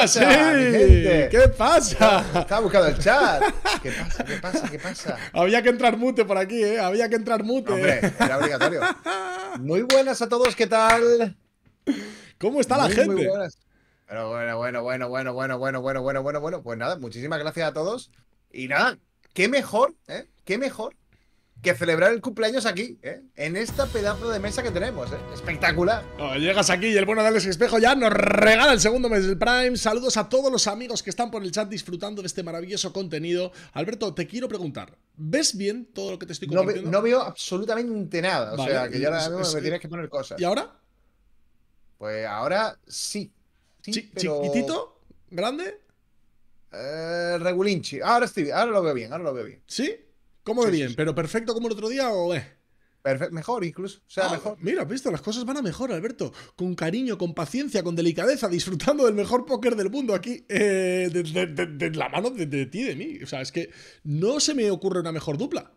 pasa? ¿Qué pasa? Estaba buscando el chat. ¿Qué pasa? ¿Qué pasa? ¿Qué pasa? Había que entrar mute por aquí, ¿eh? Había que entrar mute. Hombre, era obligatorio. Muy buenas a todos, ¿qué tal? ¿Cómo está la gente? Muy buenas. Pero bueno, bueno, bueno, bueno, bueno, bueno, bueno, bueno, bueno, bueno. Pues nada, muchísimas gracias a todos. Y nada, qué mejor, ¿eh? Qué mejor que celebrar el cumpleaños aquí, ¿eh? en esta pedazo de mesa que tenemos. ¿eh? Espectacular. llegas aquí y el bueno de Alex Espejo ya nos regala el segundo mes del Prime. Saludos a todos los amigos que están por el chat disfrutando de este maravilloso contenido. Alberto, te quiero preguntar. ¿Ves bien todo lo que te estoy contando? No, veo absolutamente nada. O sea, que ya me tienes que poner cosas. ¿Y ahora? Pues ahora sí. sí ¿Chiquitito? ¿Grande? Eh, regulinchi. Ahora, estoy, lo bien, ahora lo veo bien. ¿Sí? ¿Cómo de bien? ¿Pero perfecto como el otro día o eh? mejor incluso, ah, Mira, has mejor. visto, las cosas van a mejor, Alberto. Con cariño, con paciencia, con delicadeza, disfrutando del mejor póker del mundo aquí, eh, de, la mano de, ti, de mí. O sea, es que no se me ocurre una mejor dupla.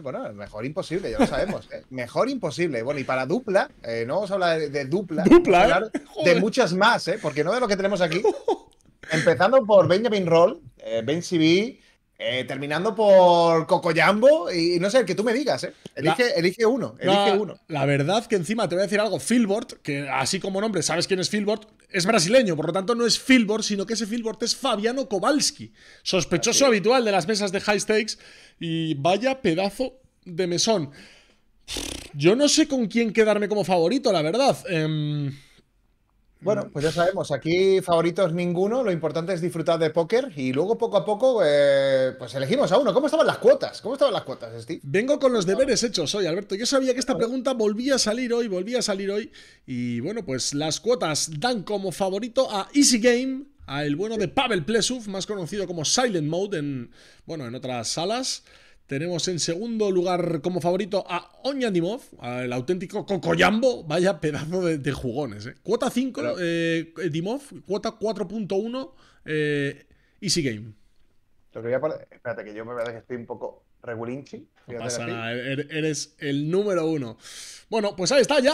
Bueno, mejor imposible, ya lo sabemos. Eh, mejor imposible. Bueno, y para dupla, eh, no vamos a hablar de, dupla. Dupla, De muchas más, ¿eh? Porque no de lo que tenemos aquí. Empezando por Benjamin Roll, Ben CB, eh, terminando por Cocoyambo y no sé, el que tú me digas, ¿eh? Elige, uno, la, uno. La verdad que encima te voy a decir algo, philbert que así como nombre, ¿sabes quién es philbert Es brasileño, por lo tanto no es philbert sino que ese philbert es Fabiano Kowalski, sospechoso ah, habitual de las mesas de high stakes y vaya pedazo de mesón. Yo no sé con quién quedarme como favorito, la verdad. Em, bueno, pues ya sabemos, aquí favoritos ninguno, lo importante es disfrutar de póker y luego poco a poco eh, pues elegimos a uno. ¿Cómo estaban las cuotas? ¿Cómo estaban las cuotas, Steve? Vengo con los deberes hechos hoy, Alberto. Yo sabía que esta pregunta volvía a salir hoy, volvía a salir hoy y bueno, pues las cuotas dan como favorito a Easy Game, al bueno de Pavel Plesuf, más conocido como Silent Mode en bueno, en otras salas. Tenemos en segundo lugar como favorito a Dimov, el auténtico Cocoyambo. Vaya pedazo de, jugones. Eh. Cuota 5, eh, Dimov. Cuota 4.1, eh, Easy Game. espérate, que yo me veo que estoy un poco regulinchi. pasa er, eres el número uno. Bueno, pues ahí está ya.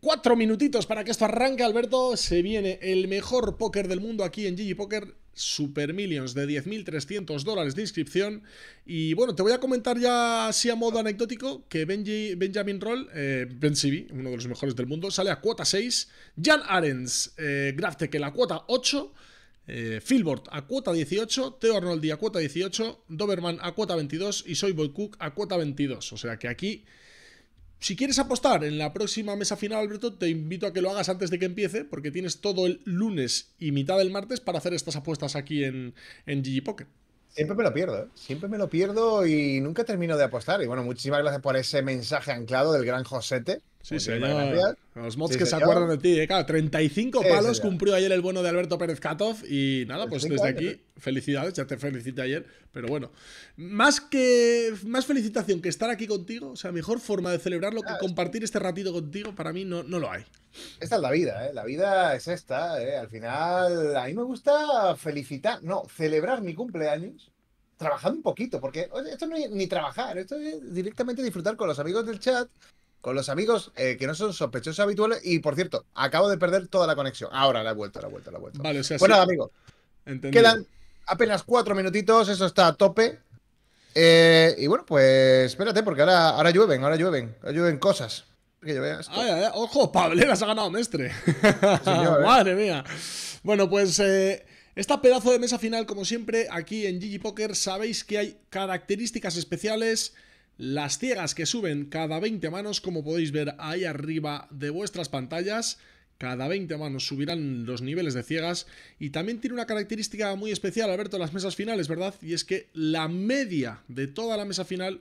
cuatro minutitos para que esto arranque, Alberto. Se viene el mejor póker del mundo aquí en Gigi Poker. Super Millions de 10.300 dólares de inscripción. Y bueno, te voy a comentar ya, así a modo anecdótico, que Benjamin Roll, eh, Ben civi uno de los mejores del mundo, sale a cuota 6. Jan Arens, eh, Graf Tekel a cuota 8. Eh, a cuota 18, Teo Arnoldi a cuota 18, Doberman a cuota 22 y Soy Boy Cook a cuota 22. O sea que aquí si quieres apostar en la próxima mesa final, Alberto, te invito a que lo hagas antes de que empiece, porque tienes todo el lunes y mitad del martes para hacer estas apuestas aquí en, en Siempre me lo pierdo, ¿eh? siempre me lo pierdo y nunca termino de apostar. Y bueno, muchísimas gracias por ese mensaje anclado del gran Josete. Sí, señor. Los mods que se acuerdan de ti. ¿eh? Claro, 35 palos cumplió ayer el bueno de Alberto Pérez Katov. Y nada, pues desde aquí, eh. felicidades. Ya te felicité ayer. Pero bueno, más que más felicitación que estar aquí contigo, o sea, mejor forma de celebrarlo que compartir este ratito contigo, para mí no, no lo hay. Esta es la vida, eh, La vida es esta. Eh. Al final, a mí me gusta felicitar, no, celebrar mi cumpleaños trabajando un poquito, porque esto no es ni trabajar, esto es directamente disfrutar con los amigos del chat con los amigos eh, que no son sospechosos habituales. Y por cierto, acabo de perder toda la conexión. Ahora la he vuelto, la he vuelto, la he vuelto. Vale, o sea, bueno, sí. quedan apenas cuatro minutitos, eso está a tope. Eh, y bueno, pues espérate, porque ahora, ahora llueven, ahora llueven, ahora llueven cosas. Que Ay, ay, ojo, Pableras ha ganado Mestre. ¿eh? Madre mía. Bueno, pues esta pedazo de mesa final, como siempre, aquí en Gigi Poker, sabéis que hay características especiales las ciegas que suben cada 20 manos, como podéis ver ahí arriba de vuestras pantallas. Cada 20 manos subirán los niveles de ciegas. Y también tiene una característica muy especial, Alberto, las mesas finales, ¿verdad? Y es que la media de toda la mesa final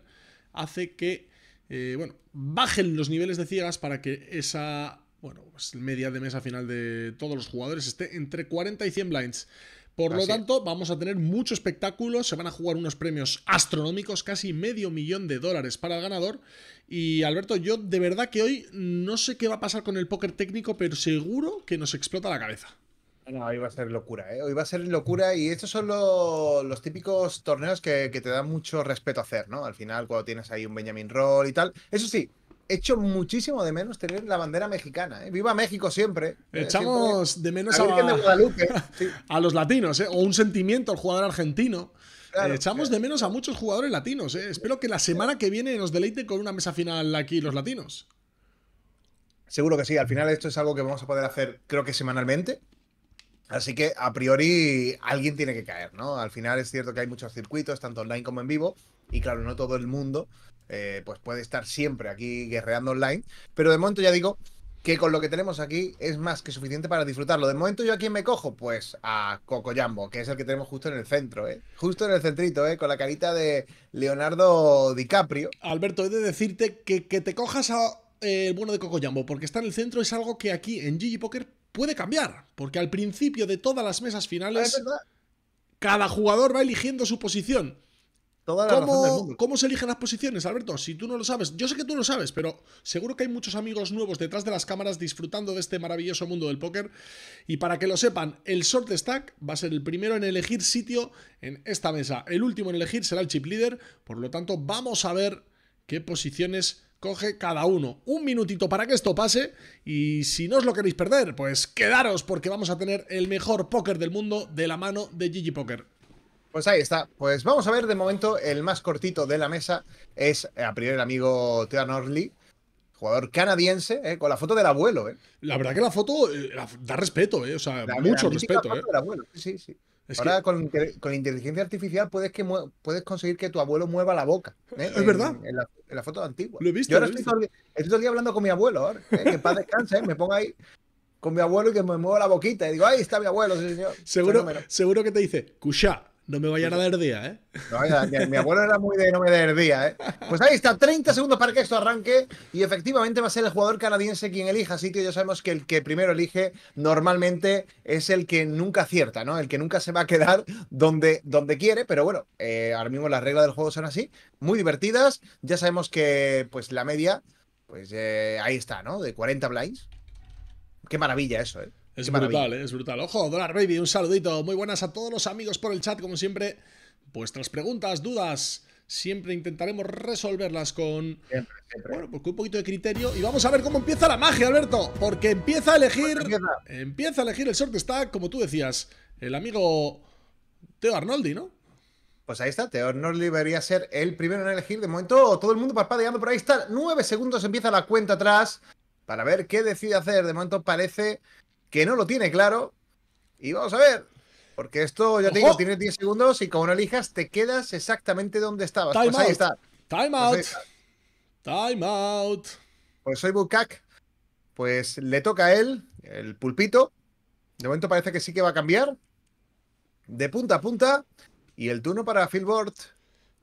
hace que, eh, bueno, bajen los niveles de ciegas para que esa, bueno, pues media de mesa final de todos los jugadores esté entre 40 y 100 blinds. Por lo tanto, vamos a tener mucho espectáculo, se van a jugar unos premios astronómicos, casi medio millón de dólares para el ganador. Y Alberto, yo de verdad que hoy no sé qué va a pasar con el póker técnico, pero seguro que nos explota la cabeza. No, hoy va a ser locura, ¿eh? Hoy va a ser locura y estos son los típicos torneos que, te dan mucho respeto hacer, ¿no? Al final, cuando tienes ahí un Benjamin Roll y tal. Eso sí, Hecho muchísimo de menos tener la bandera mexicana. ¿eh? Viva México siempre. Eh, echamos de menos a, los latinos, ¿eh? o un sentimiento al jugador argentino. Eh, echamos de menos a muchos jugadores latinos. Espero que la semana que viene nos deleite con una mesa final aquí los latinos. Seguro que sí. Al final esto es algo que vamos a poder hacer, creo que semanalmente. Así que a priori alguien tiene que caer, ¿no? Al final es cierto que hay muchos circuitos, tanto online como en vivo, y claro, no todo el mundo eh, pues puede estar siempre aquí guerreando online. Pero de momento ya digo que con lo que tenemos aquí es más que suficiente para disfrutarlo. De momento yo a quién me cojo, pues a Cocoyambo, que es el que tenemos justo en el centro, ¿eh? Justo en el centrito, ¿eh? Con la carita de Leonardo DiCaprio. Alberto, he de decirte que, que te cojas a eh, el bueno de Cocoyambo, porque está en el centro es algo que aquí en Gigi Poker puede cambiar, porque al principio de todas las mesas finales ah, cada jugador va eligiendo su posición. ¿Cómo, se eligen las posiciones, Alberto? Si tú no lo sabes, yo sé que tú lo sabes, pero seguro que hay muchos amigos nuevos detrás de las cámaras disfrutando de este maravilloso mundo del póker. Y para que lo sepan, el short stack va a ser el primero en elegir sitio en esta mesa. El último en elegir será el chip leader. Por lo tanto, vamos a ver qué posiciones coge cada uno. Un minutito para que esto pase y si no os lo queréis perder, pues quedaros porque vamos a tener el mejor póker del mundo de la mano de Gigi Poker. Pues ahí está. Pues vamos a ver de momento el más cortito de la mesa. Es eh, a priori el amigo Tian Orly, jugador canadiense, eh, con la foto del abuelo. Eh. La verdad que la foto da respeto, o sea, mucho respeto. Ahora con, inteligencia artificial puedes, que puedes conseguir que tu abuelo mueva la boca. Es verdad. En la, foto antigua. Lo he visto. Yo estoy, el, día hablando con mi abuelo. Que paz descanse, me ponga ahí con mi abuelo y que me mueva la boquita. Y digo, ahí está mi abuelo, sí, señor. Seguro, seguro que te dice, Kusha, no me vayan a pues, dar día, ¿eh? No, mi, abuelo era muy de no me dar día, ¿eh? Pues ahí está, 30 segundos para que esto arranque y efectivamente va a ser el jugador canadiense quien elija sitio. Ya sabemos que el que primero elige normalmente es el que nunca acierta, ¿no? El que nunca se va a quedar donde, donde quiere, pero bueno, eh, ahora mismo las reglas del juego son así, muy divertidas. Ya sabemos que pues la media, pues eh, ahí está, ¿no? De 40 blinds. Qué maravilla eso, ¿eh? Es brutal, ¿eh? es brutal. Ojo, Dollar Baby, un saludito. Muy buenas a todos los amigos por el chat, como siempre. Vuestras preguntas, dudas, siempre intentaremos resolverlas con, Bueno, pues con un poquito de criterio. Y vamos a ver cómo empieza la magia, Alberto. Porque empieza a elegir. Empieza? a elegir el short stack, como tú decías, el amigo Teo Arnoldi, ¿no? Pues ahí está, Teo Arnoldi debería ser el primero en elegir. De momento, todo el mundo parpadeando, pero ahí está. Nueve segundos empieza la cuenta atrás para ver qué decide hacer. De momento parece que no lo tiene claro. Y vamos a ver. Porque esto, ya tengo tiene 10 segundos y como no elijas, te quedas exactamente donde estabas. Time pues out. Pues ahí está. Time out. Time Pues soy Bukak. Pues le toca a él, el pulpito. De momento parece que sí que va a cambiar. De punta a punta. Y el turno para Philbord.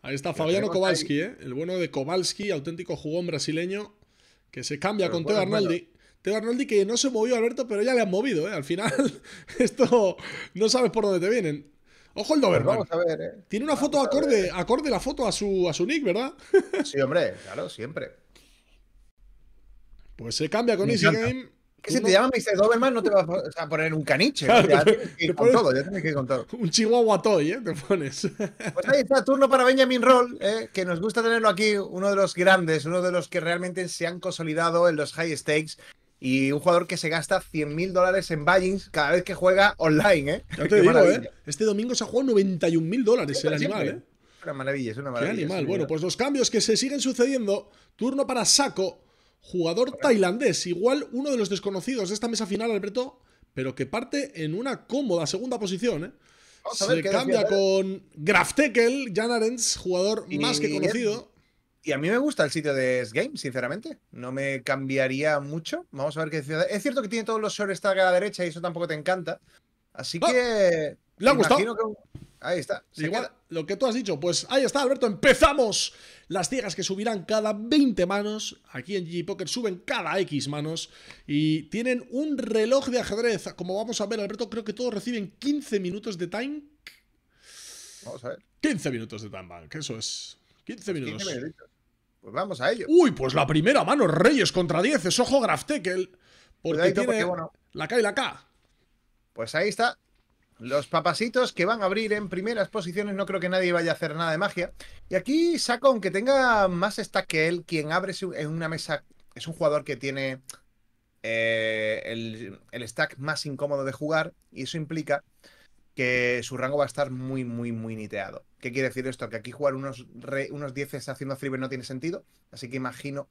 Ahí está Fabiano Kowalski, ¿eh? el bueno de Kowalski, auténtico jugón brasileño, que se cambia con Teo Arnaldi. Arnoldi que no se movió Alberto, pero ya le han movido, ¿eh? Al final, esto no sabes por dónde te vienen. Ojo el pues Doberman. vamos a ver, ¿eh? Tiene una foto acorde, acorde la foto a su, a su nick, ¿verdad? sí, hombre, claro, siempre. Pues se cambia con Easy Game. Que si te llaman Mr. Doberman no te vas a poner un caniche. tienes que ir con todo. Un chihuahua toy, ¿eh? Te pones. Pues ahí está, turno para Benjamin Roll, ¿eh? que nos gusta tenerlo aquí, uno de los grandes, uno de los que realmente se han consolidado en los high stakes y un jugador que se gasta 100.000 dólares en buy cada vez que juega online, ¿eh? ¿eh? Este domingo se ha jugado 91.000 dólares el animal, ¿eh? Una maravilla, es una maravilla. Qué animal. Bueno, pues los cambios que se siguen sucediendo. Turno para Saco, jugador tailandés. Igual uno de los desconocidos de esta mesa final, Alberto, pero que parte en una cómoda segunda posición, ¿eh? se cambia ¿eh? con Graftekel, Jan Arends, jugador más que conocido. Y a mí me gusta el sitio de S-Game, sinceramente. No me cambiaría mucho. Vamos a ver qué ciudad. Es cierto que tiene todos los está a la derecha y eso tampoco te encanta. Así ah, que. Le ha gustado. Ahí está. Igual, lo que tú has dicho, pues ahí está, Alberto. Empezamos. Las ciegas que subirán cada 20 manos. Aquí en G Poker suben cada X manos. Y tienen un reloj de ajedrez. Como vamos a ver, Alberto, creo que todos reciben 15 minutos de time. Vamos a ver. 15 minutos de time bank, eso es. 15 pues minutos. Pues vamos a ello. Uy, pues la primera mano, Reyes contra 10, es ojo Graftekel. Porque tiene la K y la K. Pues ahí está. Los papasitos que van a abrir en primeras posiciones, no creo que nadie vaya a hacer nada de magia. Y aquí Saco, aunque tenga más stack que él, quien abre en una mesa es un jugador que tiene eh, el stack más incómodo de jugar y eso implica que su rango va a estar muy, muy, muy niteado. ¿Qué quiere decir esto? Que aquí jugar unos, unos 10 haciendo fibres no tiene sentido, así que imagino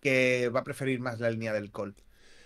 que va a preferir más la línea del call.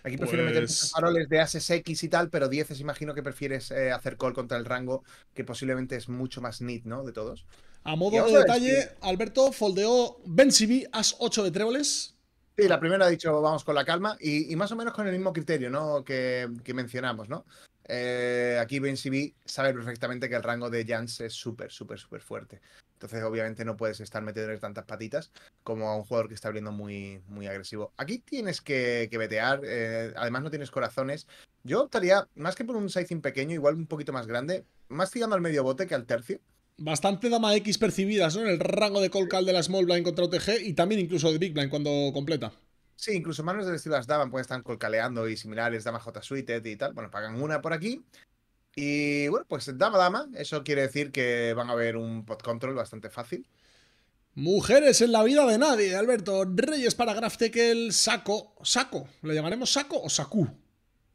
Aquí prefiero meter pues faroles de ases X y tal, pero 10 imagino que prefieres eh, hacer call contra el rango, que posiblemente es mucho más nit, ¿no? De todos. A modo de detalle, Alberto foldeó Ben as 8 de tréboles. Sí, la primera ha dicho vamos con la calma y, más o menos con el mismo criterio, ¿no? Que, que mencionamos, ¿no? Eh, aquí Ben CB sabe perfectamente que el rango de Jans es súper, súper, súper fuerte. Entonces, obviamente, no puedes estar metiendo tantas patitas como a un jugador que está abriendo muy, muy agresivo. Aquí tienes que, que vetear, eh, además no tienes corazones. Yo optaría, más que por un sizing pequeño, igual un poquito más grande, más tirando al medio bote que al tercio. Bastante dama X percibidas, En el rango de call de la Small Blind contra OTG y también incluso de Big Blind cuando completa. Sí, incluso manos del estilo las daban, pues están colcaleando y similares, dama J suite y tal. Bueno, pagan una por aquí. Y bueno, pues dama dama, eso quiere decir que van a ver un pod control bastante fácil. Mujeres en la vida de nadie, Alberto. Reyes para que el saco. ¿Saco? ¿Lo llamaremos saco o sacú?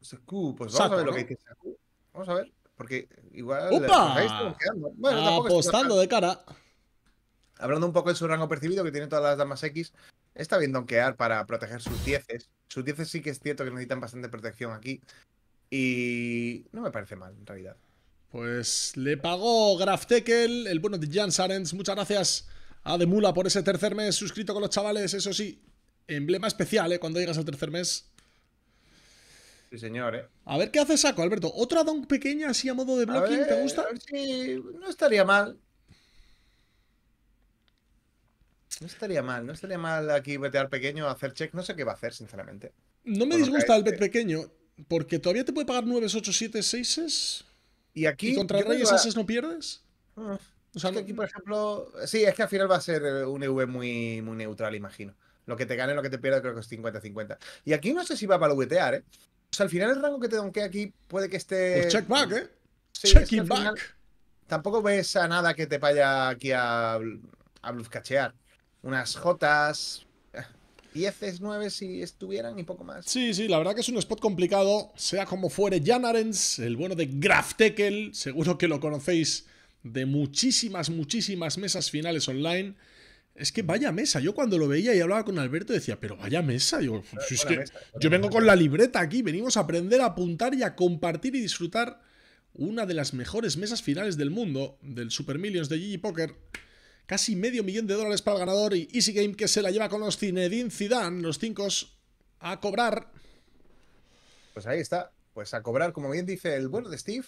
Saku, pues vamos a ver lo que dice Saku. Vamos a ver, porque igual. ¡Opa! Bueno, Apostando de cara. Hablando un poco de su rango percibido, que tiene todas las damas X, Está bien donkear para proteger sus dieces. Sus dieces sí que es cierto que necesitan bastante protección aquí. Y no me parece mal, en realidad. Pues le pagó Graf Tekel, el bueno de Jan Sarens. Muchas gracias a Demula por ese tercer mes suscrito con los chavales. Eso sí, emblema especial, ¿eh? Cuando llegas al tercer mes. Sí, señor, ¿eh? A ver qué hace saco, Alberto. ¿Otra donk pequeña así a modo de blocking? ¿Te gusta? A ver si no estaría mal. No estaría mal, no estaría mal aquí vetear pequeño, hacer check. No sé qué va a hacer, sinceramente. No me disgusta el bet pequeño, porque todavía te puede pagar 9, 8, 7, 6 Y aquí. ¿Y contra Reyes iba... no pierdes? Ah, o sea, aquí, por ejemplo. Sí, es que al final va a ser eh, un EV muy, muy neutral, imagino. Lo que te gane, lo que te pierda, creo que es 50-50. Y aquí no sé si va para vetear, ¿eh? O sea, al final el rango que te que aquí puede que esté. Pues check back, ¿eh? back. Tampoco ves a nada que te vaya aquí a, a cachear unas jotas, dieces, nueve si estuvieran y poco más. Sí, sí, la verdad que es un spot complicado, sea como fuere. Jan Arens, el bueno de Graf Tekel, seguro que lo conocéis de muchísimas, muchísimas mesas finales online. Es que vaya mesa, yo cuando lo veía y hablaba con Alberto decía, pero vaya mesa, yo, pues yo vengo con la libreta aquí, venimos a aprender a apuntar y a compartir y disfrutar una de las mejores mesas finales del mundo, del Super Millions de Gigi Poker. Casi medio millón de dólares para el ganador y Easy Game que se la lleva con los Cinedin Zidane, los cinco a cobrar. Pues ahí está, pues a cobrar, como bien dice el bueno de Steve.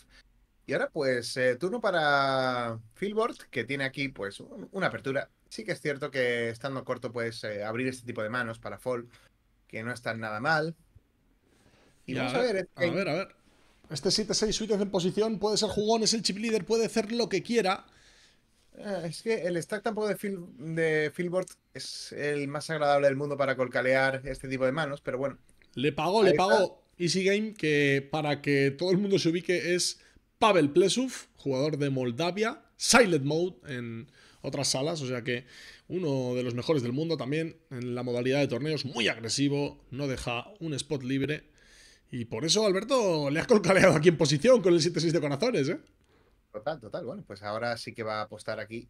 Y ahora pues eh, turno para Philbert que tiene aquí pues una apertura. Sí que es cierto que estando corto puedes eh, abrir este tipo de manos para Fall, que no están nada mal. Y, vamos a ver, a ver, a ver. Este 7-6 suites en posición, puede ser jugón, es el chip líder, puede hacer lo que quiera. Ah, es que el stack tampoco de, de es el más agradable del mundo para colcalear este tipo de manos, pero bueno. Le pagó, le pagó Easy Game, que para que todo el mundo se ubique es Pavel Plesov, jugador de Moldavia, Silent Mode en otras salas, o sea que uno de los mejores del mundo también en la modalidad de torneos, muy agresivo, no deja un spot libre. Y por eso, Alberto, le has colcaleado aquí en posición con el 7-6 de corazones, ¿eh? Total, total. Bueno, pues ahora sí que va a apostar aquí.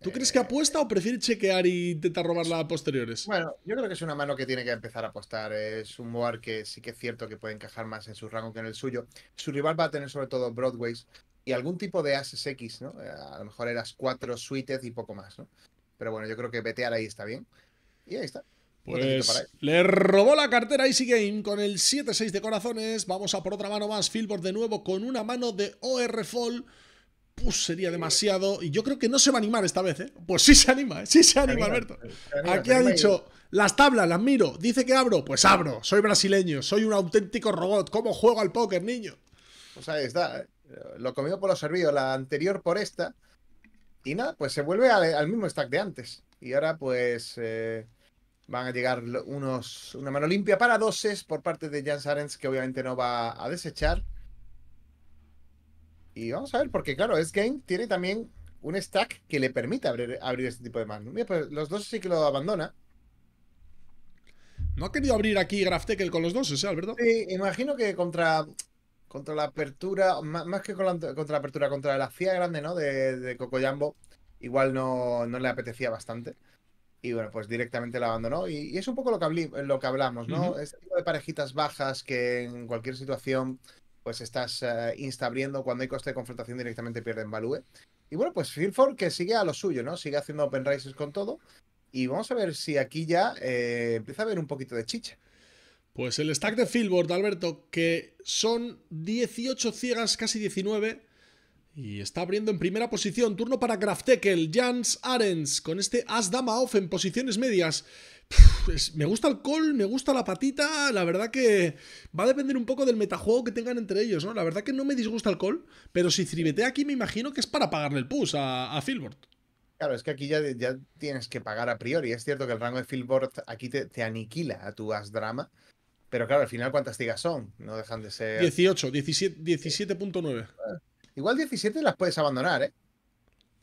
¿Tú crees eh, que apuesta o prefiere chequear y intentar robarla a posteriores? Bueno, yo creo que es una mano que tiene que empezar a apostar. Es un Moar que sí que es cierto que puede encajar más en su rango que en el suyo. Su rival va a tener sobre todo Broadways y algún tipo de ases X, ¿no? Eh, a lo mejor eras cuatro suites y poco más, ¿no? Pero bueno, yo creo que betear ahí está bien. Y ahí está. Pues le robó la cartera Easy Game con el 7-6 de corazones. Vamos a por otra mano más. Philbert de nuevo con una mano de OR Fall sería demasiado. Y yo creo que no se va a animar esta vez, ¿eh? Pues sí se anima, ¿eh? sí se anima, Alberto. Aquí ha dicho, las tablas las miro. Dice que abro, pues abro. Soy brasileño, soy un auténtico robot. ¿Cómo juego al póker, niño? Pues ahí está. ¿eh? Lo comido por lo servido, la anterior por esta. Y nada, pues se vuelve al, mismo stack de antes. Y ahora pues eh, van a llegar unos, una mano limpia para doses por parte de Jan Sarens, que obviamente no va a desechar. Y vamos a ver, porque claro, es Game tiene también un stack que le permite abrir, este tipo de manos Mira, pues los dos sí que lo abandona. No ha querido abrir aquí Graftekel con los dos, ¿eh, Alberto? Sí, imagino que contra, contra la apertura, más, que contra la apertura, contra la CIA grande, ¿no? De, de Cocoyambo, igual no, le apetecía bastante. Y bueno, pues directamente la abandonó. Y, es un poco lo que, lo que hablamos, ¿no? Este tipo de parejitas bajas que en cualquier situación pues estás eh, instabriendo cuando hay coste de confrontación directamente pierden value. Y bueno, pues Filford que sigue a lo suyo, ¿no? Sigue haciendo open races con todo. Y vamos a ver si aquí ya eh, empieza a haber un poquito de chicha. Pues el stack de Filford, Alberto, que son 18 ciegas, casi 19. Y está abriendo en primera posición. Turno para Graftekel, Jans Arens, con este As Dama Off en posiciones medias. Pues me gusta el col, me gusta la patita, la verdad que va a depender un poco del metajuego que tengan entre ellos, ¿no? La verdad que no me disgusta el col, pero si cribete aquí me imagino que es para pagarle el push a, a Claro, es que aquí ya, ya, tienes que pagar a priori. Es cierto que el rango de Philbord aquí te, aniquila a tu as drama, pero claro, al final cuántas tigas son, no dejan de ser... 18, 17.9. Igual 17 las puedes abandonar, ¿eh?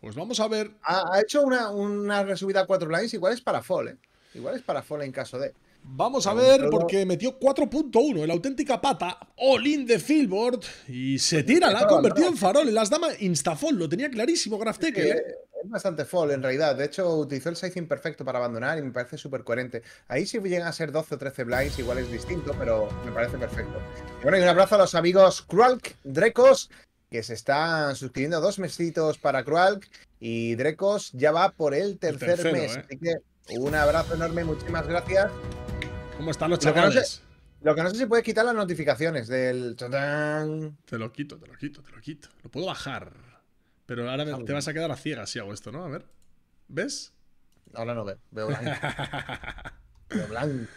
Pues vamos a ver. Ha, hecho una, una resubida a 4 blinds, igual es para fall, ¿eh? Igual es para Fola en caso de. Vamos a ver, porque metió 4.1 en la auténtica pata, Olin de Fillboard, y se tira, la ha convertido en farol, en las damas instafall, lo tenía clarísimo Grafteke. ¿eh? Es, bastante fall en realidad, de hecho utilizó el size imperfecto para abandonar y me parece súper coherente. Ahí si llegan a ser 12 o 13 blinds igual es distinto, pero me parece perfecto. Y bueno, y un abrazo a los amigos Kralk, Drecos, que se están suscribiendo dos mesitos para Kralk, y Drecos ya va por el tercer mes, ¿eh? Un abrazo enorme, muchísimas gracias. ¿Cómo están los chavales? Lo que no sé, si puedes quitar las notificaciones del. Te lo quito, te lo quito, te lo quito. Lo puedo bajar. Pero ahora te vas a quedar a ciegas si hago esto, ¿no? A ver. ¿Ves? Ahora no veo. Veo blanco. veo blanco.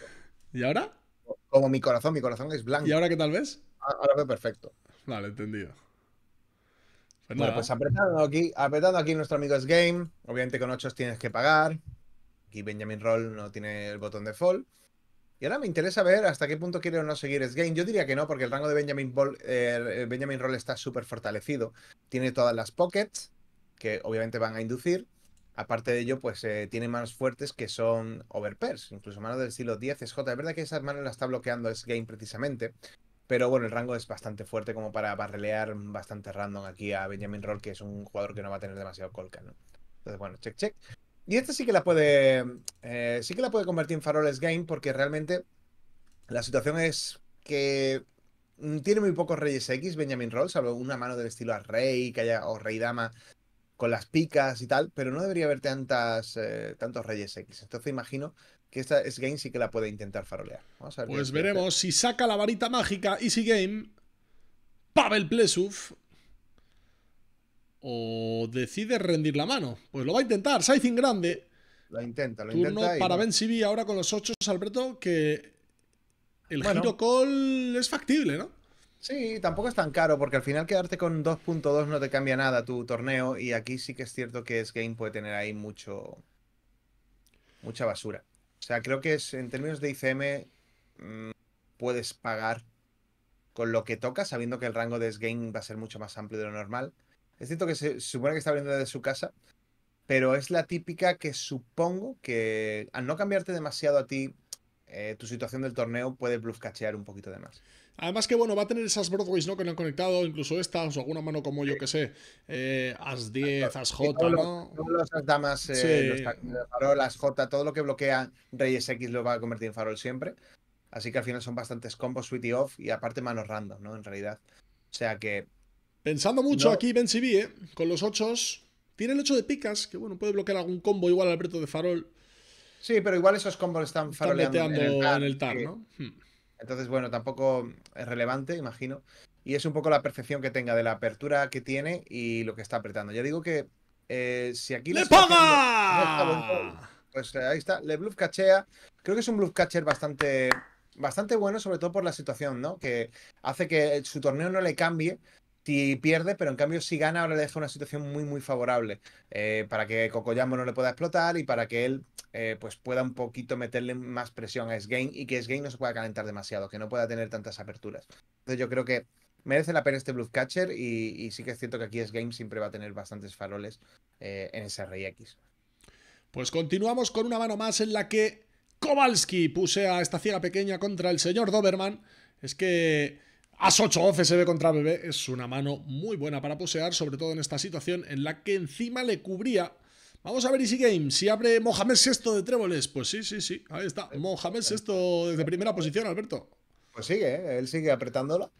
¿Y ahora? Como mi corazón, mi corazón es blanco. ¿Y ahora qué tal ves? Ah, ahora veo perfecto. Vale, entendido. Pues bueno, pues apretando aquí, apretando aquí nuestro amigo es Game. Obviamente con 8 tienes que pagar. Aquí Benjamin Roll no tiene el botón de fall. Y ahora me interesa ver hasta qué punto quiere o no seguir es game Yo diría que no, porque el rango de Benjamin, eh, eh, Benjamin Roll está súper fortalecido. Tiene todas las pockets, que obviamente van a inducir. Aparte de ello, pues eh, tiene manos fuertes que son overpairs, incluso manos del estilo 10 SJ. Es verdad que esas manos las está bloqueando es game precisamente. Pero bueno, el rango es bastante fuerte como para barrelear bastante random aquí a Benjamin Roll, que es un jugador que no va a tener demasiado colca, ¿no? Entonces, bueno, check, check. Y esta sí que la puede. Mm, eh, sí que la puede convertir en Faroles Game, porque realmente la situación es que mm, tiene muy pocos Reyes X, Benjamin Roll, salvo una mano del estilo a Rey, que haya, o Rey Dama con las picas y tal, pero no debería haber tantas, eh, tantos Reyes X. Entonces imagino que esta es Game sí que la puede intentar farolear. pues veremos si saca la varita mágica Easy Game, Pavel Plesuf o decide rendir la mano. Pues lo va a intentar, Saizin grande. Lo intenta, lo Turno intenta. para Ben ahora con los 8, Alberto, que el bueno, call es factible, ¿no? Sí, tampoco es tan caro, porque al final quedarte con 2.2 no te cambia nada tu torneo, y aquí sí que es cierto que es game puede tener ahí mucho. mucha basura. O sea, creo que es en términos de ICM mm, puedes pagar con lo que toca, sabiendo que el rango de S-Game va a ser mucho más amplio de lo normal. Es cierto que se, supone que está abriendo desde su casa, pero es la típica que supongo que al no cambiarte demasiado a ti eh, tu situación del torneo puede cachear un poquito de más. Además que bueno, va a tener esas Broadways ¿no? que no han conectado, incluso estas, o alguna mano como yo que sé, eh, As 10, As J, ¿no? Damas, eh, farol, As J, todo lo que bloquea Reyes X lo va a convertir en farol siempre. Así que al final son bastantes combos, sweet y off, y aparte manos random, ¿no? En realidad. O sea que Pensando mucho aquí, Ben Sibi, eh, con los ochos… Tiene el ocho de picas, que bueno, puede bloquear algún combo igual al Alberto de Farol. Sí, pero igual esos combos están faroleando en el TAR, ¿no? Hmm. Entonces, bueno, tampoco es relevante, imagino. Y es un poco la percepción que tenga de la apertura que tiene y lo que está apretando. Ya digo que eh, si aquí... ¡Le paga! pues eh, ahí está, le bluff cachea. Creo que es un bluff catcher bastante, bastante bueno, sobre todo por la situación, ¿no? Que hace que su torneo no le cambie si pierde, pero en cambio si gana ahora le deja una situación muy muy favorable eh, para que Cocoyamo no le pueda explotar y para que él eh, pues pueda un poquito meterle más presión a s y que s no se pueda calentar demasiado, que no pueda tener tantas aperturas. Entonces yo creo que merece la pena este Blue y, y sí que es cierto que aquí S-Game siempre va a tener bastantes faroles eh, en ese Rey X. Pues continuamos con una mano más en la que Kowalski puse a esta ciega pequeña contra el señor Doberman. Es que... As 8 ve contra Bebé. es una mano muy buena para posear, sobre todo en esta situación en la que encima le cubría. Vamos a ver Easy Game, si abre Mohamed VI de tréboles. Pues sí, sí, sí, ahí está. Mohamed VI desde primera posición, Alberto. Pues sigue, ¿eh? él sigue apretándola.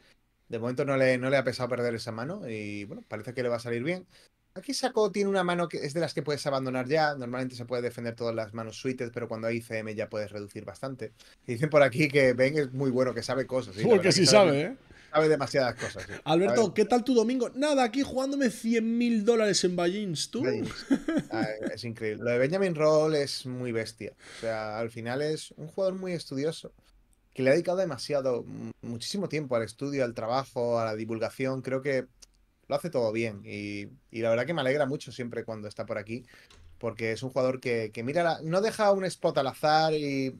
De momento no le, no le ha pesado perder esa mano y bueno, parece que le va a salir bien. Aquí Saco tiene una mano que es de las que puedes abandonar ya. Normalmente se puede defender todas las manos suites, pero cuando hay CM ya puedes reducir bastante. dicen por aquí que Ben es muy bueno, que sabe cosas. ¿sí? Porque sí sabe, ¿eh? sabe demasiadas cosas. Alberto, ¿qué tal tu domingo? Nada, aquí jugándome 100 mil dólares en Ballins, tú. es increíble. Lo de Benjamin Roll es muy bestia. O sea, al final es un jugador muy estudioso que le ha dedicado demasiado, mm, muchísimo tiempo al estudio, al trabajo, a la divulgación. Creo que lo hace todo bien. Y, la verdad que me alegra mucho siempre cuando está por aquí, porque es un jugador que, que mira, no deja un spot al azar y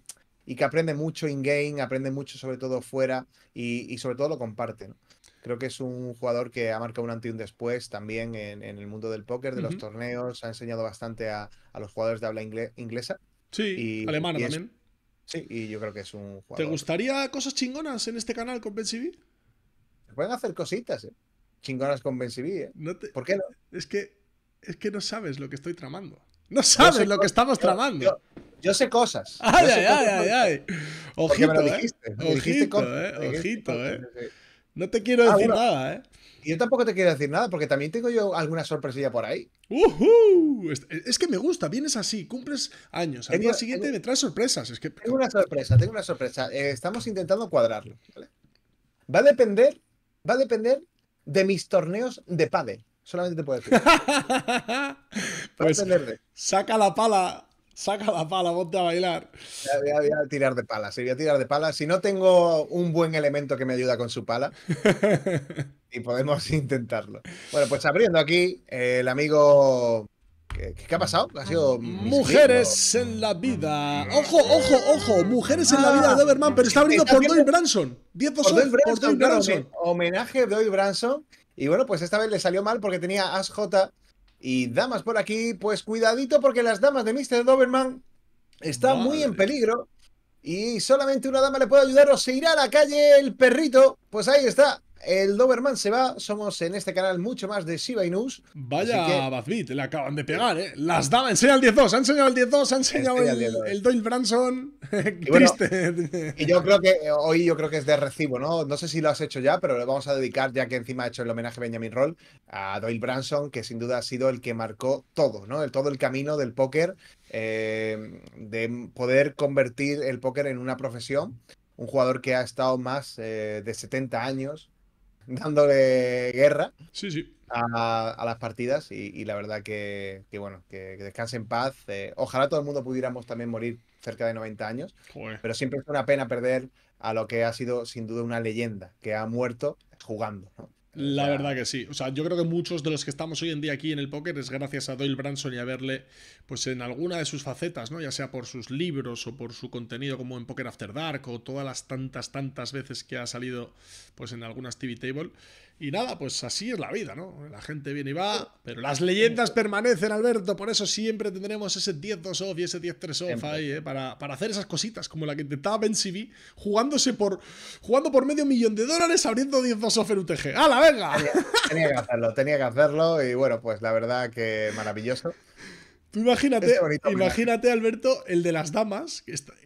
y que aprende mucho in-game, aprende mucho sobre todo fuera y, sobre todo lo comparte. Creo que es un jugador que ha marcado un antes y un después también en, el mundo del póker, de los torneos, ha enseñado bastante a, los jugadores de habla inglesa. Sí, y, alemana también. sí, y yo creo que es un jugador. ¿Te gustaría cosas chingonas en este canal con BenCV? Se pueden hacer cositas, ¿eh? Chingonas con Ben ¿eh? No ¿Por qué no? Es que, es que no sabes lo que estoy tramando. No sabes lo que estamos tramando yo sé cosas. Ay, ay, ay, ay, Ojito, ojito, eh. No te quiero ah, decir nada, eh. Yo tampoco te quiero decir nada, porque también tengo yo alguna sorpresilla por ahí. Uh Es que me gusta, vienes así, cumples años. Al día siguiente me traes sorpresas. Es que... Tengo una sorpresa, tengo una sorpresa. Eh, estamos intentando cuadrarlo. Va a depender, va a depender de mis torneos de pade. Solamente te puedo decir. pues, saca la pala, Saca la pala, ponte a bailar. Voy a, tirar de pala, sí, voy a tirar de pala. Si no tengo un buen elemento que me ayuda con su pala, y podemos intentarlo. Bueno, pues abriendo aquí, el amigo ¿Qué, ha pasado? Ha sido. Mujeres en la vida. Mm. Ojo, ojo, ojo. Mujeres en la vida de ah. Doberman, pero está abriendo por Doyle Branson. 10 por, por Branson. homenaje a Doyle Branson. Y bueno, pues esta vez le salió mal porque tenía ASJ y damas por aquí, pues cuidadito porque las damas de Mr. Doberman están muy en peligro y solamente una dama le puede ayudar o se irá a la calle el perrito. Pues ahí está, el Doberman se va, somos en este canal mucho más de Shiba News. Vaya que... le acaban de pegar, ¿eh? Las daba, enseña el 10-2, ha enseñado el 10-2, ha enseñado el, Doyle Branson. y Triste. y yo creo que hoy yo creo que es de recibo, ¿no? No sé si lo has hecho ya, pero le vamos a dedicar, ya que encima ha hecho el homenaje a Benjamin Roll, a Doyle Branson, que sin duda ha sido el que marcó todo, ¿no? todo el camino del póker, eh, de poder convertir el póker en una profesión. Un jugador que ha estado más eh, de 70 años dándole guerra sí, A, las partidas y, la verdad que, bueno, que, descanse en paz. Eh, ojalá todo el mundo pudiéramos también morir cerca de 90 años, pero siempre es una pena perder a lo que ha sido sin duda una leyenda, que ha muerto jugando. La verdad que sí. O sea, yo creo que muchos de los que estamos hoy en día aquí en el póker es gracias a Doyle Branson y a verle, pues en alguna de sus facetas, ¿no? Ya sea por sus libros o por su contenido como en Poker After Dark o todas las tantas, tantas veces que ha salido, pues en algunas TV Table. Y nada, pues así es la vida, ¿no? La gente viene y va, pero las leyendas permanecen, Alberto. Por eso siempre tendremos ese 10-2 off y ese 10-3 off ahí, ¿eh? Para, hacer esas cositas, como la que intentaba Ben CV, jugándose por, jugando por medio millón de dólares abriendo 10-2 off en UTG. ¡Hala, venga! Tenía, tenía que hacerlo, tenía que hacerlo. Y bueno, pues la verdad que maravilloso. Imagínate, imagínate Alberto, el de las damas,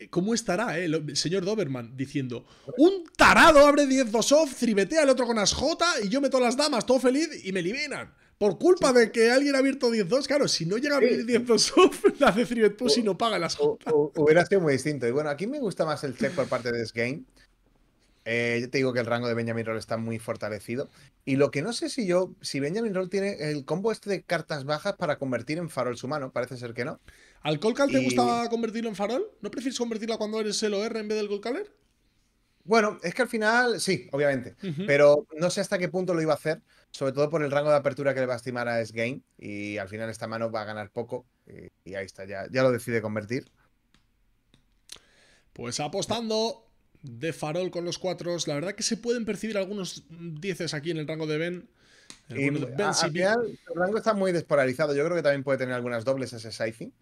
¿cómo estará eh, el señor Doberman diciendo, un tarado abre 10 dos off, tribetea el otro con las J y yo meto las damas, todo feliz y me eliminan? Por culpa de que alguien ha abierto 10 dos claro, si no llega a abrir 10-2 off, la hace y no paga las J. Hubiera sido muy distinto. Y bueno, aquí me gusta más el check por parte de This eh, yo te digo que el rango de Benjamin Roll está muy fortalecido. Y lo que no sé si yo, si Benjamin Roll tiene el combo este de cartas bajas para convertir en farol su mano, parece ser que no. ¿Al Colcal te gustaba convertirlo en farol? ¿No prefieres convertirla cuando eres el OR en vez del Colcaler? Bueno, es que al final, sí, obviamente. Pero no sé hasta qué punto lo iba a hacer, sobre todo por el rango de apertura que le va a estimar a S-Game. Y al final esta mano va a ganar poco. Y, y ahí está, ya, ya lo decide convertir. Pues apostando de farol con los cuatro. La verdad que se pueden percibir algunos dieces aquí en el rango de Ben. el rango está muy despolarizado. Yo creo que también puede tener algunas dobles ese sizing.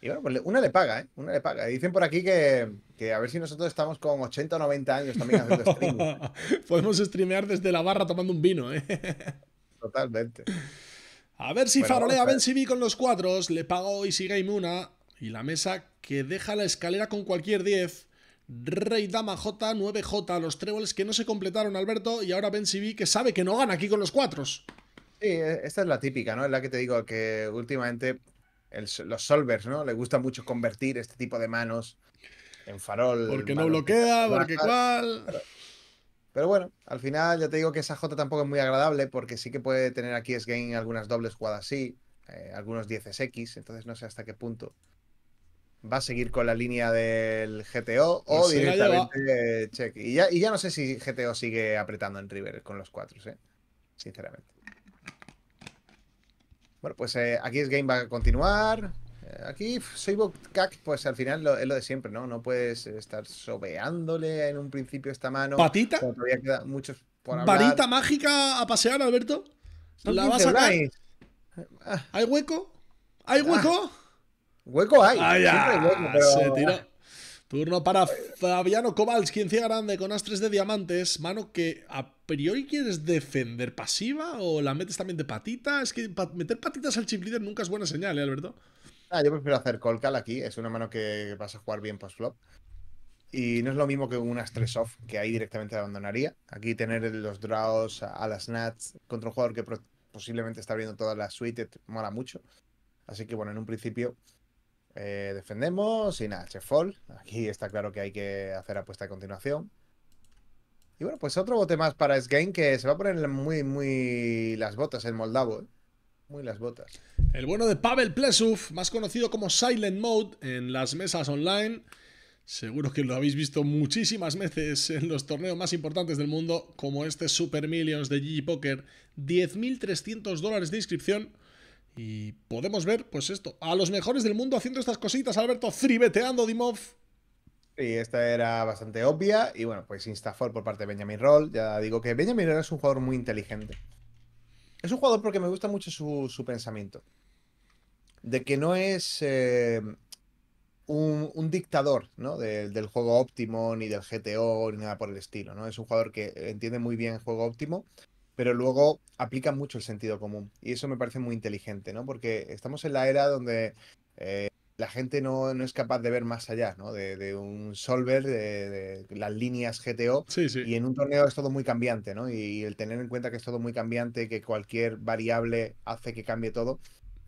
Y bueno, pues una le paga, ¿eh? Una le paga. dicen por aquí que, a ver si nosotros estamos con 80 o 90 años también haciendo streaming. Podemos streamear desde la barra tomando un vino, ¿eh? Totalmente. A ver si farolea Ben vi con los cuatro. le paga y si Game una y la mesa que deja la escalera con cualquier 10. Rey Dama J, 9J, los tréboles que no se completaron, Alberto, y ahora Ben CB que sabe que no gana aquí con los cuatro. Sí, e, esta es la típica, ¿no? Es la que te digo que últimamente los solvers, ¿no? Le gusta mucho convertir este tipo de manos en farol. Porque no bloquea, porque cual. Pero, bueno, al final ya te digo que esa J tampoco es muy agradable porque sí que puede tener aquí es game algunas dobles jugadas así, eh, algunos 10 X, entonces no sé hasta qué punto va a seguir con la línea del GTO o pues directamente Check. Y ya, no sé si GTO sigue apretando en River con los cuatro, ¿eh? sinceramente. Bueno, pues eh, aquí es Game va a continuar. Eh, aquí soy Cac, pues al final lo, es lo de siempre, ¿no? No puedes estar sobeándole en un principio esta mano. ¿Patita? muchos por ¿Varita mágica a pasear, Alberto? ¿La vas a ¿Hay hueco? ¿Hay ah. hueco? Hueco hay. Ah, ya. Se tira. Turno para Fabiano Kowalski en ciega Grande con as 3 de diamantes. Mano, que a priori quieres defender pasiva o la metes también de patita. Es que meter patitas al chip leader nunca es buena señal, ¿eh, Alberto? Ah, yo prefiero hacer call aquí. Es una mano que vas a jugar bien post-flop. Y no es lo mismo que unas 3 off, que ahí directamente abandonaría. Aquí tener los draws a las nats contra un jugador que posiblemente está abriendo todas las suites mola mucho. Así que bueno, en un principio eh, defendemos y nada, fall Aquí está claro que hay que hacer apuesta a continuación. Y bueno, pues otro bote más para game que se va a poner muy, muy las botas el moldavo. ¿eh? Muy las botas. El bueno de Pavel Plesuf, más conocido como Silent Mode en las mesas online. Seguro que lo habéis visto muchísimas veces en los torneos más importantes del mundo, como este Super Millions de Gigi Poker. 10.300 dólares de inscripción y podemos ver, pues esto, a los mejores del mundo haciendo estas cositas, Alberto, fribeteando Dimov. Y esta era bastante obvia. Y bueno, pues Instafor por parte de Benjamin Roll. Ya digo que Benjamin Roll es un jugador muy inteligente. Es un jugador porque me gusta mucho su, pensamiento. De que no es eh, un, dictador ¿no? del juego óptimo, ni del GTO, ni nada por el estilo. ¿no? Es un jugador que entiende muy bien el juego óptimo, pero luego aplica mucho el sentido común. Y eso me parece muy inteligente, ¿no? Porque estamos en la era donde eh, la gente no, es capaz de ver más allá, ¿no? De, un solver, de, las líneas GTO. Y en un torneo es todo muy cambiante, ¿no? Y el tener en cuenta que es todo muy cambiante, que cualquier variable hace que cambie todo,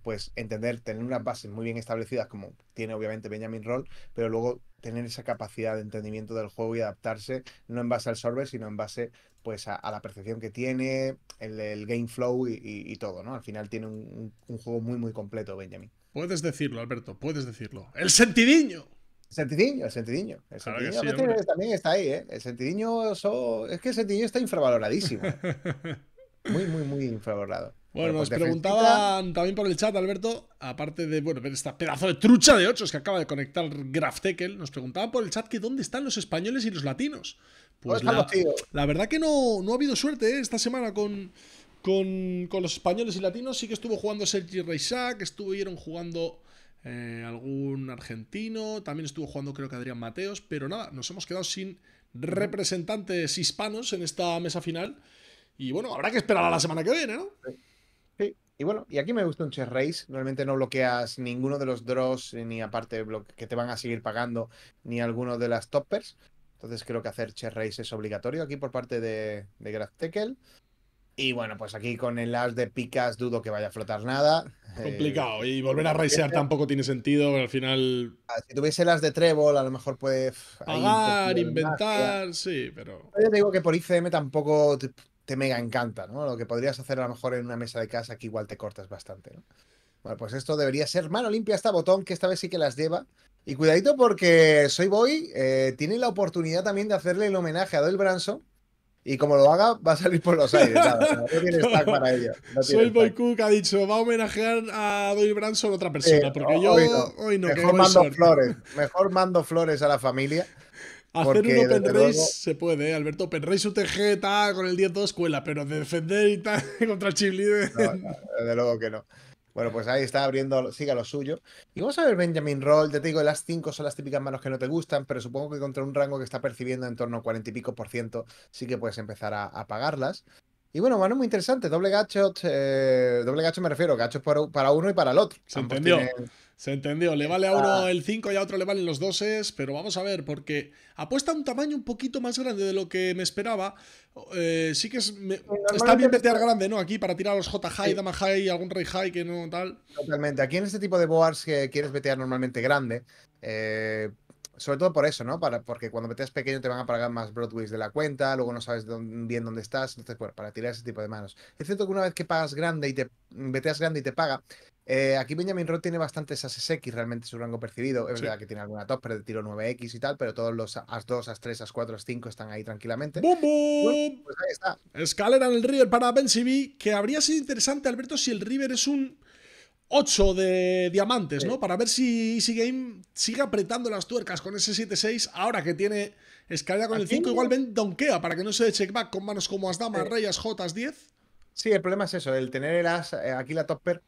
pues entender, tener unas bases muy bien establecidas, como tiene obviamente Benjamin Roll, pero luego tener esa capacidad de entendimiento del juego y adaptarse, no en base al sorber, sino en base pues a, la percepción que tiene, el, game flow y, todo, ¿no? Al final tiene un, juego muy, muy completo, Benjamin. Puedes decirlo, Alberto, puedes decirlo. ¡El sentidiño! El sentidiño, el sentidiño. El sentidiño también está ahí, ¿eh? El sentidiño, es que el sentidiño está infravaloradísimo. muy, muy, muy infravalorado. Bueno, pues nos preguntaban también por el chat, Alberto, aparte de, bueno, ver esta pedazo de trucha de ochos que acaba de conectar Graftekel, nos preguntaban por el chat que dónde están los españoles y los latinos. Pues la, verdad que no, ha habido suerte ¿eh? esta semana con, los españoles y latinos. Sí que estuvo jugando Sergi Reisac, estuvieron jugando eh, algún argentino, también estuvo jugando creo que Adrián Mateos, pero nada, nos hemos quedado sin representantes hispanos en esta mesa final. Y bueno, habrá que esperar a la semana que viene, ¿no? Y bueno, y aquí me gusta un chess race. Normalmente no bloqueas ninguno de los draws, eh, ni aparte que te van a seguir pagando, ni alguno de las toppers. Entonces creo que hacer chess race es obligatorio aquí por parte de, de Graf Y bueno, pues aquí con el as de picas dudo que vaya a flotar nada. Complicado. Eh, y volver a raisear este tampoco tiene sentido, al final. Ah, si tuviese el as de trébol, a lo mejor puedes. Pagar, inventar, sí, pero. Yo te digo que por ICM tampoco te mega encanta, ¿no? Lo que podrías hacer a lo mejor en una mesa de casa que igual te cortas bastante, ¿no? Bueno, pues esto debería ser mano limpia esta botón, que esta vez sí que las lleva. Y cuidadito porque Soy Boy eh, tiene la oportunidad también de hacerle el homenaje a Doyle Branson. Y como lo haga, va a salir por los aires. Soy Boy Cook ha dicho, va a homenajear a Doyle Branson otra persona. porque yo mejor mando flores. Mejor mando flores a la familia. Hacer un Open se puede, ¿eh? Alberto. Open su UTG con el 10-2 escuela pero defender y tal contra el de luego que no. Bueno, pues ahí está abriendo, siga lo suyo. Y vamos a ver Benjamin Roll. Ya te digo, las 5 son las típicas manos que no te gustan, pero supongo que contra un rango que está percibiendo en torno a 40 y pico por ciento, sí que puedes empezar a, pagarlas. Y bueno, mano muy interesante. Doble gacho, eh, doble gacho me refiero, gachos para, uno y para el otro. Se entendió. Se entendió. Le vale a uno el 5 y a otro le valen los 12, pero vamos a ver, porque apuesta un tamaño un poquito más grande de lo que me esperaba. Eh, sí que es, está bien vetear este grande, ¿no? Aquí para tirar los J high, high, algún Rey high que no tal. Totalmente. Aquí en este tipo de boards que quieres vetear normalmente grande, eh, sobre todo por eso, ¿no? Para, porque cuando metes pequeño te van a pagar más Broadways de la cuenta, luego no sabes bien dónde estás, entonces, bueno, para tirar ese tipo de manos. Es cierto que una vez que pagas grande y te veteas grande y te paga, eh, aquí Benjamin Roth tiene bastantes ases X realmente su rango percibido. Es verdad que tiene alguna topper de tiro 9X y tal, pero todos los as 2, as 3, as 4, as 5 están ahí tranquilamente. ¡Bum, bum! Pues ahí está. Escalera en el River para Ben CB, que habría sido interesante, Alberto, si el River es un 8 de diamantes, ¿no? Para ver si Easy Game sigue apretando las tuercas con ese 7-6, ahora que tiene escalera con el 5, igual donkea para que no se dé checkback con manos como as damas, sí. 10. Sí, el problema es eso, el tener el as, eh, aquí la topper,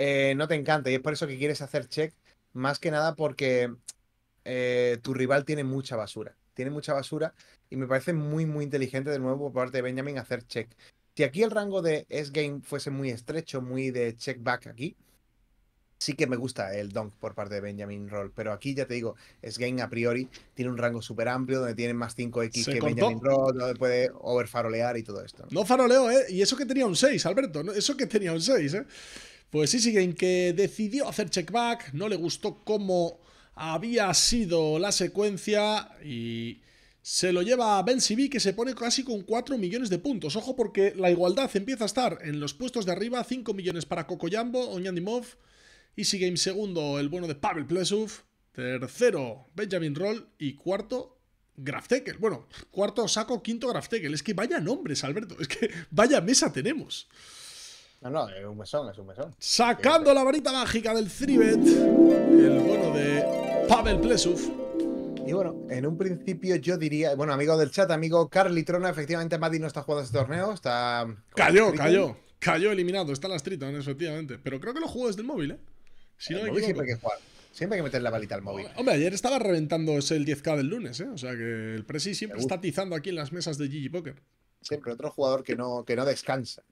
eh, no te encanta. Y es por eso que quieres hacer check, más que nada porque eh, tu rival tiene mucha basura. Tiene mucha basura y me parece muy, muy inteligente de nuevo por parte de Benjamin hacer check. Si aquí el rango de S-Game fuese muy estrecho, muy de check back aquí, sí que me gusta el donk por parte de Benjamin Roll, pero aquí ya te digo, s game a priori, tiene un rango súper amplio donde tiene más 5x que Benjamin Roll, donde puede overfarolear y todo esto. No faroleo, ¿eh? Y eso que tenía un 6, Alberto, eso que tenía un 6, ¿eh? Pues Easy Game que decidió hacer checkback, no le gustó cómo había sido la secuencia y se lo lleva a Ben Sibi que se pone casi con 4 millones de puntos. Ojo porque la igualdad empieza a estar en los puestos de arriba, 5 millones para Cocoyambo, Oñandimov, Easy Game segundo, el bueno de Pavel Plesuf, tercero Benjamin Roll y cuarto Graftekel. Bueno, cuarto saco, quinto Graftekel. Es que vaya nombres, Alberto, es que vaya mesa tenemos. No, no, es un mesón, es un mesón. Sacando la varita mágica del Thribet, el bueno de Pavel Plesov. Y bueno, en un principio yo diría, bueno, amigo del chat, amigo Carly Trona, efectivamente Maddy no está jugando este torneo, está. Cayó, cayó, cayó eliminado, está en las Triton, efectivamente. Pero creo que lo jugó desde el móvil, ¿eh? Si siempre hay que jugar. Siempre hay que meter la balita al móvil. Hombre, ayer estaba reventando ese el 10K del lunes, ¿eh? O sea que el Presi siempre está tizando aquí en las mesas de Gigi Poker. Siempre otro jugador que no, que no descansa.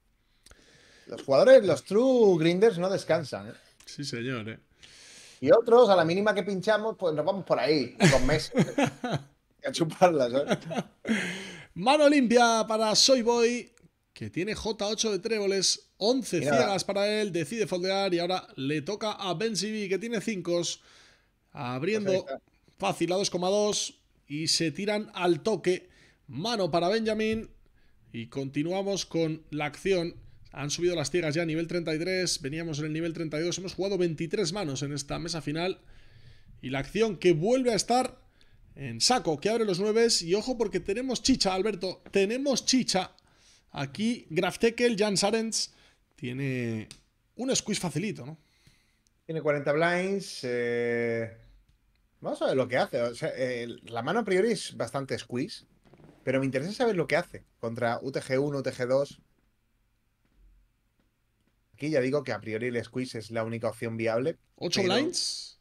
Los jugadores, los true grinders no descansan. ¿eh? Sí, señor. ¿eh? Y otros, a la mínima que pinchamos, pues nos vamos por ahí, dos meses. a chuparlas. ¿eh? Mano limpia para Soyboy, que tiene J8 de tréboles, 11 ciegas para él, decide foldear y ahora le toca a Ben que tiene 5, abriendo fácil a 2,2 y se tiran al toque. Mano para Benjamin y continuamos con la acción han subido las ciegas ya a nivel 33, veníamos en el nivel 32, hemos jugado 23 manos en esta mesa final. Y la acción que vuelve a estar en saco, que abre los 9 y ojo porque tenemos chicha, Alberto, tenemos chicha. Aquí Graftekel, Jan Sarens, tiene un squeeze facilito, ¿no? Tiene 40 blinds, eh, vamos a ver lo que hace. la mano a priori es bastante squeeze, pero me interesa saber lo que hace contra UTG1, UTG2 Aquí ya digo que a priori el squeeze es la única opción viable. ¿Ocho lines blinds?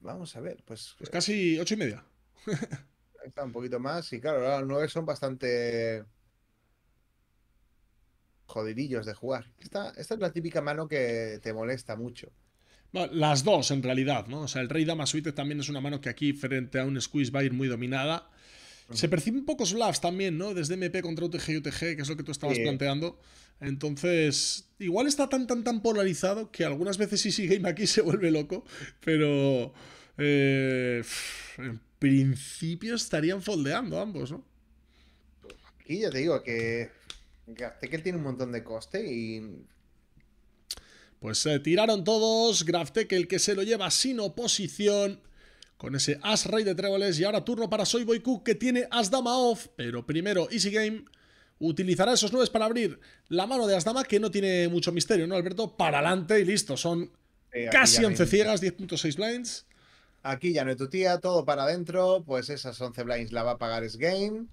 Vamos a ver, pues. es pues casi ocho y media. está un poquito más. Y claro, los nueve son bastante. jodidillos de jugar. Esta, esta es la típica mano que te molesta mucho. las dos, en realidad, ¿no? O sea, el rey dama suite también es una mano que aquí, frente a un squeeze, va a ir muy dominada. Se perciben pocos laughs también, ¿no? Desde MP contra UTG y UTG, que es lo que tú estabas planteando. Entonces, igual está tan, tan, tan polarizado que algunas veces si Game aquí se vuelve loco, pero eh, en principio estarían foldeando ambos, ¿no? Aquí ya te digo que que tiene un montón de coste y... Pues se tiraron todos, el que se lo lleva sin oposición con ese as rey de tréboles y ahora turno para Soy que tiene as dama off, pero primero Easy Game utilizará esos nubes para abrir la mano de as dama que no tiene mucho misterio, ¿no, Alberto? Para adelante y listo, son eh, casi 11 ciegas, 10.6 blinds. Aquí ya no hay tu tía, todo para adentro, pues esas 11 blinds la va a pagar es Game,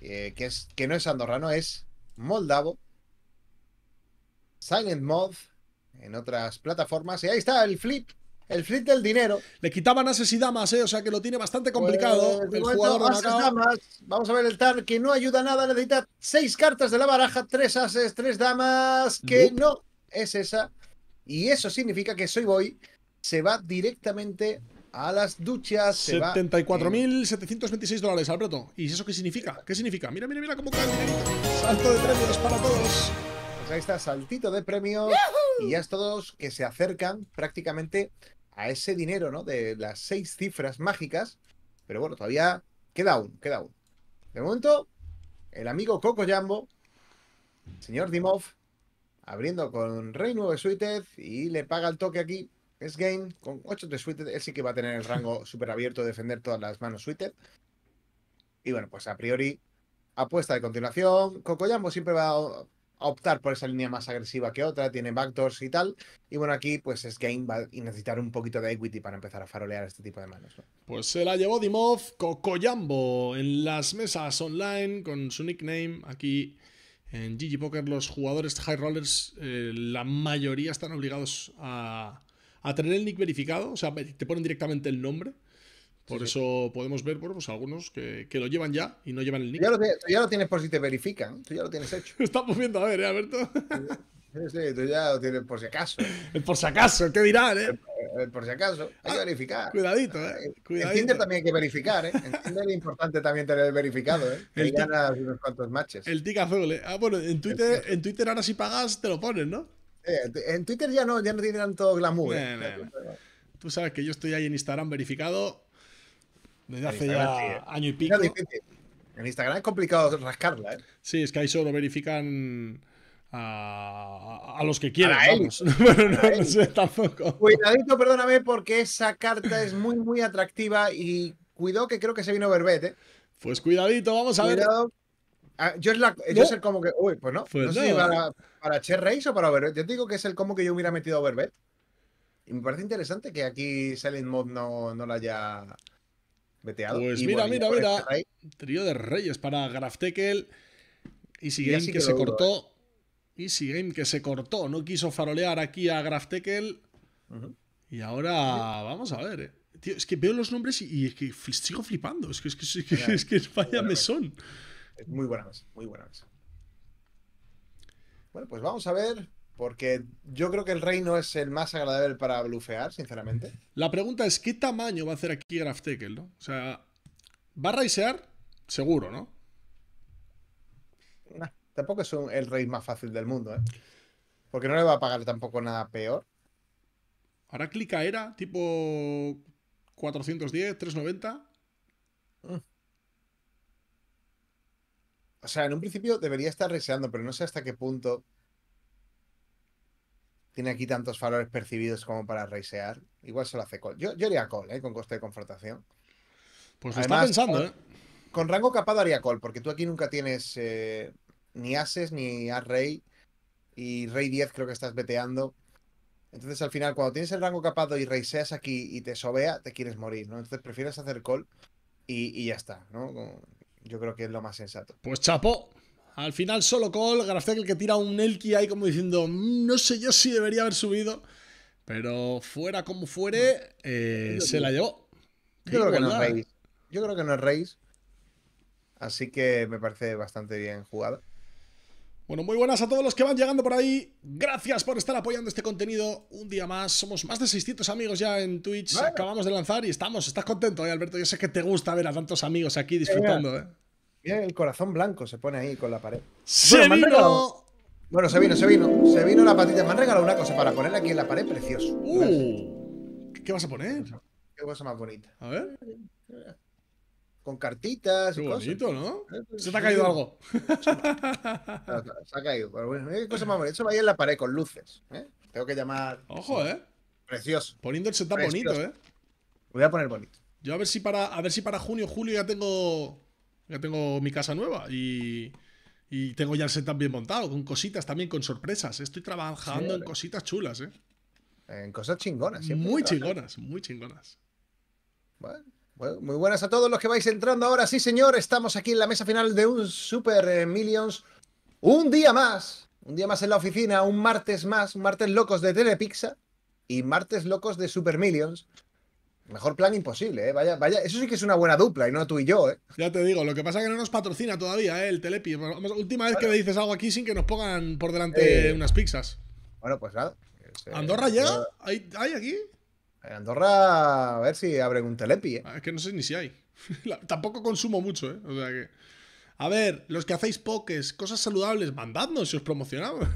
eh, que, es, que no es andorrano, es moldavo. Silent Mod en otras plataformas. Y ahí está el flip el flip del dinero. Le quitaban ases y damas, ¿eh? o sea que lo tiene bastante pues, complicado el jugador de damas. Vamos a ver el tar que no ayuda nada, necesita seis cartas de la baraja, tres ases, tres damas, que no es esa. Y eso significa que Soy Boy se va directamente a las duchas. 74.726 dólares, Alberto. ¿Y eso qué significa? ¿Qué significa? Mira, mira, mira cómo cae el Salto de premios para todos. Pues ahí está, saltito de premios. Y ya es todos que se acercan prácticamente a ese dinero, ¿no? De las seis cifras mágicas. Pero bueno, todavía queda aún, queda aún. De momento, el amigo Coco Jambo, señor Dimov, abriendo con Rey 9 suited y le paga el toque aquí. Es game con 8 de suited. Él sí que va a tener el rango súper abierto de defender todas las manos suited. Y bueno, pues a priori, apuesta de continuación. Coco Jambo siempre va optar por esa línea más agresiva que otra, tiene backdoors y tal. Y bueno, aquí pues es game va a necesitar un poquito de equity para empezar a farolear este tipo de manos. Pues se la llevó Dimov Cocoyambo en las mesas online con su nickname aquí. En GG Poker los jugadores high rollers, eh, la mayoría están obligados a, a tener el nick verificado, o sea, te ponen directamente el nombre por eso podemos ver, bueno, pues algunos que, que, lo llevan ya y no llevan el nick. ya, lo, tienes por si te verifican, tú ya lo tienes hecho. Estamos viendo, a ver, ¿eh, Alberto? sí, tú ya lo tienes por si acaso. El por si acaso, ¿qué dirán, eh? El, eh, eh, por si acaso, hay que ah, verificar. Cuidadito, eh. eh en Tinder también hay que verificar, eh. En Tinder es importante también tener verificado, eh. ganas unos cuantos matches. El tic eh. Ah, bueno, en Twitter, en Twitter ahora si pagas te lo pones, ¿no? en Twitter ya no, ya no tienen tanto glamour. Tú sabes que yo estoy ahí en Instagram verificado desde hace ya eh. año y pico. En Instagram es complicado rascarla, ¿eh? Sí, es que ahí solo verifican a, a los que quieran. A vamos. Bueno, no, tampoco. Cuidadito, perdóname, porque esa carta es muy, muy atractiva y cuidado que creo que se vino Verbet, ¿eh? Pues cuidadito, vamos a ver. Ah, yo es, el como que. Uy, pues no. Pues no si para, para o para Verbet. Yo te digo que es el como que yo hubiera metido a Verbet. Y me parece interesante que aquí Selling Mod no, no la haya. Pues mira, mira, mira. Este Trío de Reyes para Graftekel. Easy Game que, se cortó. y eh. Easy Game que se cortó. No quiso farolear aquí a Graftekel. Y ahora vamos a ver. Eh. es que veo los nombres y, sigo flipando. Es que es, que, es, que, mesón. muy buena muy buena Bueno, pues vamos a ver porque yo creo que el rey no es el más agradable para blufear, sinceramente. La pregunta es, ¿qué tamaño va a hacer aquí Graf Tekel, no? O sea, ¿va a raisear? Seguro, ¿no? tampoco es el rey más fácil del mundo, ¿eh? Porque no le va a pagar tampoco nada peor. Ahora clica era, tipo 410, 390. Mm. O sea, en un principio debería estar raiseando, pero no sé hasta qué punto tiene aquí tantos valores percibidos como para raisear. Igual solo hace call. Yo, yo haría call, ¿eh? Con coste de confrontación. Pues lo está pensando, ¿eh? Con, rango capado haría call, porque tú aquí nunca tienes eh, ni ases ni as rey. Y rey 10 creo que estás veteando. Entonces al final, cuando tienes el rango capado y raiseas aquí y te sobea, te quieres morir, ¿no? Entonces prefieres hacer call y, y ya está, ¿no? Yo creo que es lo más sensato. Pues chapo, al final solo call, Graftek el que tira un Elki ahí como diciendo, mm, no sé yo si debería haber subido. Pero fuera como fuere, eh, se la llevó. Yo creo, no es yo creo, que no es Reis. Así que me parece bastante bien jugado. Bueno, muy buenas a todos los que van llegando por ahí. Gracias por estar apoyando este contenido un día más. Somos más de 600 amigos ya en Twitch. Acabamos de lanzar y estamos. Estás contento, eh, Alberto. Yo sé que te gusta ver a tantos amigos aquí disfrutando el corazón blanco se pone ahí con la pared. ¡Se vino! Bueno, se vino, se vino. Se vino la patita. Me han regalado una cosa para poner aquí en la pared, precioso. Uh. ¿Qué vas a poner? Qué cosa más bonita. A ver. Con cartitas Qué bonito, ¿no? Eh, pues, se te ha caído algo. se ha caído. Pero bueno, eh, qué cosa más bonita. Eso va ahí en la pared con luces. ¿eh? Tengo que llamar. Ojo, ¿eh? Precioso. Poniendo el setup bonito, ¿eh? voy a poner bonito. Yo a ver si para, a ver si para junio, julio ya tengo ya tengo mi casa nueva y, y tengo ya el set también montado, con cositas también, con sorpresas. Estoy trabajando en eh. cositas chulas, ¿eh? En cosas chingonas, siempre Muy chingonas, muy chingonas. Bueno, muy buenas a todos los que vais entrando ahora. Sí, señor, estamos aquí en la mesa final de un Super eh, Millions. Un día más, un día más en la oficina, un martes más, un martes locos de Telepizza y martes locos de Super Millions. Mejor plan imposible, ¿eh? Vaya, vaya, eso sí que es una buena dupla y no tú y yo, ¿eh? Ya te digo, lo que pasa es que no nos patrocina todavía, ¿eh? El Telepi. Última vez que le dices algo aquí sin que nos pongan por delante eh. unas pizzas. Bueno, pues nada. Eh, ¿Andorra ya? ¿Hay, aquí? Andorra, a ver si abren un Telepi, ¿eh? Ah, es que no sé ni si hay. Tampoco consumo mucho, ¿eh? O sea que. A ver, los que hacéis pokés, cosas saludables, mandadnos si os promocionamos.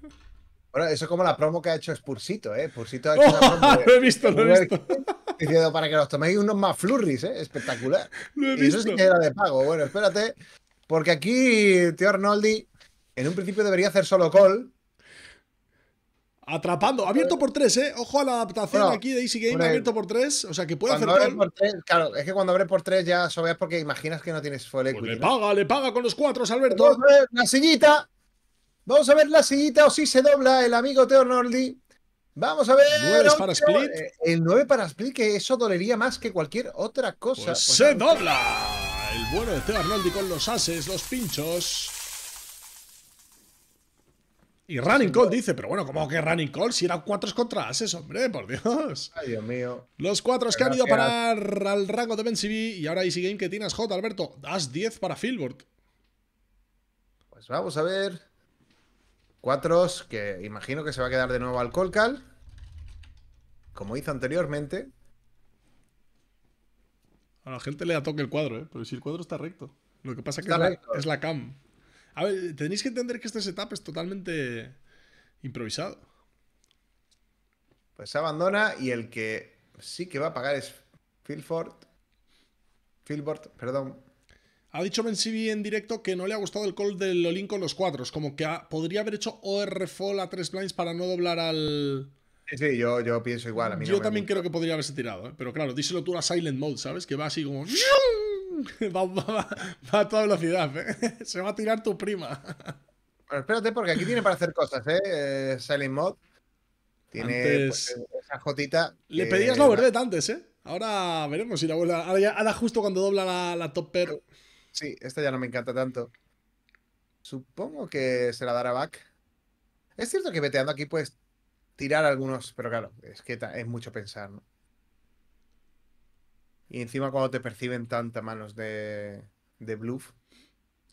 bueno, eso es como la promo que ha hecho Spursito, ¿eh? Spursito ha hecho lo he visto, lo he visto para que los toméis unos más flurries, ¿eh? Espectacular. Y eso sí que era de pago. Bueno, espérate. Porque aquí, Teo Arnoldi, en un principio debería hacer solo call. Atrapando, abierto por tres, ¿eh? Ojo a la adaptación aquí de Easy Game, abierto por tres. O sea, que puede hacer call. claro, es que cuando abre por tres ya sobeas porque imaginas que no tienes full pues equity, le paga, le paga con los cuatro, Alberto. Vamos a ver la sillita. Vamos a ver la sillita o si se dobla el amigo Teo Noldi. Vamos a ver. 9 para Split. Eh, el 9 para Split, que eso dolería más que cualquier otra cosa. Pues pues se dobla. El bueno de Teo Arnoldi con los ases, los pinchos. Y pues Running Call dice, pero bueno, ¿cómo que Running Call? Si eran cuatro contra ases, hombre, por Dios. Ay, Dios mío. Los cuatro que han ido a parar al rango de Ben CB y ahora Easy Game que tienes J, Alberto. das 10 para Filbord. Pues vamos a ver. Cuatros, que imagino que se va a quedar de nuevo al Colcal como hizo anteriormente. A la gente le da toque el cuadro, ¿eh? pero si el cuadro está recto. Lo que pasa es que es la, cam. A ver, tenéis que entender que este setup es totalmente improvisado. Pues se abandona y el que sí que va a pagar es Philford. Ford, perdón. Ha dicho Ben en directo que no le ha gustado el call del Olin con los cuadros. Como que podría haber hecho OR Fall a tres blinds para no doblar al, Sí, yo, pienso igual. A mí yo también creo que podría haberse tirado, ¿eh? pero claro, díselo tú a Silent Mode, ¿sabes? Que va así como. Va, a toda velocidad, ¿eh? Se va a tirar tu prima. Pero espérate, porque aquí tiene para hacer cosas, ¿eh? eh Silent Mode. Tiene pues, esa jotita. Le pedías la verde antes, ¿eh? Ahora veremos si la vuelve. Ahora, ya, justo cuando dobla la, top Sí, esta ya no me encanta tanto. Supongo que se la dará back. Es cierto que veteando aquí pues tirar algunos, pero claro, es que es mucho pensar, Y encima cuando te perciben tantas manos de, de bluff,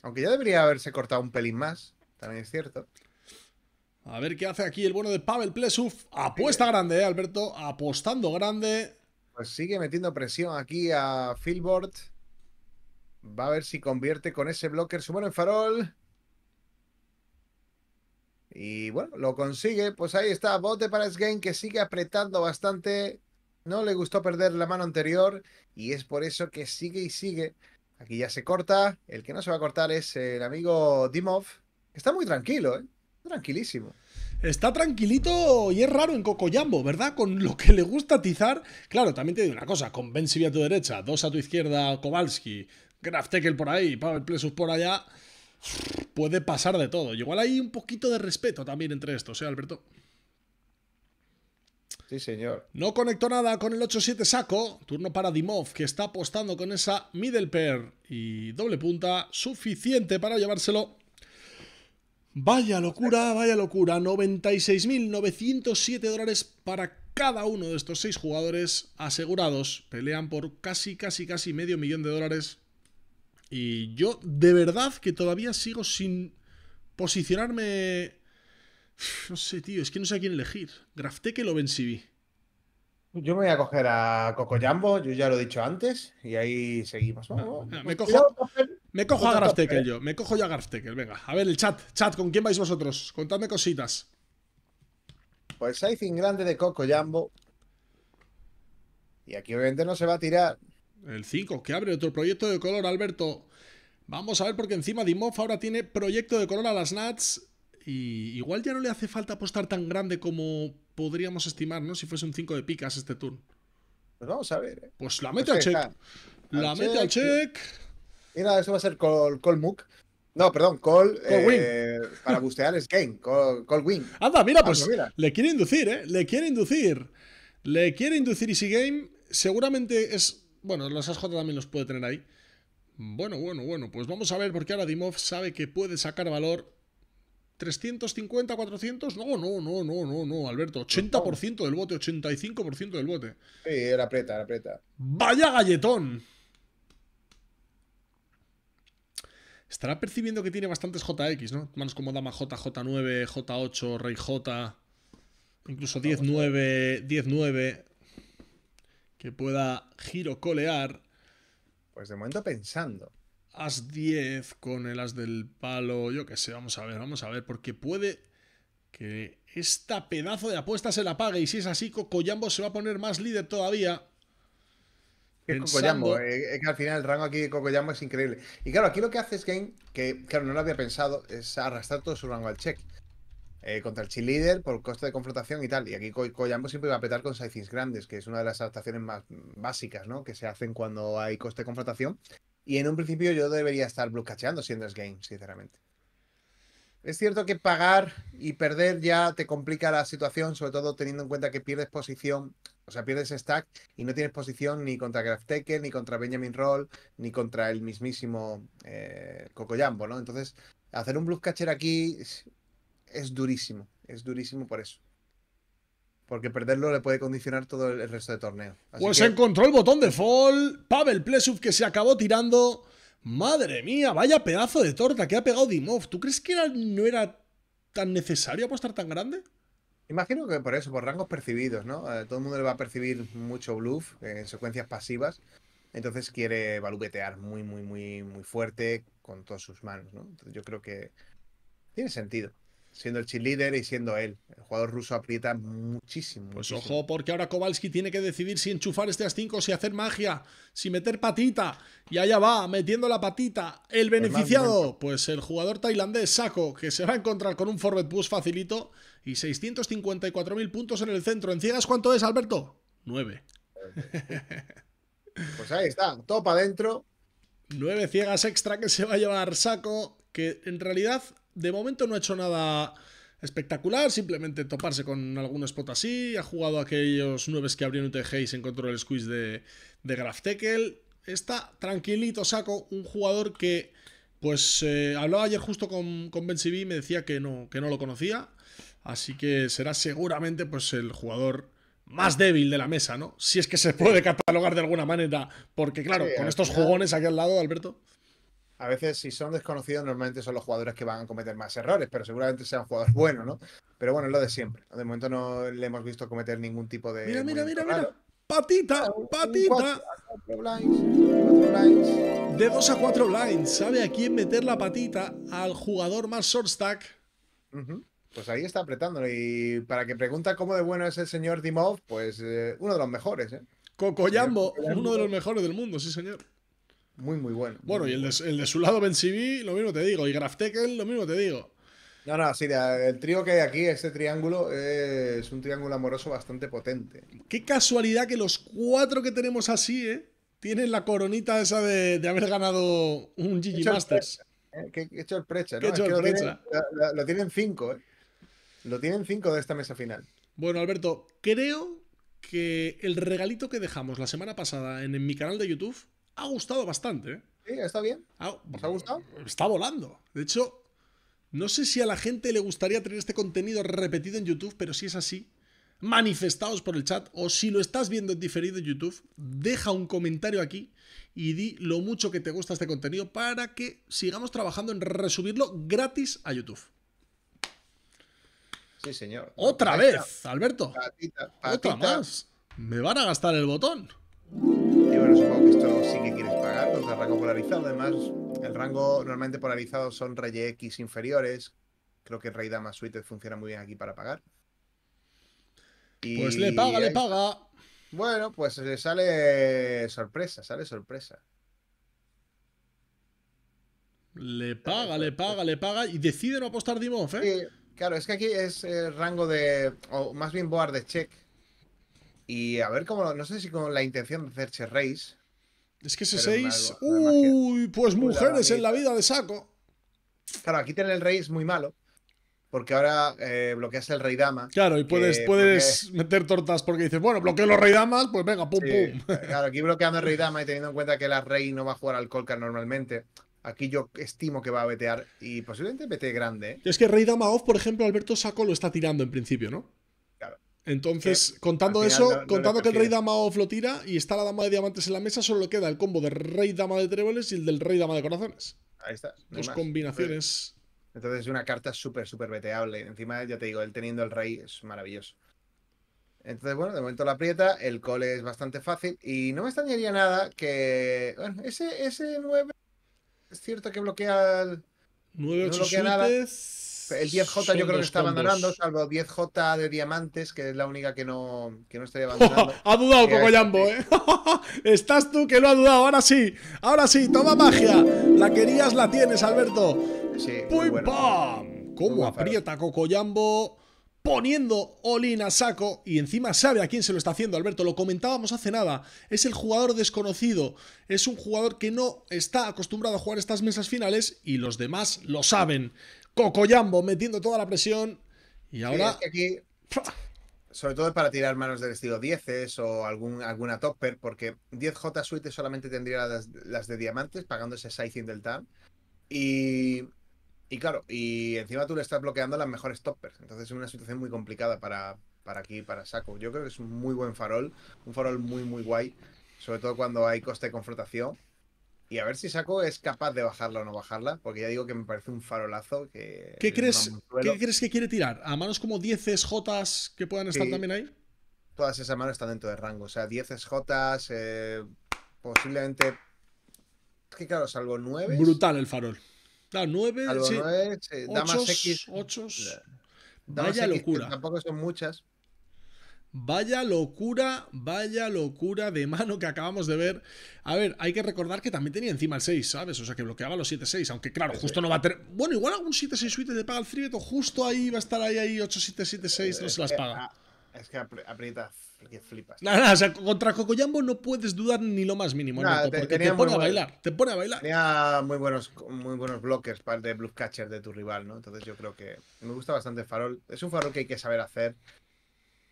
aunque ya debería haberse cortado un pelín más, también es cierto. A ver qué hace aquí el bueno de Pavel Plesuf. Apuesta eh. grande, eh, Alberto, apostando grande. Pues sigue metiendo presión aquí a Philbord. Va a ver si convierte con ese blocker su mano en farol. Y bueno, lo consigue. Pues ahí está, bote para Sgain que sigue apretando bastante. No le gustó perder la mano anterior y es por eso que sigue y sigue. Aquí ya se corta. El que no se va a cortar es el amigo Dimov. Está muy tranquilo, ¿eh? Tranquilísimo. Está tranquilito y es raro en Cocoyambo, ¿verdad? Con lo que le gusta tizar. Claro, también te digo una cosa: con Ben a tu derecha, dos a tu izquierda, Kowalski, Graftekel por ahí, Pavel Plesus por allá puede pasar de todo. Igual hay un poquito de respeto también entre estos, ¿eh, Alberto? Sí, señor. No conectó nada con el 8-7 saco. Turno para Dimov, que está apostando con esa middle pair y doble punta. Suficiente para llevárselo. Vaya locura, vaya locura. 96.907 dólares para cada uno de estos seis jugadores asegurados. Pelean por casi, casi, casi medio millón de dólares y yo de verdad que todavía sigo sin posicionarme... No sé, tío, es que no sé a quién elegir. Graftekel o vi Yo me voy a coger a Cocoyambo, yo ya lo he dicho antes, y ahí seguimos. Ah, ah, me, cojo, a Graftekel yo, me cojo yo a Graftekel. Venga, a ver el chat, chat, ¿con quién vais vosotros? Contadme cositas. Pues Saizin grande de coco Cocoyambo. Y aquí obviamente no se va a tirar el 5, que abre otro proyecto de color, Alberto. Vamos a ver, porque encima Dimov ahora tiene proyecto de color a las Nats. Y igual ya no le hace falta apostar tan grande como podríamos estimar, ¿no? Si fuese un 5 de picas este turn. Pues vamos a ver. ¿eh? Pues la mete al check. La meta mete al check. Mira, eso va a ser Col, Colmuk. No, perdón, Col. Eh, para bustear es Game. call Anda, mira, pues le quiere inducir, ¿eh? Le quiere inducir. Le quiere inducir Easy Game. Seguramente es bueno, los AJ también los puede tener ahí. Bueno, bueno, bueno, pues vamos a ver porque ahora Dimov sabe que puede sacar valor. 350, 400, no, no, no, no, no, no, Alberto, 80% pues del bote, 85% del bote. Sí, era aprieta, era aprieta. Vaya galletón. Estará percibiendo que tiene bastantes JX, ¿no? Manos como dama J, J9, J8, Rey J, incluso 19, 19 que pueda girocolear. Pues de momento pensando. As 10 con el as del palo, yo qué sé, vamos a ver, vamos a ver, porque puede que esta pedazo de apuesta se la pague y si es así, Cocoyambo se va a poner más líder todavía. Es Cocoyambo, eh, es que al final el rango aquí de Cocoyambo es increíble. Y claro, aquí lo que hace es que claro, no lo había pensado, es arrastrar todo su rango al check. Eh, contra el leader por coste de confrontación y tal. Y aquí Koyambo siempre va a petar con Things grandes, que es una de las adaptaciones más básicas, ¿no? Que se hacen cuando hay coste de confrontación. Y en un principio yo debería estar siendo es Game, sinceramente. Es cierto que pagar y perder ya te complica la situación, sobre todo teniendo en cuenta que pierdes posición, o sea, pierdes stack y no tienes posición ni contra Graftaker, ni contra Benjamin Roll, ni contra el mismísimo eh, Cocoyambo, ¿no? Entonces, hacer un blue aquí es durísimo, es durísimo por eso. Porque perderlo le puede condicionar todo el resto de torneo. pues encontró el botón de fall. Pavel Plesuf, que se acabó tirando. Madre mía, vaya pedazo de torta que ha pegado Dimov. ¿Tú crees que no era tan necesario apostar tan grande? Imagino que por eso, por rangos percibidos, ¿no? Eh, todo el mundo le va a percibir mucho bluff en secuencias pasivas. Entonces quiere balubetear muy, muy, muy, muy fuerte con todas sus manos, ¿no? Entonces yo creo que tiene sentido siendo el líder y siendo él. El jugador ruso aprieta muchísimo. Pues ojo, porque ahora Kowalski tiene que decidir si enchufar este AS5, si hacer magia, si meter patita. Y allá va, metiendo la patita. El pues beneficiado, pues el jugador tailandés Saco, que se va a encontrar con un forward push facilito y 654.000 puntos en el centro. ¿En ciegas cuánto es, Alberto? 9. Pues ahí está, topa para adentro. Nueve ciegas extra que se va a llevar Saco, que en realidad de momento no ha hecho nada espectacular, simplemente toparse con algún spot así, ha jugado aquellos nueves que abrió en UTG y se encontró el squeeze de, de Graf Tekel. Está tranquilito Saco, un jugador que, pues, eh, hablaba ayer justo con, con Ben y me decía que no, que no lo conocía, así que será seguramente, pues, el jugador más débil de la mesa, ¿no? Si es que se puede catalogar de alguna manera, porque claro, con estos jugones aquí al lado, Alberto a veces si son desconocidos normalmente son los jugadores que van a cometer más errores, pero seguramente sean jugadores buenos, ¿no? Pero bueno, es lo de siempre. De momento no le hemos visto cometer ningún tipo de... Mira, mira, mira, mira. Patita, ah, patita. De 2 a 4 blinds. Sabe a quién meter la patita al jugador más short stack. Pues ahí está apretándolo. Y para que pregunta cómo de bueno es el señor Dimov, pues eh, uno de los mejores. ¿eh? Cocoyambo, uno de los mejores del mundo, sí señor. Muy, muy bueno. Bueno, y el de, su lado, Ben lo mismo te digo. Y Graf Tekel, lo mismo te digo. No, no, sí, el trío que hay aquí, este triángulo, es un triángulo amoroso bastante potente. Qué casualidad que los cuatro que tenemos así, ¿eh? Tienen la coronita esa de, haber ganado un Gigi Masters. hecho el ¿no? Lo, tienen, cinco, ¿eh? Lo tienen cinco de esta mesa final. Bueno, Alberto, creo que el regalito que dejamos la semana pasada en mi canal de YouTube ha gustado bastante. ¿eh? Sí, está bien. ¿Os ha gustado? Está volando. De hecho, no sé si a la gente le gustaría tener este contenido repetido en YouTube, pero si es así, manifestaos por el chat o si lo estás viendo en diferido en YouTube, deja un comentario aquí y di lo mucho que te gusta este contenido para que sigamos trabajando en resumirlo gratis a YouTube. Sí, señor. Otra vez, Alberto. Otra más. Me van a gastar el botón. Y bueno, supongo que esto sí que quieres pagar, los de rango polarizado. Además, el rango normalmente polarizado son rey X inferiores. Creo que rey dama suite funciona muy bien aquí para pagar. pues le paga, le paga. Bueno, pues le sale sorpresa, sale sorpresa. Le paga, le paga, le paga y decide no apostar Dimov, ¿eh? Sí, claro, es que aquí es el eh, rango de, o más bien board de check, y a ver cómo, no sé si con la intención de hacer che race. Es que ese 6, uy, pues mujeres en la vida de saco. Claro, aquí tiene el rey es muy malo. Porque ahora eh, bloqueas el rey dama. Claro, y puedes, puedes meter tortas porque dices, bueno, bloqueo los rey damas, pues venga, pum, pum. Eh, claro, aquí bloqueando el rey dama y teniendo en cuenta que la rey no va a jugar al Colcar normalmente, aquí yo estimo que va a vetear y posiblemente vete grande. ¿eh? Es que rey dama off, por ejemplo, Alberto Saco lo está tirando en principio, ¿no? Entonces, contando eso, contando que el rey dama o y está la dama de diamantes en la mesa, solo queda el combo de rey dama de tréboles y el del rey dama de corazones. Ahí está. Dos combinaciones. Pues, entonces es una carta súper, súper veteable. Encima, ya te digo, él teniendo el rey es maravilloso. Entonces, bueno, de momento la aprieta, el cole es bastante fácil y no me extrañaría nada que... Bueno, ese, ese 9 es cierto que bloquea... El... 9-8 el 10J yo creo que está abandonando, salvo 10J de diamantes, que es la única que no, que no abandonando. ha dudado Cocoyambo, ¿eh? Estás tú que lo ha dudado, ahora sí, ahora sí, toma magia. La querías, la tienes, Alberto. Sí, ¡Pum, ¿Cómo aprieta Cocoyambo? poniendo a saco y encima sabe a quién se lo está haciendo Alberto, lo comentábamos hace nada, es el jugador desconocido, es un jugador que no está acostumbrado a jugar estas mesas finales y los demás lo saben. Cocoyambo metiendo toda la presión. Y ahora. aquí, sobre todo es para tirar manos del estilo 10 o algún, alguna topper, porque 10J Suite solamente tendría las, de diamantes, pagando ese sizing del TAM. Y. Y claro, y encima tú le estás bloqueando las mejores toppers. Entonces es una situación muy complicada para, para aquí, para Saco. Yo creo que es un muy buen farol, un farol muy, muy guay, sobre todo cuando hay coste de confrontación. Y a ver si Saco es capaz de bajarla o no bajarla, porque ya digo que me parece un farolazo que... ¿Qué, crees, que quiere tirar? ¿A manos como 10 SJs que puedan estar también ahí? Todas esas manos están dentro de rango, o sea, 10 SJs, eh, posiblemente... Es que claro, salvo 9... Brutal el farol. Da 9, eh, damas X... 8... Vaya locura. Tampoco son muchas, Vaya locura, vaya locura de mano que acabamos de ver. A ver, hay que recordar que también tenía encima el 6, ¿sabes? O sea, que bloqueaba los 7-6, aunque claro, justo no va a tener... Bueno, igual algún 7-6 suite de paga el Frieto. justo ahí va a estar ahí, ahí 8-7-7-6, no eh, se las eh, paga. Ah, es que aprieta que flipas. Nada, o sea, contra Cocoyambo no puedes dudar ni lo más mínimo, pone a bailar, te pone a bailar. Tenía muy buenos, muy buenos blockers de Blue catcher de tu rival, ¿no? Entonces yo creo que me gusta bastante el farol. Es un farol que hay que saber hacer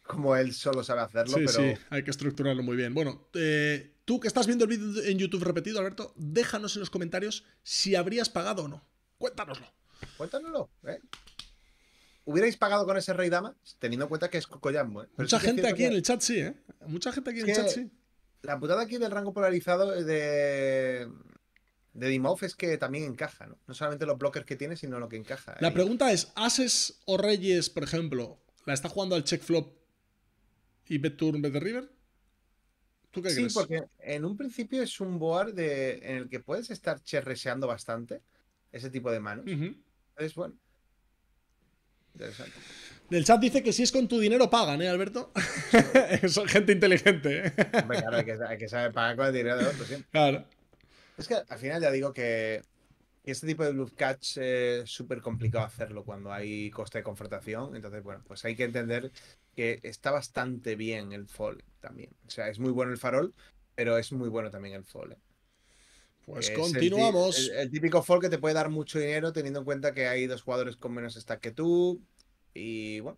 como él solo sabe hacerlo. pero... sí, hay que estructurarlo muy bien. Bueno, eh, tú que estás viendo el vídeo en YouTube repetido, Alberto, déjanos en los comentarios si habrías pagado o no. Cuéntanoslo. Cuéntanoslo, ¿eh? ¿Hubierais pagado con ese rey dama? Teniendo en cuenta que es Cocoyambo, ¿eh? Mucha gente aquí en el chat sí, ¿eh? Mucha gente aquí en el chat sí. La putada aquí del rango polarizado eh, de de Dimov es que también encaja, ¿no? No solamente los blockers que tiene, sino lo que encaja. La eh. pregunta es, Ases o Reyes, por ejemplo, la está jugando al check flop y Betur en vez de River? ¿Tú qué sí, porque en un principio es un board en el que puedes estar cherreseando bastante ese tipo de manos. Es bueno. Interesante. Del chat dice que si es con tu dinero pagan, ¿eh, Alberto? Son gente inteligente, ¿eh? Hombre, claro, hay que, saber pagar con el dinero de otro, Claro. Es que al final ya digo que este tipo de bluff catch es súper complicado hacerlo cuando hay coste de confrontación. Entonces, bueno, pues hay que entender que está bastante bien el fall también. O sea, es muy bueno el farol, pero es muy bueno también el fall. Pues continuamos. El, típico fall que te puede dar mucho dinero teniendo en cuenta que hay dos jugadores con menos stack que tú. Y bueno,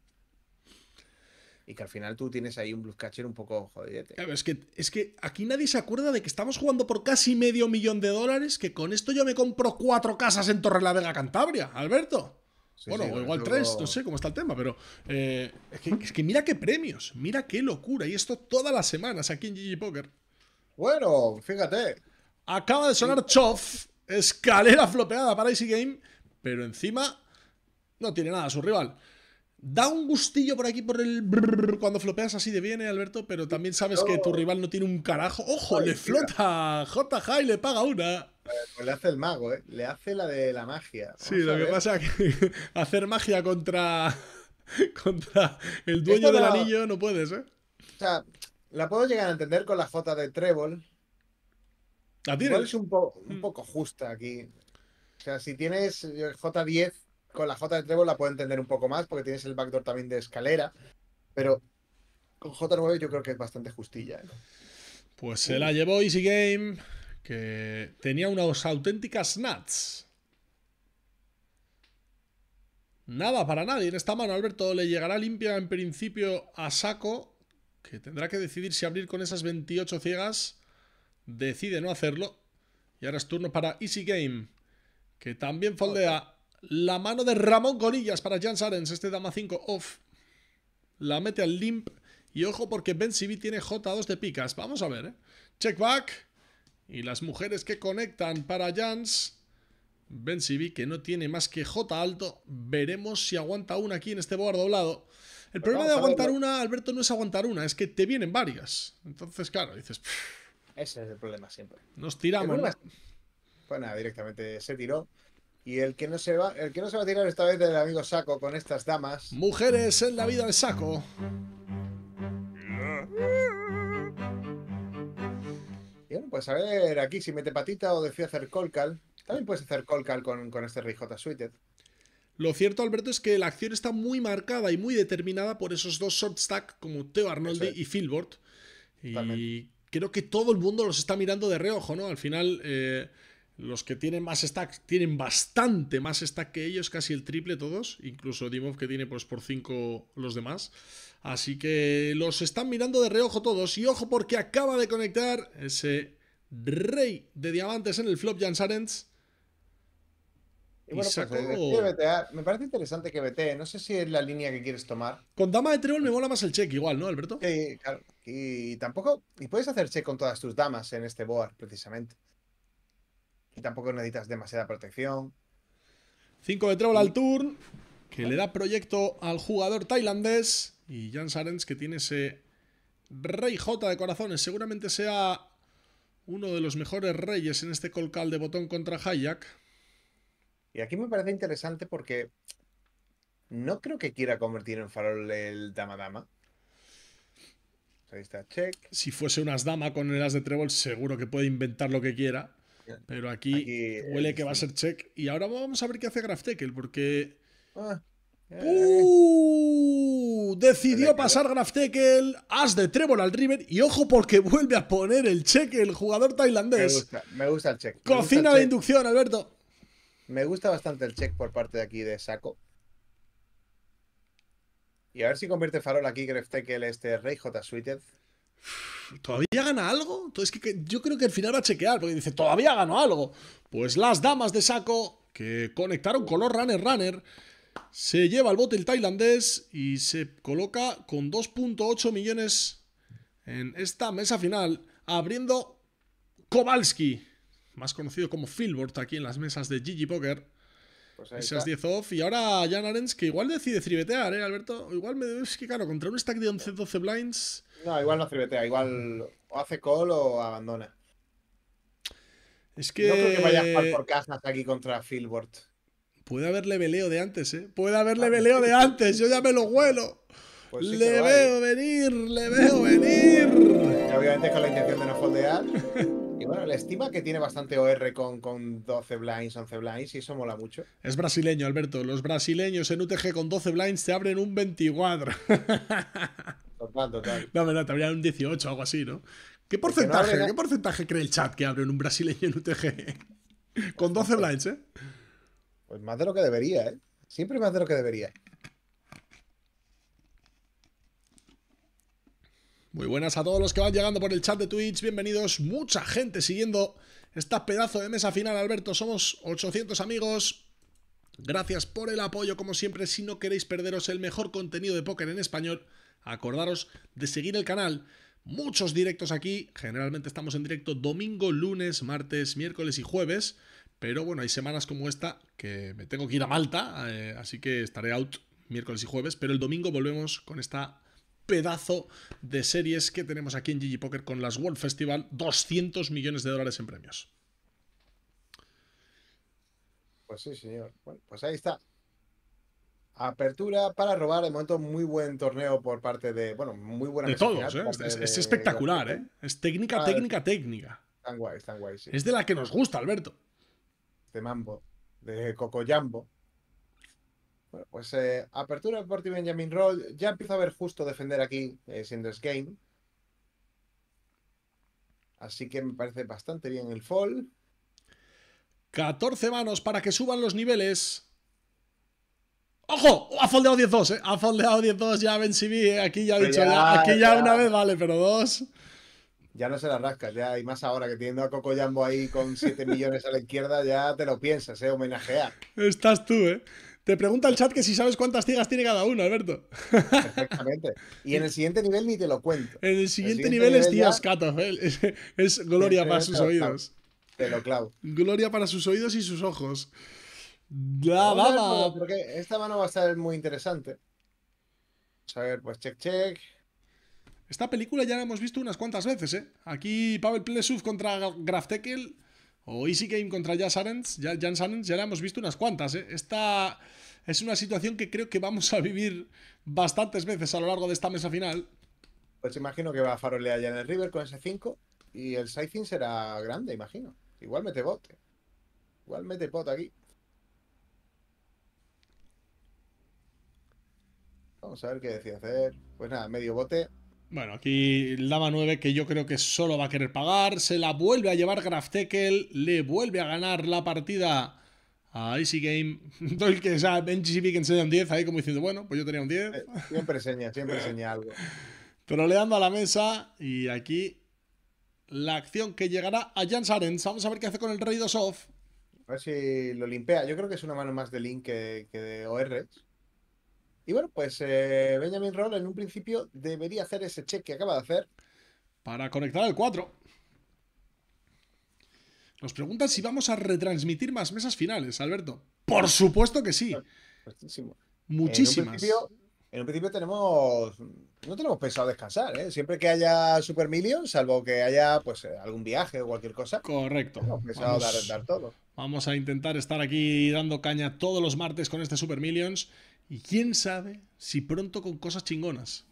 y que al final tú tienes ahí un Blue catcher un poco jodidete. es que, es que aquí nadie se acuerda de que estamos jugando por casi medio millón de dólares, que con esto yo me compro cuatro casas en Torre la Vega, Cantabria, Alberto. bueno, o igual tres, no sé cómo está el tema, pero eh, es, que, mira qué premios, mira qué locura, y esto todas las semanas aquí en GG Poker. Bueno, fíjate. Acaba de sonar Chof, escalera flopeada para Easy Game, pero encima no tiene nada su rival. Da un gustillo por aquí por el cuando flopeas así de bien, eh, Alberto, pero también sabes que tu rival no tiene un carajo. ¡Ojo! ¡Le flota! JJ y le paga una. Pues le hace el mago, ¿eh? Le hace la de la magia. sí, lo que pasa es que hacer magia contra, contra el dueño del anillo no puedes, ¿eh? O sea, la puedo llegar a entender con la J de Trébol. La tienes. es un, un mm. poco justa aquí. O sea, si tienes J10 con la J de Trevor la puedo entender un poco más porque tienes el backdoor también de escalera, pero con J9 yo creo que es bastante justilla. ¿eh? Pues se la llevó Easy Game, que tenía unas auténticas nuts. Nada para nadie en esta mano. Alberto le llegará limpia en principio a saco, que tendrá que decidir si abrir con esas 28 ciegas. Decide no hacerlo. Y ahora es turno para Easy Game, que también foldea la mano de Ramón gorillas para Jans Sarens, este dama 5 off. La mete al limp. Y ojo porque Ben tiene J2 de picas. Vamos a ver, ¿eh? Check back. Y las mujeres que conectan para Jans. Ben que no tiene más que J alto. Veremos si aguanta una aquí en este board doblado. El pues problema de aguantar una, Alberto, no es aguantar una, es que te vienen varias. Entonces, claro, dices. Ese es el problema siempre. Nos tiramos. Bueno, pues directamente se tiró. Y el que no se va, el no se va a tirar esta vez del amigo Saco con estas damas. Mujeres en la vida de Saco. Bien, pues a ver aquí si mete patita o decide hacer colcal. También puedes hacer colcal con, con este RJ Suited. Lo cierto, Alberto, es que la acción está muy marcada y muy determinada por esos dos short stack como Teo Arnoldi y Philbord Y creo que todo el mundo los está mirando de reojo, ¿no? Al final, eh, los que tienen más stack tienen bastante más stack que ellos, casi el triple todos, incluso Dimov que tiene pues por 5 los demás. Así que los están mirando de reojo todos y ojo porque acaba de conectar ese rey de diamantes en el flop Jan Sarens. Y pues, eh, me parece interesante que BT, no sé si es la línea que quieres tomar. Con dama de trébol me mola más el check igual, ¿no, Alberto? Sí, claro. Y tampoco, y puedes hacer check con todas tus damas en este board, precisamente y tampoco necesitas demasiada protección. 5 de trébol al turn, que le da proyecto al jugador tailandés. Y Jan Sarens, que tiene ese rey J de corazones. Seguramente sea uno de los mejores reyes en este colcal de botón contra Hayak. Y aquí me parece interesante porque no creo que quiera convertir en farol el dama-dama. Ahí está, check. Si fuese unas dama con el as de trébol, seguro que puede inventar lo que quiera. Pero aquí, huele que va a ser check. Y ahora vamos a ver qué hace Graftekel, porque. Ah, decidió pasar Graftekel, as de trébol al River. Y ojo, porque vuelve a poner el check el jugador tailandés. Me gusta, el check. Cocina de inducción, Alberto. Me gusta bastante el check por parte de aquí de Saco. Y a ver si convierte Farol aquí Tekel, este Rey J. Suited. ¿Todavía gana algo? Entonces que, yo creo que al final va a chequear, porque dice, todavía ganó algo. Pues las damas de saco, que conectaron color runner runner, se lleva el bote el tailandés y se coloca con 2.8 millones en esta mesa final, abriendo Kowalski, más conocido como Filbert aquí en las mesas de Gigi Poker. Pues Esas 10 off. Y ahora Jan Arens, que igual decide tribetear, ¿eh, Alberto? Igual me. Es que claro, contra un stack de 11-12 blinds. No, igual no cribetea. igual o hace call o abandona. Es que. No creo que vaya a jugar por casas aquí contra Philbord. Puede haberle leveleo de antes, ¿eh? Puede haberle ah, leveleo de antes, yo ya me lo huelo. Pues le veo venir, le veo venir. obviamente con la intención de no foldear. bueno, le estima que tiene bastante OR con, 12 blinds, 11 blinds y eso mola mucho. Es brasileño, Alberto. Los brasileños en UTG con 12 blinds se abren un 24. Total, total. No, verdad, te habrían un 18 o algo así, ¿no? ¿Qué porcentaje, ¿Qué porcentaje cree el chat que abren un brasileño en UTG? Pues con 12 blinds, ¿eh? Pues más de lo que debería, ¿eh? Siempre más de lo que debería. Muy buenas a todos los que van llegando por el chat de Twitch, bienvenidos, mucha gente siguiendo esta pedazo de mesa final, Alberto, somos 800 amigos, Gracias por el apoyo, como siempre, si no queréis perderos el mejor contenido de póker en español, acordaros de seguir el canal. Muchos directos aquí, generalmente estamos en directo domingo, lunes, martes, miércoles y jueves, pero bueno, hay semanas como esta que me tengo que ir a Malta, eh, así que estaré out miércoles y jueves, pero el domingo volvemos con esta pedazo de series que tenemos aquí en Gigi Poker con las World Festival, 200 millones de dólares en premios. Pues sí, señor. Bueno, pues ahí está. Apertura para robar, de momento muy buen torneo por parte de, bueno, muy buena. De todos, ¿eh? es, espectacular, ¿eh? Es técnica, ah, técnica, técnica. guay, guay, Es de la que nos gusta, Alberto. De mambo, de cocoyambo. Bueno, pues eh, apertura por ti Benjamin Roll. Ya empiezo a ver justo defender aquí eh, Game. Así que me parece bastante bien el fall. 14 manos para que suban los niveles. ¡Ojo! Ha foldeado 10-2, ¿eh? Ha foldeado 10-2 ya Ben eh. Aquí ya dicho, aquí ya, una vez vale, pero dos. Ya no se la rascas, ya. Y más ahora que teniendo a Coco ahí con 7 millones a la izquierda, ya te lo piensas, ¿eh? Homenajear. Estás tú, ¿eh? Te pregunta el chat que si sabes cuántas tigas tiene cada uno, Alberto. Perfectamente. Y en el siguiente nivel ni te lo cuento. En el siguiente, nivel, es tías ya... ¿eh? es, gloria para sus oídos. Te lo clavo. Gloria para sus oídos y sus ojos. La pues, Porque esta mano va a ser muy interesante. a ver, pues check, check. Esta película ya la hemos visto unas cuantas veces, ¿eh? Aquí Pavel Plesuf contra Graftekel o Easy Game contra Jan Sarens, ya, ya la hemos visto unas cuantas. ¿eh? Esta es una situación que creo que vamos a vivir bastantes veces a lo largo de esta mesa final. Pues imagino que va a farolear ya en el River con ese 5 y el Scything será grande, imagino. Igual mete bote. ¿eh? Igual mete bote aquí. Vamos a ver qué decide hacer. Pues nada, medio bote. Bueno, aquí el dama 9 que yo creo que solo va a querer pagar, se la vuelve a llevar Tekel, le vuelve a ganar la partida a Easy Game. el que, sea que enseña un 10 ahí como diciendo, bueno, pues yo tenía un 10. Eh, siempre enseña, siempre enseña algo. Troleando a la mesa y aquí la acción que llegará a Jan Sarens. Vamos a ver qué hace con el rey 2 off. A ver si lo limpia. Yo creo que es una mano más de Link que, que de OR. Y bueno, pues eh, Benjamin Roll en un principio debería hacer ese check que acaba de hacer. Para conectar al 4. Nos preguntan si vamos a retransmitir más mesas finales, Alberto. Por supuesto que sí. Muchísimas. En un, principio, tenemos. No tenemos pensado descansar, ¿eh? Siempre que haya Super Millions, salvo que haya pues eh, algún viaje o cualquier cosa. Correcto. pensado dar todo. Vamos a intentar estar aquí dando caña todos los martes con este Super Millions. Y quién sabe si pronto con cosas chingonas.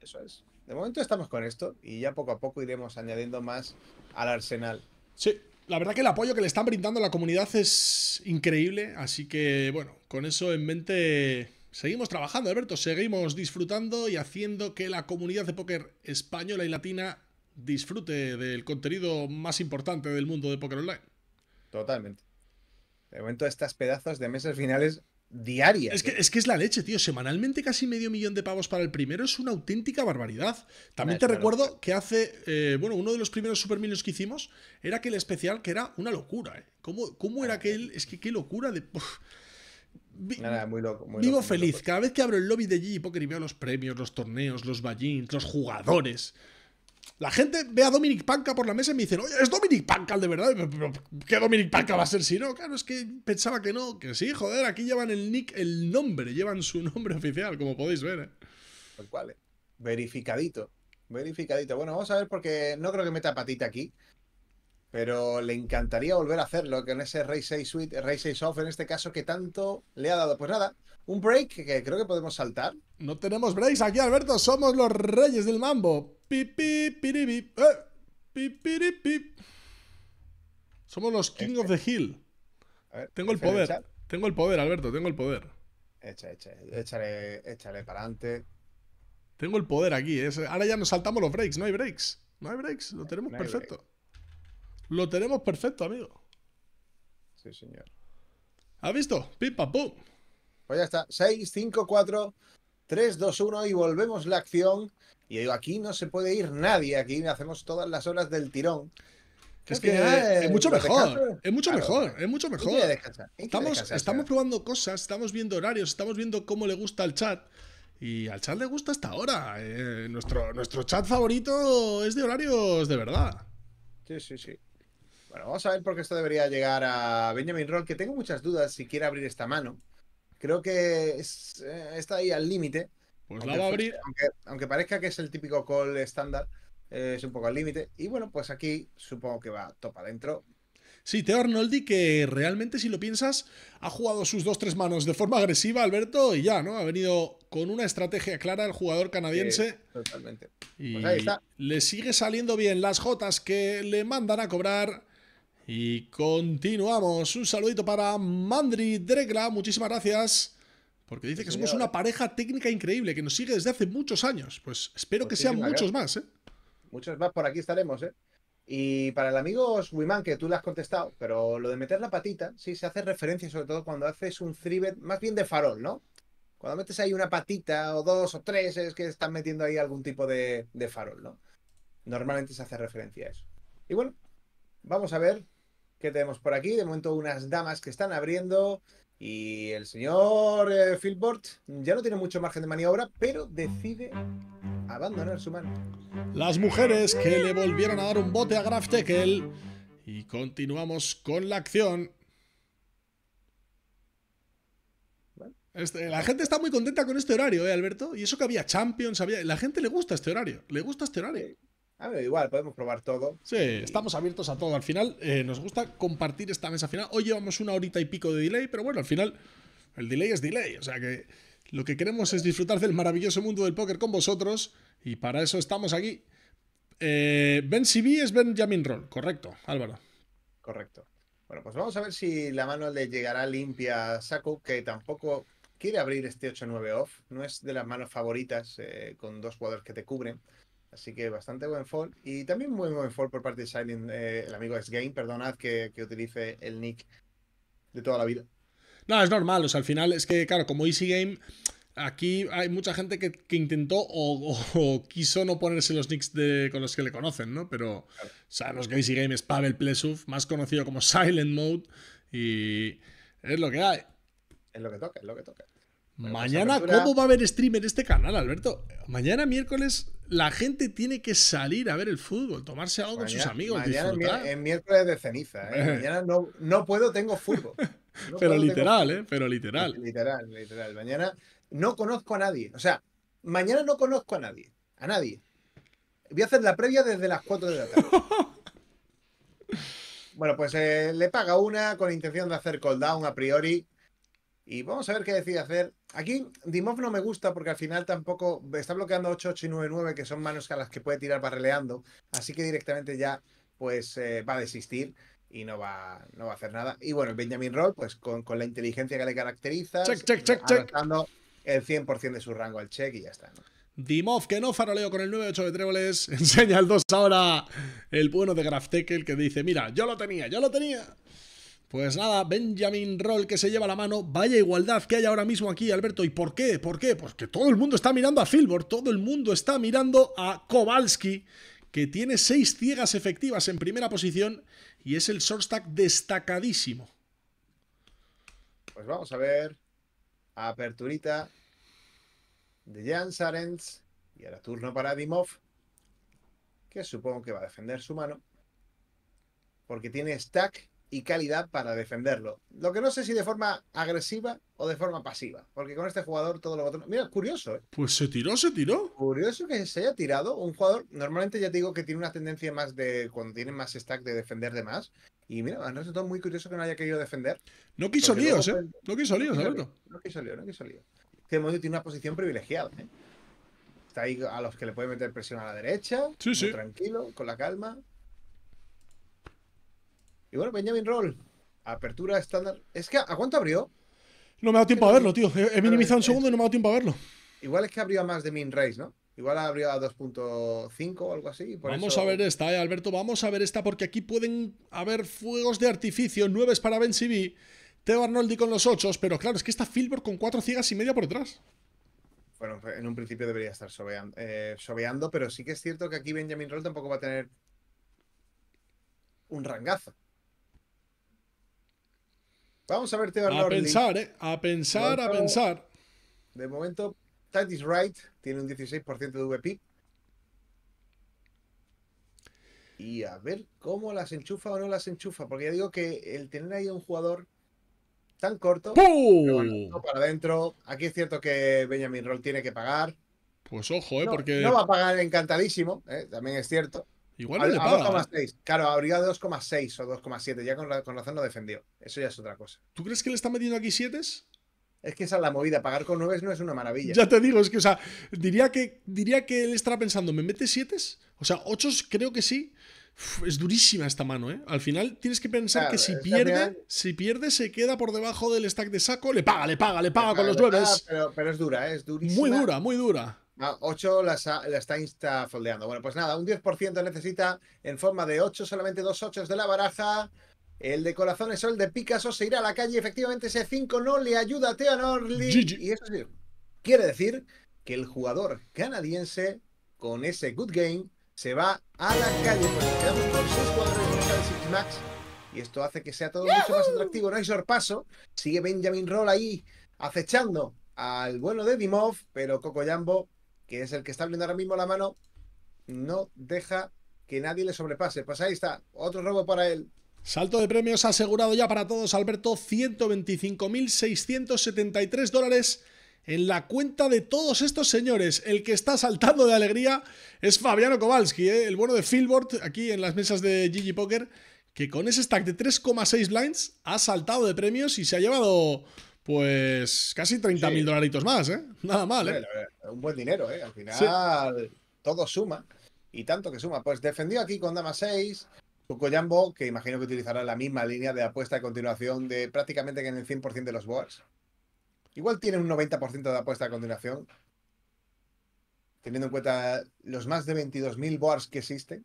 Eso es. De momento estamos con esto y ya poco a poco iremos añadiendo más al arsenal. Sí, la verdad que el apoyo que le están brindando a la comunidad es increíble, así que bueno, con eso en mente seguimos trabajando, Alberto, seguimos disfrutando y haciendo que la comunidad de póker española y latina disfrute del contenido más importante del mundo de póker online. Totalmente. De momento estas pedazos de mesas finales diaria. Es que, es que, es la leche, tío. Semanalmente casi medio millón de pavos para el primero es una auténtica barbaridad. También te recuerdo que hace, eh, bueno, uno de los primeros Super que hicimos era aquel especial que era una locura. ¿eh? ¿Cómo, ¿Cómo, era aquel? Ah, es que qué locura de... Nada, muy loco, vivo feliz. Cada vez que abro el lobby de G Poker y veo los premios, los torneos, los ballins, los jugadores. La gente ve a Dominic Panca por la mesa y me dicen, oye, es Dominic Panca de verdad. ¿Qué Dominic Panca va a ser si no? Claro, es que pensaba que no, que sí, joder, aquí llevan el nick, el nombre, llevan su nombre oficial, como podéis ver. ¿eh? ¿eh? verificadito, verificadito. Bueno, vamos a ver porque no creo que meta patita aquí, pero le encantaría volver a hacerlo con ese Ray 6 Suite, Ray 6 Off en este caso que tanto le ha dado. Pues nada, un break que creo que podemos saltar. No tenemos breaks aquí, Alberto. Somos los reyes del mambo. Pi, pi, pi, eh, Somos los King of the Hill. tengo el poder. Tengo el poder, Alberto. Tengo el poder. Échale, Échale, échale para adelante. Tengo el poder aquí. ¿eh? Ahora ya nos saltamos los breaks. No hay breaks. No hay breaks. Lo tenemos perfecto. Lo tenemos perfecto, amigo. Sí, señor. ¿Has visto? Pipa, pues ya está. 6, 5, 4, 3, 2, 1 y volvemos la acción. Y digo, aquí no se puede ir nadie, aquí hacemos todas las horas del tirón. Es que es mucho este mejor, es mucho mejor, es mucho mejor. Estamos, probando cosas, estamos viendo horarios, estamos viendo cómo le gusta al chat. Y al chat le gusta hasta ahora. Eh, nuestro, nuestro chat favorito es de horarios de verdad. Sí, sí, sí. Bueno, vamos a ver por qué esto debería llegar a Benjamin Roll, que tengo muchas dudas si quiere abrir esta mano creo que eh, está ahí al límite. Pues aunque, va a abrir. Aunque, parezca que es el típico call estándar, eh, es un poco al límite. Y bueno, pues aquí supongo que va topa adentro. Sí, Teo Arnoldi, que realmente, si lo piensas, ha jugado sus dos, tres manos de forma agresiva, Alberto, y ya, ¿no? Ha venido con una estrategia clara el jugador canadiense. totalmente. pues ahí está. Le sigue saliendo bien las jotas que le mandan a cobrar. Y continuamos. Un saludito para Mandri Dregla. Muchísimas gracias. Porque dice que somos una pareja técnica increíble que nos sigue desde hace muchos años. Pues espero que sean muchos más, ¿eh? Muchos más por aquí estaremos, ¿eh? Y para el amigo Swiman, que tú le has contestado, pero lo de meter la patita, sí, se hace referencia sobre todo cuando haces un thribet más bien de farol, ¿no? Cuando metes ahí una patita o dos o tres, es que están metiendo ahí algún tipo de, de farol, ¿no? Normalmente se hace referencia a eso. Y bueno, vamos a ver que tenemos por aquí? De momento unas damas que están abriendo y el señor eh, ya no tiene mucho margen de maniobra, pero decide abandonar su mano. Las mujeres que le volvieron a dar un bote a Graf Tekel y continuamos con la acción. Este, la gente está muy contenta con este horario, ¿eh, Alberto? Y eso que había Champions, había... La gente le gusta este horario, le gusta este horario. A igual, podemos probar todo. Sí, estamos abiertos a todo. Al final, eh, nos gusta compartir esta mesa final. Hoy llevamos una horita y pico de delay, pero bueno, al final, el delay es delay. O sea que lo que queremos es disfrutar del maravilloso mundo del póker con vosotros y para eso estamos aquí. Eh, ben CB es Benjamin Roll, correcto, Álvaro. Correcto. Bueno, pues vamos a ver si la mano le llegará limpia a Saku, que tampoco quiere abrir este 8-9 off. No es de las manos favoritas eh, con dos jugadores que te cubren. Así que bastante buen fall. Y también muy buen fall por parte de Silent, eh, el amigo X-Game. Perdonad que, utilice el nick de toda la vida. No, es normal. O sea, al final es que, claro, como Easy Game, aquí hay mucha gente que, intentó o, quiso no ponerse los nicks con los que le conocen, ¿no? Pero sabemos que Easy Game es Pavel Plesuf, más conocido como Silent Mode. Y es lo que hay. Es lo que toca, es lo que toca. Mañana, ¿cómo va a haber stream en este canal, Alberto? Mañana miércoles la gente tiene que salir a ver el fútbol, tomarse algo con sus amigos, mañana Es miércoles de ceniza, ¿eh? mañana no, puedo, tengo fútbol. pero literal, ¿eh? Pero literal. Literal, literal. Mañana no conozco a nadie. O sea, mañana no conozco a nadie. A nadie. Voy a hacer la previa desde las 4 de la tarde. bueno, pues eh, le paga una con intención de hacer cooldown down a priori y vamos a ver qué decide hacer. Aquí Dimov no me gusta porque al final tampoco está bloqueando 8, 8 y 9, 9, que son manos a las que puede tirar barreleando. Así que directamente ya pues eh, va a desistir y no va, no va a hacer nada. Y bueno, Benjamin Roll, pues con, con la inteligencia que le caracteriza, check, el 100% de su rango al check y ya está. Dimov, que no faroleo con el 9-8 de tréboles, enseña el 2 ahora el bueno de el que dice, mira, yo lo tenía, yo lo tenía. Pues nada, Benjamin Roll que se lleva la mano. Vaya igualdad que hay ahora mismo aquí, Alberto. ¿Y por qué? ¿Por qué? Porque todo el mundo está mirando a Filbor, todo el mundo está mirando a Kowalski, que tiene seis ciegas efectivas en primera posición y es el short stack destacadísimo. Pues vamos a ver. Aperturita de Jan Sarens. Y ahora turno para Dimov, que supongo que va a defender su mano. Porque tiene stack y calidad para defenderlo. Lo que no sé si de forma agresiva o de forma pasiva, porque con este jugador todo lo otro... Mira, curioso, ¿eh? Pues se tiró, se tiró. Curioso que se haya tirado un jugador, normalmente ya te digo que tiene una tendencia más de, cuando tiene más stack, de defender de más. Y mira, me todo muy curioso que no haya querido defender. No quiso líos, ¿eh? No quiso líos, Alberto. No quiso líos, no quiso líos. Este modo tiene una posición privilegiada, ¿eh? Está ahí a los que le puede meter presión a la derecha, sí, sí. tranquilo, con la calma. Y bueno, Benjamin Roll, apertura estándar. Es que, ¿a cuánto abrió? No me ha dado tiempo a verlo, tío. He, minimizado un eh, segundo y no me ha dado tiempo a verlo. Igual es que abrió a más de Min ¿no? Igual abrió a 2.5 o algo así. vamos a ver esta, eh, Alberto. Vamos a ver esta porque aquí pueden haber fuegos de artificio. nueves para Ben CB, Teo Arnoldi con los 8, pero claro, es que está Filbert con cuatro ciegas y media por detrás. Bueno, pues, en un principio debería estar eh, sobeando, pero sí que es cierto que aquí Benjamin Roll tampoco va a tener un rangazo. Vamos a ver A ¿eh? pensar, ¿eh? A pensar, a pensar. De momento, Titus Wright tiene un 16% de VP. Y a ver cómo las enchufa o no las enchufa. Porque ya digo que el tener ahí un jugador tan corto. para adentro. Aquí es cierto que Benjamin Roll tiene que pagar. Pues ojo, ¿eh? porque. No va a pagar encantadísimo, ¿eh? también es cierto. Igual le paga. A 2,6. ¿eh? Claro, habría 2,6 o 2,7. Ya con, con, razón lo defendió. Eso ya es otra cosa. ¿Tú crees que le está metiendo aquí 7? Es que esa es la movida. Pagar con 9 no es una maravilla. Ya te digo, es que, o sea, diría que, diría que él estará pensando, ¿me mete 7? O sea, 8 creo que sí. es durísima esta mano, ¿eh? Al final tienes que pensar que si pierde, si pierde, se queda por debajo del stack de saco, le paga, le paga, le paga, con los 9. Pero, es dura, ¿eh? es durísima. Muy dura, muy dura. 8 la, está insta está foldeando. Bueno, pues nada, un 10% necesita en forma de 8, solamente dos 8 de la baraja. El de corazones o el de Picasso se irá a la calle. Efectivamente, ese 5 no le ayuda a Theon Y eso quiere decir que el jugador canadiense con ese good game se va a la calle. Pues y esto hace que sea todo mucho más atractivo. No hay sorpaso. Sigue Benjamin Roll ahí acechando al bueno de Dimov, pero Coco Jambo que es el que está abriendo ahora mismo la mano, no deja que nadie le sobrepase. Pues ahí está, otro robo para él. Salto de premios asegurado ya para todos, Alberto, 125.673 dólares en la cuenta de todos estos señores. El que está saltando de alegría es Fabiano Kowalski, ¿eh? el bueno de Philbord, aquí en las mesas de Gigi Poker, que con ese stack de 3,6 blinds ha saltado de premios y se ha llevado pues casi 30 mil dolaritos más, ¿eh? Nada mal, ¿eh? un buen dinero, ¿eh? Al final todo suma. Y tanto que suma. Pues defendió aquí con Dama 6, Cocoyambo, que imagino que utilizará la misma línea de apuesta a continuación de prácticamente que en el 100% de los boards. Igual tiene un 90% de apuesta a continuación, teniendo en cuenta los más de 22.000 boards que existen.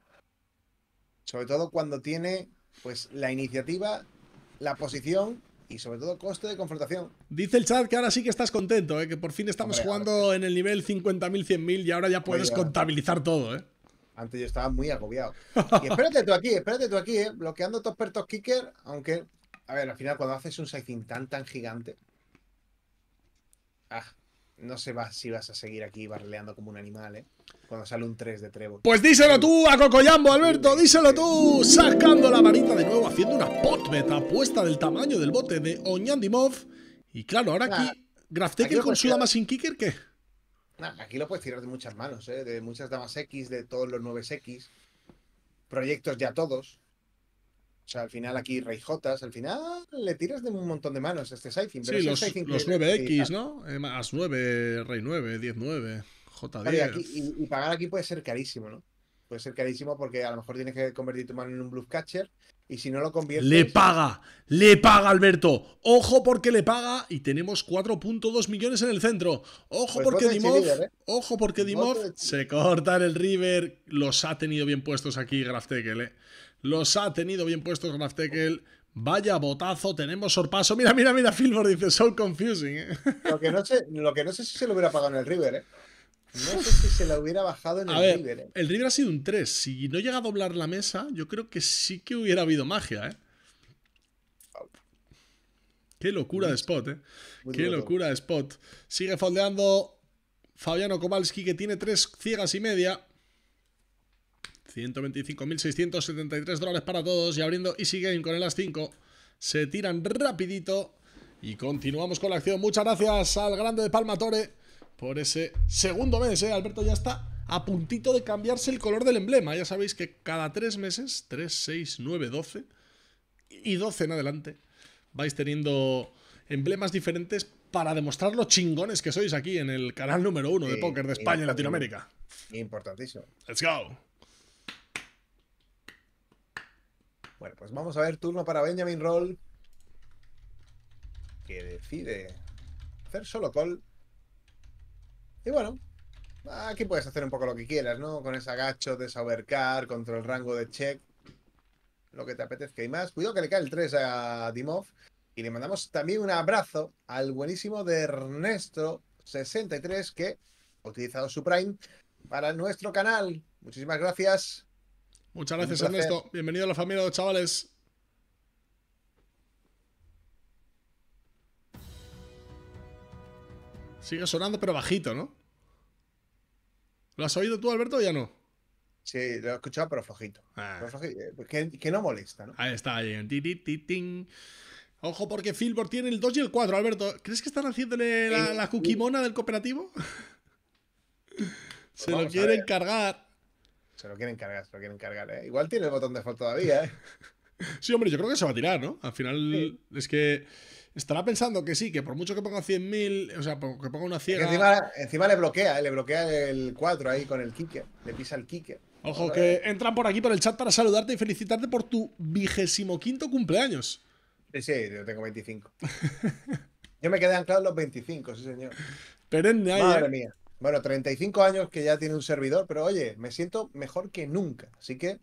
Sobre todo cuando tiene pues la iniciativa, la posición y sobre todo coste de confrontación. Dice el chat que ahora sí que estás contento, ¿eh? que por fin estamos jugando en el nivel 50.000, 100.000 y ahora ya puedes contabilizar todo. ¿eh? Antes yo estaba muy agobiado. Y espérate tú aquí, espérate tú aquí, ¿eh? bloqueando top per kicker, aunque, a ver, al final cuando haces un sizing tan tan gigante, ah, no sé va, si vas a seguir aquí barreleando como un animal, ¿eh? cuando sale un 3 de Trevor. Pues díselo tú a Cocoyambo, Alberto, díselo tú, sacando la varita de nuevo, haciendo una potmeta puesta del tamaño del bote de Oñandimov. Y claro, ahora aquí, ¿Grafteker con su dama sin kicker, ¿qué? aquí lo puedes tirar de muchas manos, ¿eh? de muchas damas X, de todos los 9X, proyectos ya todos. O sea, al final aquí Rey Jotas, al final le tiras de un montón de manos a este Saifin. Sí, los, 9X, ¿no? Eh, más 9, Rey 9, 10, 9 y, pagar aquí puede ser carísimo, ¿no? Puede ser carísimo porque a lo mejor tienes que convertir tu mano en un bluff catcher y si no lo conviertes. ¡Le paga! ¡Le paga, Alberto! ¡Ojo porque le paga! Y tenemos 4.2 millones en el centro. ¡Ojo pues porque Dimov! ¿eh? ¡Ojo porque Dimov! Se corta en el river. Los ha tenido bien puestos aquí Graftekel, ¿eh? Los ha tenido bien puestos Graftekel. Vaya botazo, tenemos sorpaso. Mira, mira, mira, Filmore dice, so confusing. ¿eh? Lo, que no sé, lo que no sé si se lo hubiera pagado en el River, ¿eh? No sé si se la hubiera bajado en el River. ¿eh? El River ha sido un 3. Si no llega a doblar la mesa, yo creo que sí que hubiera habido magia, ¿eh? Qué locura de spot, ¿eh? Qué locura de spot. Sigue foldeando Fabiano Kowalski, que tiene tres ciegas y media. 125.673 dólares para todos. Y abriendo Easy Game con el as 5. Se tiran rapidito. Y continuamos con la acción. Muchas gracias al grande de Palmatore por ese segundo mes. ¿eh? Alberto ya está a puntito de cambiarse el color del emblema. Ya sabéis que cada tres meses, 3, 6, 9, 12 y 12 en adelante, vais teniendo emblemas diferentes para demostrar lo chingones que sois aquí en el canal número uno de póker de España y Latinoamérica. Importantísimo. Let's go. Bueno, pues vamos a ver turno para Benjamin Roll, que decide hacer solo call y bueno, aquí puedes hacer un poco lo que quieras, ¿no? Con ese agacho, desabercar, contra el rango de check, lo que te apetezca y más. Cuidado que le cae el 3 a Dimov. Y le mandamos también un abrazo al buenísimo de Ernesto63, que ha utilizado su Prime para nuestro canal. Muchísimas gracias. Muchas gracias, Ernesto. Bienvenido a la familia de los chavales. Sigue sonando, pero bajito, ¿no? ¿Lo has oído tú, Alberto, o ya no? Sí, lo he escuchado, pero flojito. Ah. Eh, que, no molesta, ¿no? Ahí está, ahí. Ojo, porque Filbor tiene el 2 y el 4, Alberto. ¿Crees que están haciéndole la, eh, la cuquimona del cooperativo? se lo quieren cargar. Se lo quieren cargar, se lo quieren cargar. ¿eh? Igual tiene el botón de default todavía, ¿eh? sí, hombre, yo creo que se va a tirar, ¿no? Al final es que estará pensando que sí, que por mucho que ponga 100.000, o sea, que ponga una ciega. Encima, le bloquea, eh, le bloquea el 4 ahí con el kicker, le pisa el kicker. Ojo, que eh. entran por aquí por el chat para saludarte y felicitarte por tu vigésimo quinto cumpleaños. Sí, sí, yo tengo 25. yo me quedé anclado en los 25, sí, señor. Perenne ahí. Madre ¿eh? mía. Bueno, 35 años que ya tiene un servidor, pero oye, me siento mejor que nunca. Así que,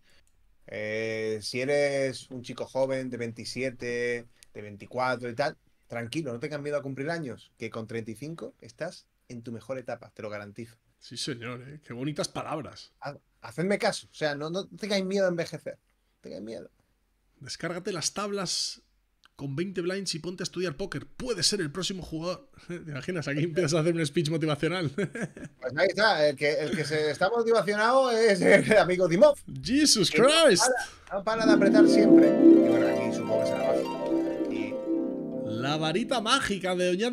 si eres un chico joven de 27, de 24 y tal, tranquilo, no tengas miedo a cumplir años, que con 35 estás en tu mejor etapa, te lo garantizo. Sí, señor, ¿eh? qué bonitas palabras. Hacedme caso, o sea, no, no tengáis miedo a envejecer, no tengáis miedo. Descárgate las tablas con 20 blinds y ponte a estudiar póker. Puedes ser el próximo jugador. ¿Te imaginas? Aquí empiezas a hacer un speech motivacional. Pues ahí está. El que, se está motivacionado es el amigo Dimov. ¡Jesus Christ! No para, de apretar siempre. Y bueno, aquí supongo que será fácil. La varita mágica de Doña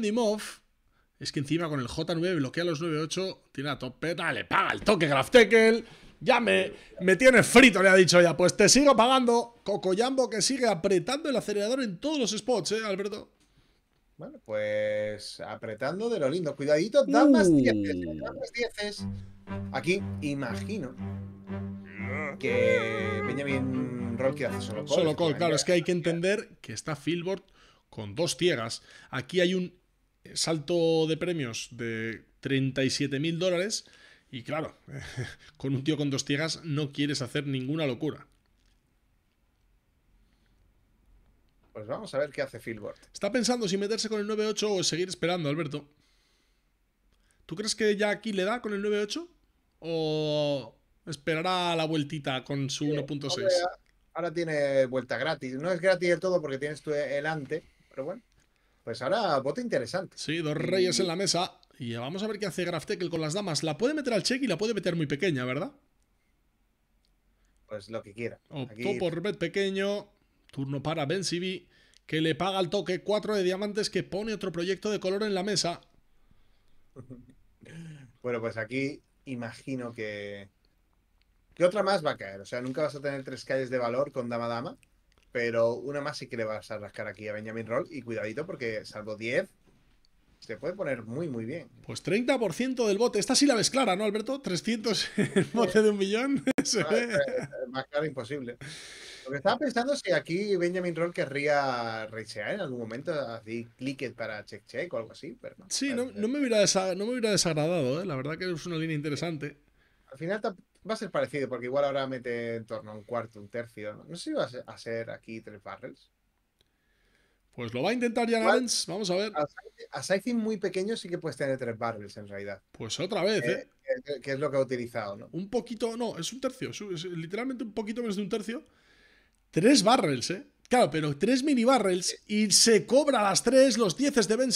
es que encima con el J9 bloquea los 9-8, tiene la tope, dale, paga el toque Graftekel. Ya me, me tiene frito, le ha dicho ya. Pues te sigo pagando. Cocoyambo que sigue apretando el acelerador en todos los spots, ¿eh, Alberto? Bueno, pues apretando de lo lindo. Cuidadito, da más uh. dieces, eh, más Aquí, imagino que Benjamin Rocky hace solo call. Solo claro. Es que hay que entender que está Filbert con dos ciegas. Aquí hay un salto de premios de 37 mil dólares. Y claro, con un tío con dos ciegas no quieres hacer ninguna locura. Pues vamos a ver qué hace Philbert. Está pensando si meterse con el 9-8 o seguir esperando, Alberto. ¿Tú crees que ya aquí le da con el 9-8? ¿O esperará la vueltita con su 1.6? Ahora tiene vuelta gratis. No es gratis del todo porque tienes tú el ante, pero bueno, pues ahora bote interesante. Sí, dos reyes en la mesa. Y vamos a ver qué hace Graf Tekel con las damas. La puede meter al check y la puede meter muy pequeña, ¿verdad? Pues lo que quiera. Optó por bet pequeño. Turno para Ben que le paga al toque Cuatro de diamantes que pone otro proyecto de color en la mesa. Bueno, pues aquí imagino que. ¿Qué otra más va a caer? O sea, nunca vas a tener tres calles de valor con dama-dama. Pero una más sí que le vas a rascar aquí a Benjamin Roll y cuidadito porque salvo 10 se puede poner muy, muy bien. Pues 30% del bote. Esta sí la ves clara, ¿no, Alberto? 300 el bote de un millón. Ah, más claro imposible. Lo que estaba pensando es si aquí Benjamin Roll querría rechear en algún momento, así cliques para check check o algo así. Pero sí, no, me hubiera no desagradado, ¿eh? la verdad que es una línea interesante. Al final Va a ser parecido, porque igual ahora mete en torno a un cuarto, un tercio. No, sé si va a ser aquí tres barrels. Pues lo va a intentar ya Vance, vamos a ver. A Scythe muy pequeño sí que puedes tener tres barrels en realidad. Pues otra vez, ¿eh? ¿eh? eh que es lo que ha utilizado, ¿no? Un poquito, no, es un tercio, literalmente un poquito menos de un tercio. Tres barrels, ¿eh? Claro, pero tres mini barrels y se cobra las tres, los dieces de Ben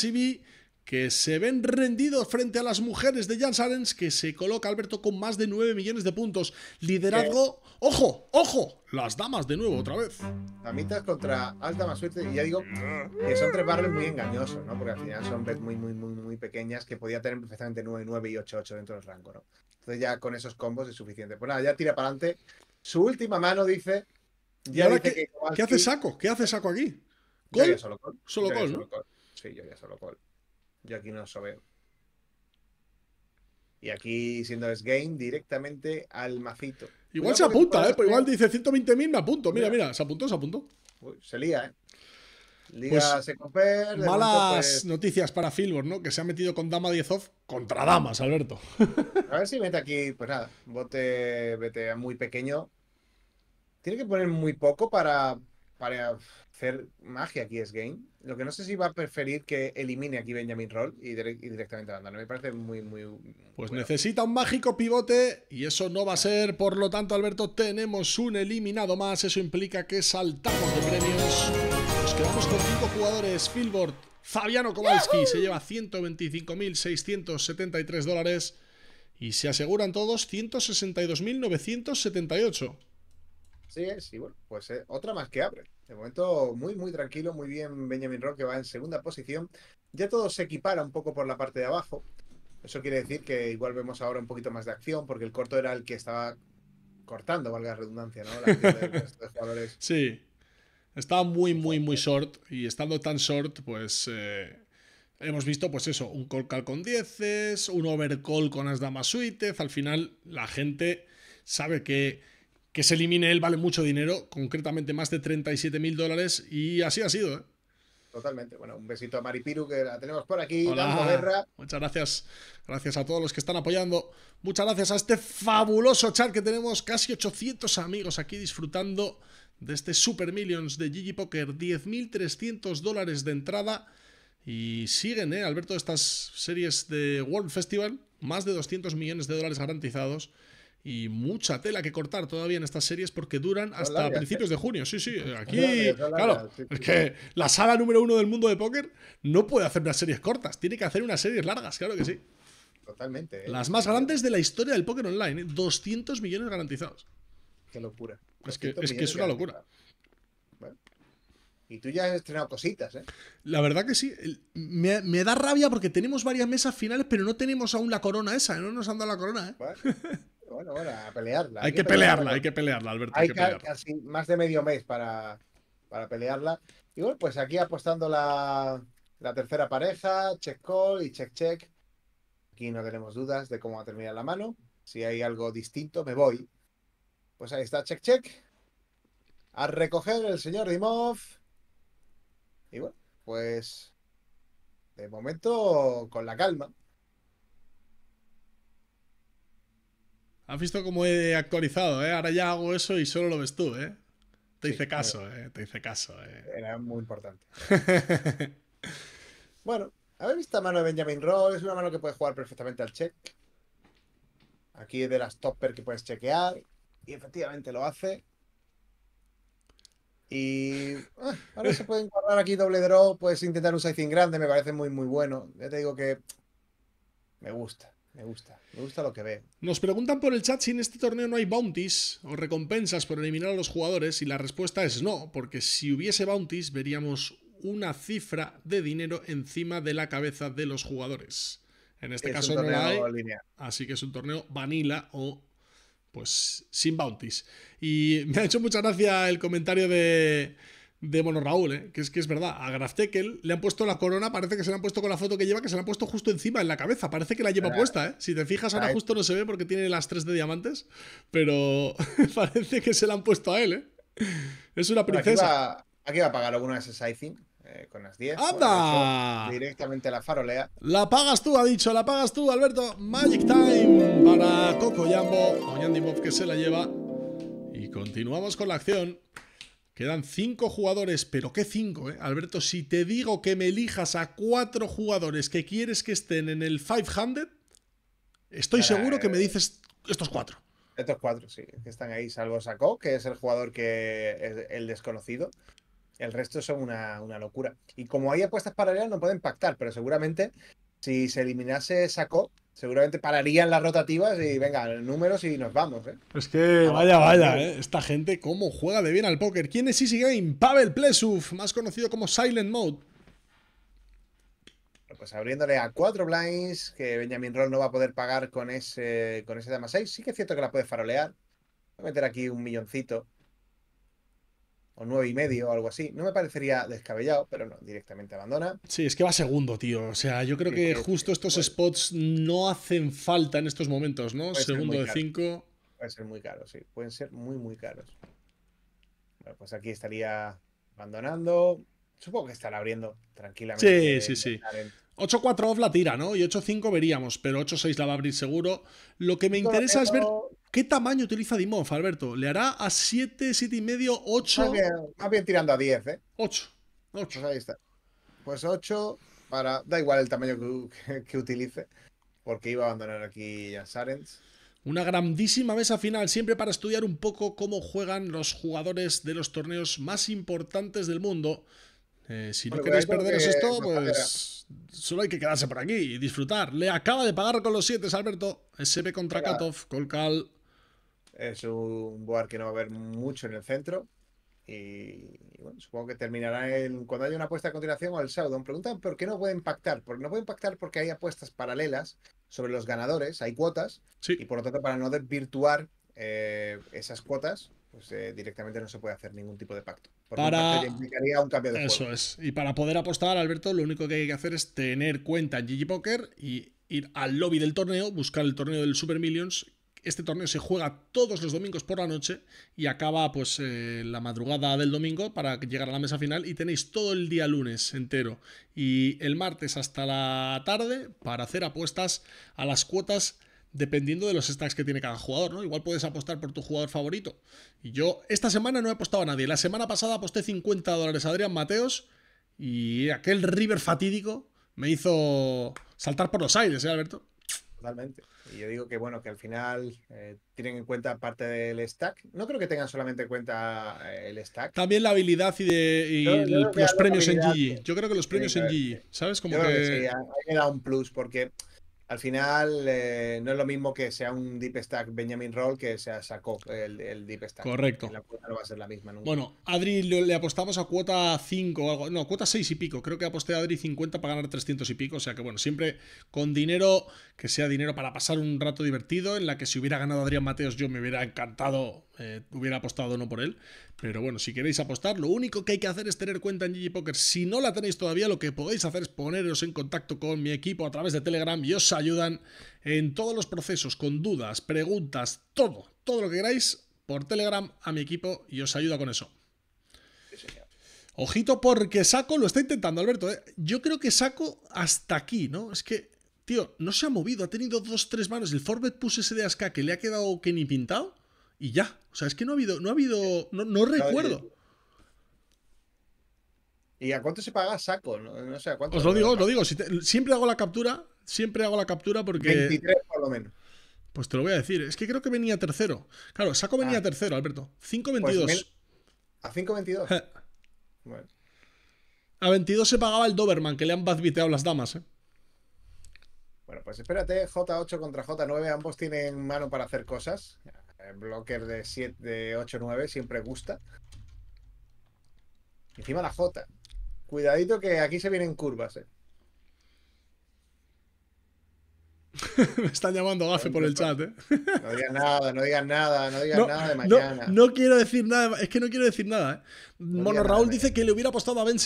que se ven rendidos frente a las mujeres de Jan Sarens, que se coloca Alberto con más de 9 millones de puntos. Liderazgo, ojo, ojo, las damas de nuevo otra vez. Damitas contra alta más suerte, y ya digo que son tres barrios muy engañosos, ¿no? Porque al final son bet muy, muy, muy, muy pequeñas que podía tener perfectamente 9, 9 y 8, 8 dentro del rango, ¿no? Entonces ya con esos combos es suficiente. Pues nada, ya tira para adelante. Su última mano dice... Ya qué, ¿Qué hace saco? ¿Qué hace saco aquí? solo Solo ¿no? Sí, yo ya solo call. Yo aquí no lo veo. Y aquí, siendo es game, directamente al macito. Igual se apunta, ¿eh? igual dice 120.000, me apunto. Mira, mira, se apuntó, se apuntó. Uy, se lía, ¿eh? Liga pues, malas pues- noticias para Filbor, ¿no? Que se ha metido con Dama 10 off contra Damas, Alberto. a ver si mete aquí, pues nada, bote, vete muy pequeño. Tiene que poner muy poco para, para hacer magia aquí, es game. Lo que no sé si va a preferir que elimine aquí Benjamin Roll y, directamente directamente Me parece muy, muy. Pues necesita un mágico pivote y eso no va a ser. Por lo tanto, Alberto, tenemos un eliminado más. Eso implica que saltamos de premios. Nos quedamos con cinco jugadores. Billboard, Fabiano Kowalski se lleva 125.673 dólares y se aseguran todos 162.978. Sí, sí, bueno, pues eh, otra más que abre. De momento, muy, muy tranquilo, muy bien Benjamin Rock, que va en segunda posición. Ya todo se equipara un poco por la parte de abajo. Eso quiere decir que igual vemos ahora un poquito más de acción, porque el corto era el que estaba cortando, valga la redundancia, ¿no? La Sí. Estaba muy, muy, muy short. Y estando tan short, pues. Eh, hemos visto, pues eso, un call call con dieces, un overcall con as damas Al final, la gente sabe que que se elimine él vale mucho dinero, concretamente más de 37 mil dólares, y así ha sido. ¿eh? Totalmente. Bueno, un besito a Maripiru que la tenemos por aquí, guerra. Muchas gracias. Gracias a todos los que están apoyando. Muchas gracias a este fabuloso chat que tenemos. Casi 800 amigos aquí disfrutando de este Super Millions de Gigi Poker. 10.300 dólares de entrada. Y siguen, ¿eh? Alberto, estas series de World Festival. Más de 200 millones de dólares garantizados y mucha tela que cortar todavía en estas series porque duran hasta principios ¿eh? de junio. Sí, sí, aquí, claro, es que la sala número uno del mundo de póker no puede hacer unas series cortas, tiene que hacer unas series largas, claro que sí. Totalmente. ¿eh? Las más grandes de la historia del póker online, 200 ¿eh? millones garantizados. Qué locura. Es que, es, una locura. Y tú ya has estrenado cositas, ¿eh? La verdad que sí. Me, da rabia porque tenemos varias mesas finales, pero no tenemos aún la corona esa. No nos han dado la corona, ¿eh? bueno, bueno, a pelearla. Hay, que, pelearla, hay que pelearla, Alberto. Hay, que pelearla. casi más de medio mes para, para pelearla. Y bueno, pues aquí apostando la, la tercera pareja, check call y check check. Aquí no tenemos dudas de cómo va a terminar la mano. Si hay algo distinto, me voy. Pues ahí está, check check. A recoger el señor Dimov. Y bueno, pues de momento con la calma. Has visto cómo he actualizado, ¿eh? Ahora ya hago eso y solo lo ves tú, ¿eh? ¿eh? Te hice caso, Te ¿eh? hice caso, Era muy importante. bueno, habéis visto la mano de Benjamin Roll. Es una mano que puede jugar perfectamente al check. Aquí es de las topper que puedes chequear. Y efectivamente lo hace. Y ah, ahora se puede guardar aquí doble draw. Puedes intentar un sizing grande. Me parece muy, muy bueno. Ya te digo que me gusta. Me gusta, me gusta lo que ve. Nos preguntan por el chat si en este torneo no hay bounties o recompensas por eliminar a los jugadores y la respuesta es no, porque si hubiese bounties veríamos una cifra de dinero encima de la cabeza de los jugadores. En este caso no hay, así que es un torneo vanilla o pues sin bounties. Y me ha hecho mucha gracia el comentario de de Mono Raúl, ¿eh? que es que es verdad. A Graftekel le han puesto la corona, parece que se la han puesto con la foto que lleva, que se la han puesto justo encima, en la cabeza. Parece que la lleva puesta, ¿eh? Si te fijas, ahora justo no se ve porque tiene las tres de diamantes, pero parece que se la han puesto a él, ¿eh? Es una princesa. aquí, va, a pagar alguna de esas Icing. Eh, con las 10. ¡Anda! directamente a la farolea. La pagas tú, ha dicho, la pagas tú, Alberto. Magic Time para Coco Yambo, Oñandimov que se la lleva. Y continuamos con la acción. Quedan cinco jugadores, pero ¿qué cinco, eh? Alberto, si te digo que me elijas a cuatro jugadores que quieres que estén en el 500, estoy eh, seguro que me dices estos cuatro. Estos cuatro, sí, que están ahí, salvo Sacó, que es el jugador que es el desconocido. El resto son una, una locura. Y como hay apuestas paralelas, no pueden pactar, pero seguramente si se eliminase Sacó, Seguramente pararían las rotativas y venga, números y nos vamos, ¿eh? Es que vaya, vaya, ¿eh? Esta gente cómo juega de bien al póker. ¿Quién es Easy Game? Pavel Plesuf, más conocido como Silent Mode. Pues abriéndole a cuatro blinds que Benjamin Roll no va a poder pagar con ese con ese dama 6. Sí que es cierto que la puede farolear. Voy a meter aquí un milloncito o nueve y medio o algo así. No me parecería descabellado, pero no, directamente abandona. Sí, es que va segundo, tío. O sea, yo creo que justo estos spots no hacen falta en estos momentos, ¿no? Segundo de cinco. Pueden ser muy caros, sí. Pueden ser muy, muy caros. Bueno, pues aquí estaría abandonando. Supongo que estará abriendo tranquilamente. Sí, sí, sí. 8-4 off la tira, ¿no? Y 8-5 veríamos, pero 8-6 la va a abrir seguro. Lo que me interesa es ver ¿Qué tamaño utiliza Dimov, Alberto? ¿Le hará a 7, 7 y medio, 8? Más bien, tirando a 10, ¿eh? 8. 8. Pues ahí está. Pues 8 para... Da igual el tamaño que, utilice, porque iba a abandonar aquí a Sarens. Una grandísima mesa final, siempre para estudiar un poco cómo juegan los jugadores de los torneos más importantes del mundo. Eh, si no queréis perderos esto, pues solo hay que quedarse por aquí y disfrutar. Le acaba de pagar con los 7, Alberto. SP contra Katov, Colcal. Es un board que no va a haber mucho en el centro. Y, bueno, supongo que terminará en, cuando haya una apuesta a continuación o el Me Preguntan por qué no puede impactar. Porque no puede impactar porque hay apuestas paralelas sobre los ganadores, hay cuotas. Y por lo tanto, para no desvirtuar eh, esas cuotas, pues eh, directamente no se puede hacer ningún tipo de pacto. Porque para... implicaría un cambio de Eso es. Y para poder apostar, Alberto, lo único que hay que hacer es tener cuenta en Poker y ir al lobby del torneo, buscar el torneo del Super Millions, este torneo se juega todos los domingos por la noche y acaba pues eh, la madrugada del domingo para llegar a la mesa final y tenéis todo el día lunes entero y el martes hasta la tarde para hacer apuestas a las cuotas dependiendo de los stacks que tiene cada jugador, ¿no? Igual puedes apostar por tu jugador favorito. Y yo esta semana no he apostado a nadie. La semana pasada aposté 50 dólares a Adrián Mateos y aquel River fatídico me hizo saltar por los aires, ¿eh, Alberto? Y yo digo que, bueno, que al final eh, tienen en cuenta parte del stack. No creo que tengan solamente en cuenta eh, el stack. También la habilidad y, de, los premios en GG. Yo creo que los premios en GG, ¿sabes? Como que... que sí, un plus porque al final eh, no es lo mismo que sea un deep stack Benjamin Roll que sea Sacó el, deep stack. Correcto. La cuota no va a ser la misma nunca. Bueno, Adri le, apostamos a cuota 5 o algo, no, cuota 6 y pico. Creo que aposté a Adri 50 para ganar 300 y pico. O sea que bueno, siempre con dinero que sea dinero para pasar un rato divertido, en la que si hubiera ganado Adrián Mateos yo me hubiera encantado, eh, hubiera apostado no por él. Pero bueno, si queréis apostar, lo único que hay que hacer es tener cuenta en Gigi Poker. Si no la tenéis todavía, lo que podéis hacer es poneros en contacto con mi equipo a través de Telegram y os ayudan en todos los procesos, con dudas, preguntas, todo, todo lo que queráis por Telegram a mi equipo y os ayuda con eso. Ojito porque Saco lo está intentando, Alberto. ¿eh? Yo creo que Saco hasta aquí, ¿no? Es que, tío, no se ha movido, ha tenido dos, tres manos. El Forbet puso ese de Aska que le ha quedado que ni pintado. Y ya. O sea, es que no ha habido. No ha habido. No, recuerdo. ¿Y a cuánto se paga saco? No, sé, ¿a cuánto os lo digo, os lo digo. siempre hago la captura. Siempre hago la captura porque. 23 por lo menos. Pues te lo voy a decir. Es que creo que venía tercero. Claro, saco venía ah. tercero, Alberto. 5.22. Pues a 5.22. bueno. A 22 se pagaba el Doberman, que le han bazbiteado las damas, ¿eh? Bueno, pues espérate, J8 contra J9, ambos tienen mano para hacer cosas. El blocker de 7, de 8, 9 siempre gusta. Encima la J. Cuidadito que aquí se vienen curvas, eh. Me están llamando gafe por el chat, eh. No digas nada, no digas nada, no digas nada de mañana. No, quiero decir nada, es que no quiero decir nada, ¿eh? Raúl dice que le hubiera apostado a Ben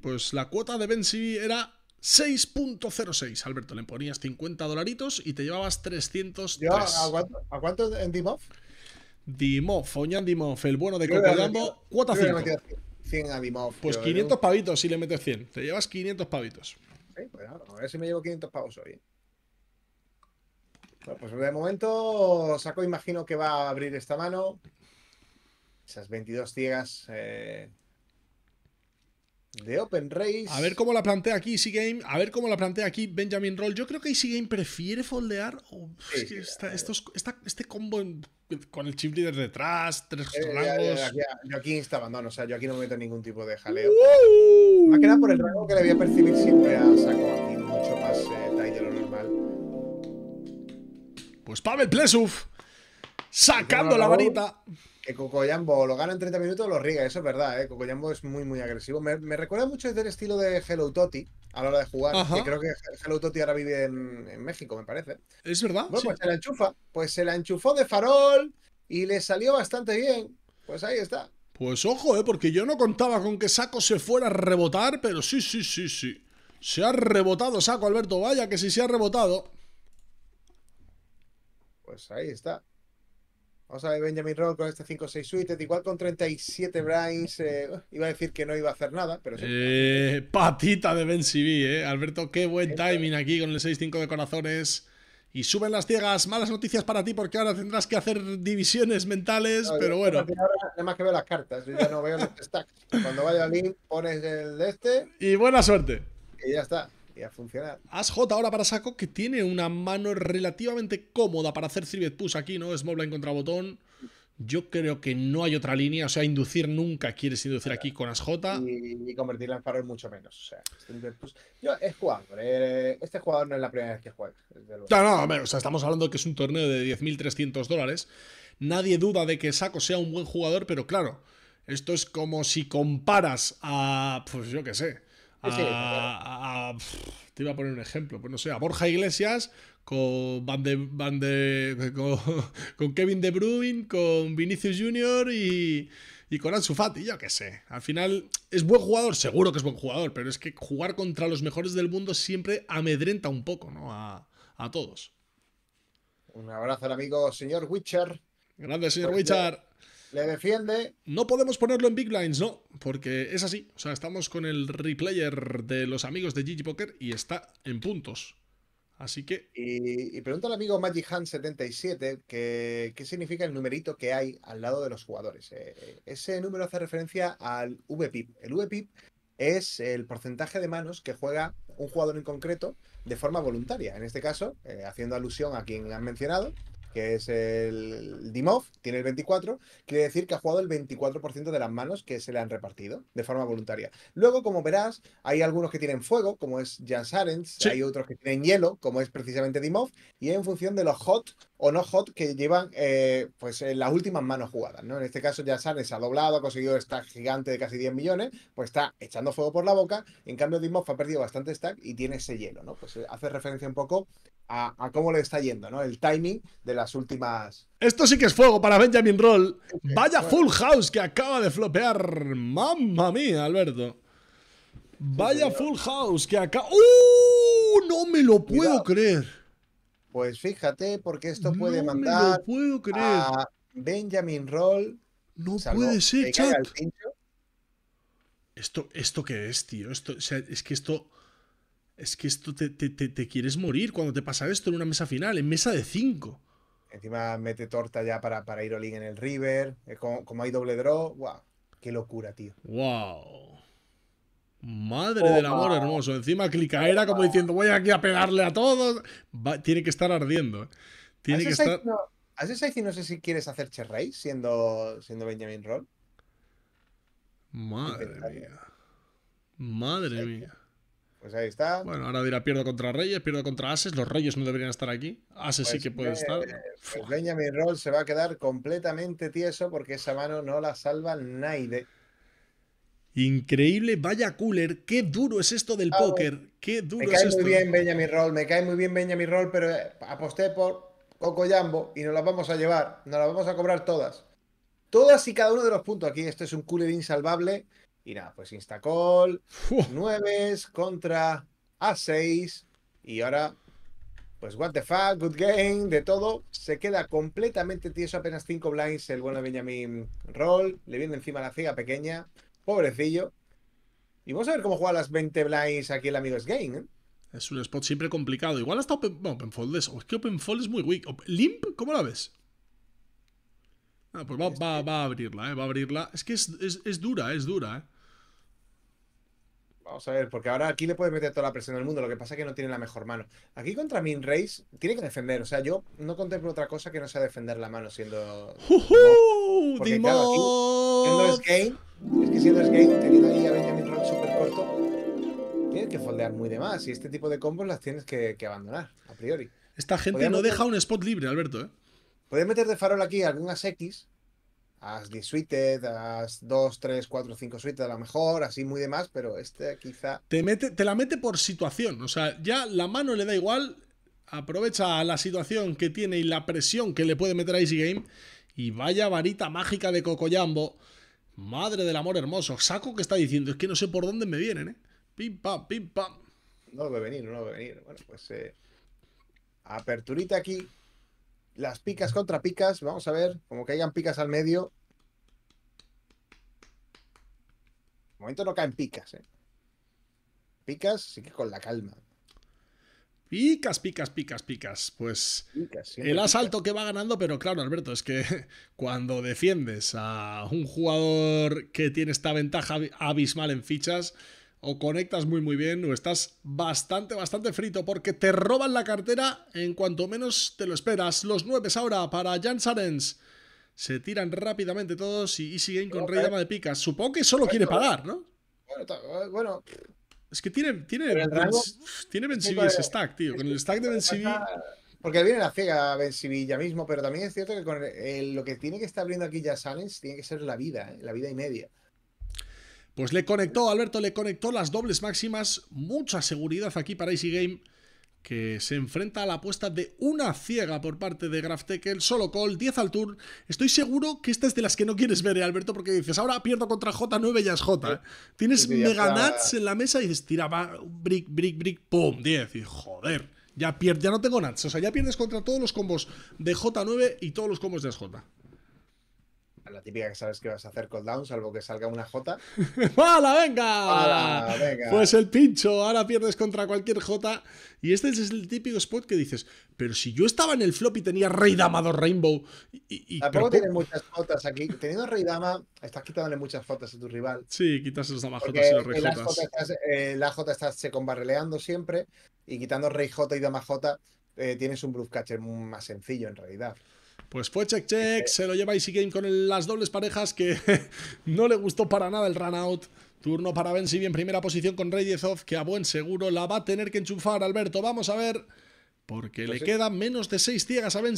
pues la cuota de Ben Civi era 6.06. Alberto, le ponías 50 dolaritos y te llevabas 300. ¿A cuánto, ¿A cuánto en Dimov? Dimov, Oñan Dimov, el bueno de Coco cuota 5. 100 a Dimov. Pues 500 pavitos si le metes 100. Te llevas 500 pavitos. Sí, pues a ver si me llevo 500 pavos hoy. Bueno, pues de momento Saco imagino que va a abrir esta mano. Esas 22 ciegas. Eh, de Open Race. A ver cómo la plantea aquí Easy Game, a ver cómo la plantea aquí Benjamin Roll. Yo creo que Easy Game prefiere foldear. estos, este combo con el chip leader detrás, tres eh, rangos. Yo aquí está abandono, o sea, yo aquí no meto ningún tipo de jaleo. Ha quedado por el rango que le voy a percibir siempre a Saco aquí, mucho más eh, de lo normal. Pues Pavel Plesuf, pues sacando la varita. Que Cocoyambo lo gana en 30 minutos lo riga, eso es verdad, ¿eh? Cocoyambo es muy, muy agresivo. Me, recuerda mucho el estilo de Hello Totti a la hora de jugar, que creo que Hello Totti ahora vive en, México, me parece. Es verdad. Bueno, pues se la enchufa, pues se la enchufó de farol y le salió bastante bien. Pues ahí está. Pues ojo, ¿eh? porque yo no contaba con que Saco se fuera a rebotar, pero sí, sí, sí, sí. Se ha rebotado Saco, Alberto. Vaya que sí se ha rebotado. Pues ahí está. O sea, Benjamin Roll con este 5-6 suited, igual con 37 Brains, eh, iba a decir que no iba a hacer nada, pero sí. Eh, patita de Ben CB, eh. Alberto, qué buen timing aquí con el 6-5 de corazones. Y suben las ciegas, malas noticias para ti porque ahora tendrás que hacer divisiones mentales, pero bueno. Ahora más que veo las cartas, yo ya no veo los stacks. Cuando vaya al mí pones el de este. Y buena suerte. Y ya está y a funcionar. ASJ ahora para saco que tiene una mano relativamente cómoda para hacer Civet Push aquí, ¿no? Es en contra botón. Yo creo que no hay otra línea, o sea, inducir nunca quieres inducir aquí con ASJ. Y, convertirla en farol mucho menos. O sea, Yo, es jugador, eh, este jugador no es la primera vez que juega. No, no, o sea, estamos hablando de que es un torneo de 10.300 dólares. Nadie duda de que Saco sea un buen jugador, pero claro, esto es como si comparas a, pues yo qué sé, te iba a poner un ejemplo, pues no sé, a Borja Iglesias con, Van de, con, Kevin De Bruyne, con Vinicius Junior y, con Ansu Fati, yo qué sé. Al final es buen jugador, seguro que es buen jugador, pero es que jugar contra los mejores del mundo siempre amedrenta un poco, A, todos. Un abrazo al amigo señor Witcher. Grande señor pues Witcher. Le defiende. No podemos ponerlo en Big Blinds, no, porque es así. O sea, estamos con el replayer de los amigos de Gigi Poker y está en puntos. Así que. Y, pregunta al amigo Magic Hand 77 que, qué significa el numerito que hay al lado de los jugadores. Eh, eh, ese número hace referencia al VPIP. El VPIP es el porcentaje de manos que juega un jugador en concreto de forma voluntaria. En este caso, eh, haciendo alusión a quien han mencionado, que es el Dimov, tiene el 24, quiere decir que ha jugado el 24% de las manos que se le han repartido de forma voluntaria. Luego, como verás, hay algunos que tienen fuego, como es Jan Sarens, hay otros que tienen hielo, como es precisamente Dimov, y en función de los hot o no hot que llevan eh, pues en las últimas manos jugadas. ¿no? En este caso, Jan Sarens ha doblado, ha conseguido esta gigante de casi 10 millones, pues está echando fuego por la boca. En cambio, Dimov ha perdido bastante stack y tiene ese hielo, ¿no? Pues eh, hace referencia un poco a, a cómo le está yendo, ¿no? El timing de la últimas. Esto sí que es fuego para Benjamin Roll. Vaya Full House que acaba de flopear. Mamma mía, Alberto. Vaya Full House que acaba. ¡Uh! No me lo puedo creer. Pues fíjate, porque esto puede mandar. A Benjamin Roll. No puede ser, chat. Esto, ¿Esto qué es, tío? Esto, es que esto. Es que esto te, quieres morir cuando te pasa esto en una mesa final, en mesa de cinco Encima mete torta ya para, para ir Olin en el River. Como, como, hay doble draw, wow. Qué locura, tío. Wow. Madre del amor hermoso. Encima era como diciendo voy aquí a pegarle a todos. tiene que estar ardiendo. ¿eh? Tiene que estar... así ¿Has no sé si quieres hacer cherray siendo, siendo Benjamin Roll? Madre mía. Madre mía. Pues ahí está. Bueno, ahora dirá pierdo contra Reyes, pierdo contra Ases. Los Reyes no deberían estar aquí. Ases sí pues que puede estar. Pues Benjamin Roll se va a quedar completamente tieso porque esa mano no la salva nadie. Increíble, vaya cooler, qué duro es esto del ah, póker, qué duro es esto. Me cae muy bien Benjamin Roll, me cae muy bien mi Roll, pero eh, aposté por Coco jambo y nos las vamos a llevar, nos las vamos a cobrar todas. Todas y cada uno de los puntos aquí, esto es un cooler insalvable. Y nada, pues Instacall, 9 contra A6. Y ahora, pues what the fuck, good game, de todo. Se queda completamente tieso, apenas 5 blinds el bueno Benjamin Roll. Le viene encima la ciga pequeña. Pobrecillo. Y vamos a ver cómo juega las 20 blinds aquí el amigo Sgain. ¿eh? Es un spot siempre complicado. Igual hasta Open, Fold es. es que Open Fold es muy weak. ¿Limp? ¿Cómo la ves? Ah, pues este va, a abrirla, eh, va a abrirla. Es que es, dura, es dura. Eh. Vamos a ver, porque ahora aquí le puede meter toda la presión del mundo, lo que pasa es que no tiene la mejor mano. Aquí contra Min tiene que defender, o sea, yo no contemplo otra cosa que no sea defender la mano siendo... ¡Uh siendo es que siendo Skate, teniendo ahí a Benjamin Rock súper corto, tiene que foldear muy de más y este tipo de combos las tienes que, abandonar, a priori. Esta gente no deja un spot libre, Alberto, ¿eh? Podéis meter de farol aquí algunas X, as 10 suited, as 2, 3, 4, 5 suited a lo mejor, así muy demás, pero este quizá... Te, mete, te la mete por situación, o sea, ya la mano le da igual, aprovecha la situación que tiene y la presión que le puede meter a Easy Game, y vaya varita mágica de Cocoyambo, madre del amor hermoso, saco que está diciendo, es que no sé por dónde me vienen, ¿eh? Pim, pam, pim, pam. No debe venir, no debe venir. Bueno, pues... Eh, aperturita aquí, las picas contra picas. Vamos a ver, como que hayan picas al medio. De momento no caen picas, ¿eh? Picas, sí que con la calma. Picas, picas, picas, picas. Pues el asalto que va ganando, pero claro, Alberto, es que cuando defiendes a un jugador que tiene esta ventaja abismal en fichas, o conectas muy muy bien o estás bastante bastante frito porque te roban la cartera en cuanto menos te lo esperas. Los nueve ahora para Jan Sarens. Se tiran rápidamente todos y, siguen con Rey de Picas. Supongo que solo quiere pagar, ¿no? Bueno, eh, bueno. Es que tiene, tiene, tiene Ben ese stack, tío. Con el stack de Ben porque viene la ciega Ben ya mismo, pero también es cierto que lo que tiene que estar abriendo aquí Jan Sarens tiene que ser la vida, eh, la vida y media. Pues le conectó, Alberto le conectó las dobles máximas, mucha seguridad aquí para Easy Game, que se enfrenta a la apuesta de una ciega por parte de Graf Tekel, solo call, 10 al turn. Estoy seguro que esta es de las que no quieres ver, ¿eh, Alberto, porque dices, ahora pierdo contra J9, y es J. Tienes mega nuts en la mesa y dices, tira, va, brick, brick, brick, pum, 10. Y joder, ya, no tengo nats. O sea, ya pierdes contra todos los combos de J9 y todos los combos de SJ la típica que sabes que vas a hacer cooldown, salvo que salga una J. ¡Hala, venga! venga! Pues el pincho, ahora pierdes contra cualquier J. Y este es el típico spot que dices, pero si yo estaba en el flop y tenía Rey Dama dos Rainbow. Y, Tampoco pero... tienes muchas fotos aquí. Teniendo Rey Dama, estás quitándole muchas fotos a tu rival. Sí, quitas los Dama J y los Rey J. Eh, la J estás se combarreleando siempre y quitando Rey J y Dama J. Eh, tienes un bruce catcher más sencillo en realidad. Pues fue check check, eh, se lo lleva Easy Game con las dobles parejas que no le gustó para nada el run out. Turno para Ben en primera posición con Reyesov, que a buen seguro la va a tener que enchufar Alberto. Vamos a ver, porque le pues quedan menos de seis ciegas a Ben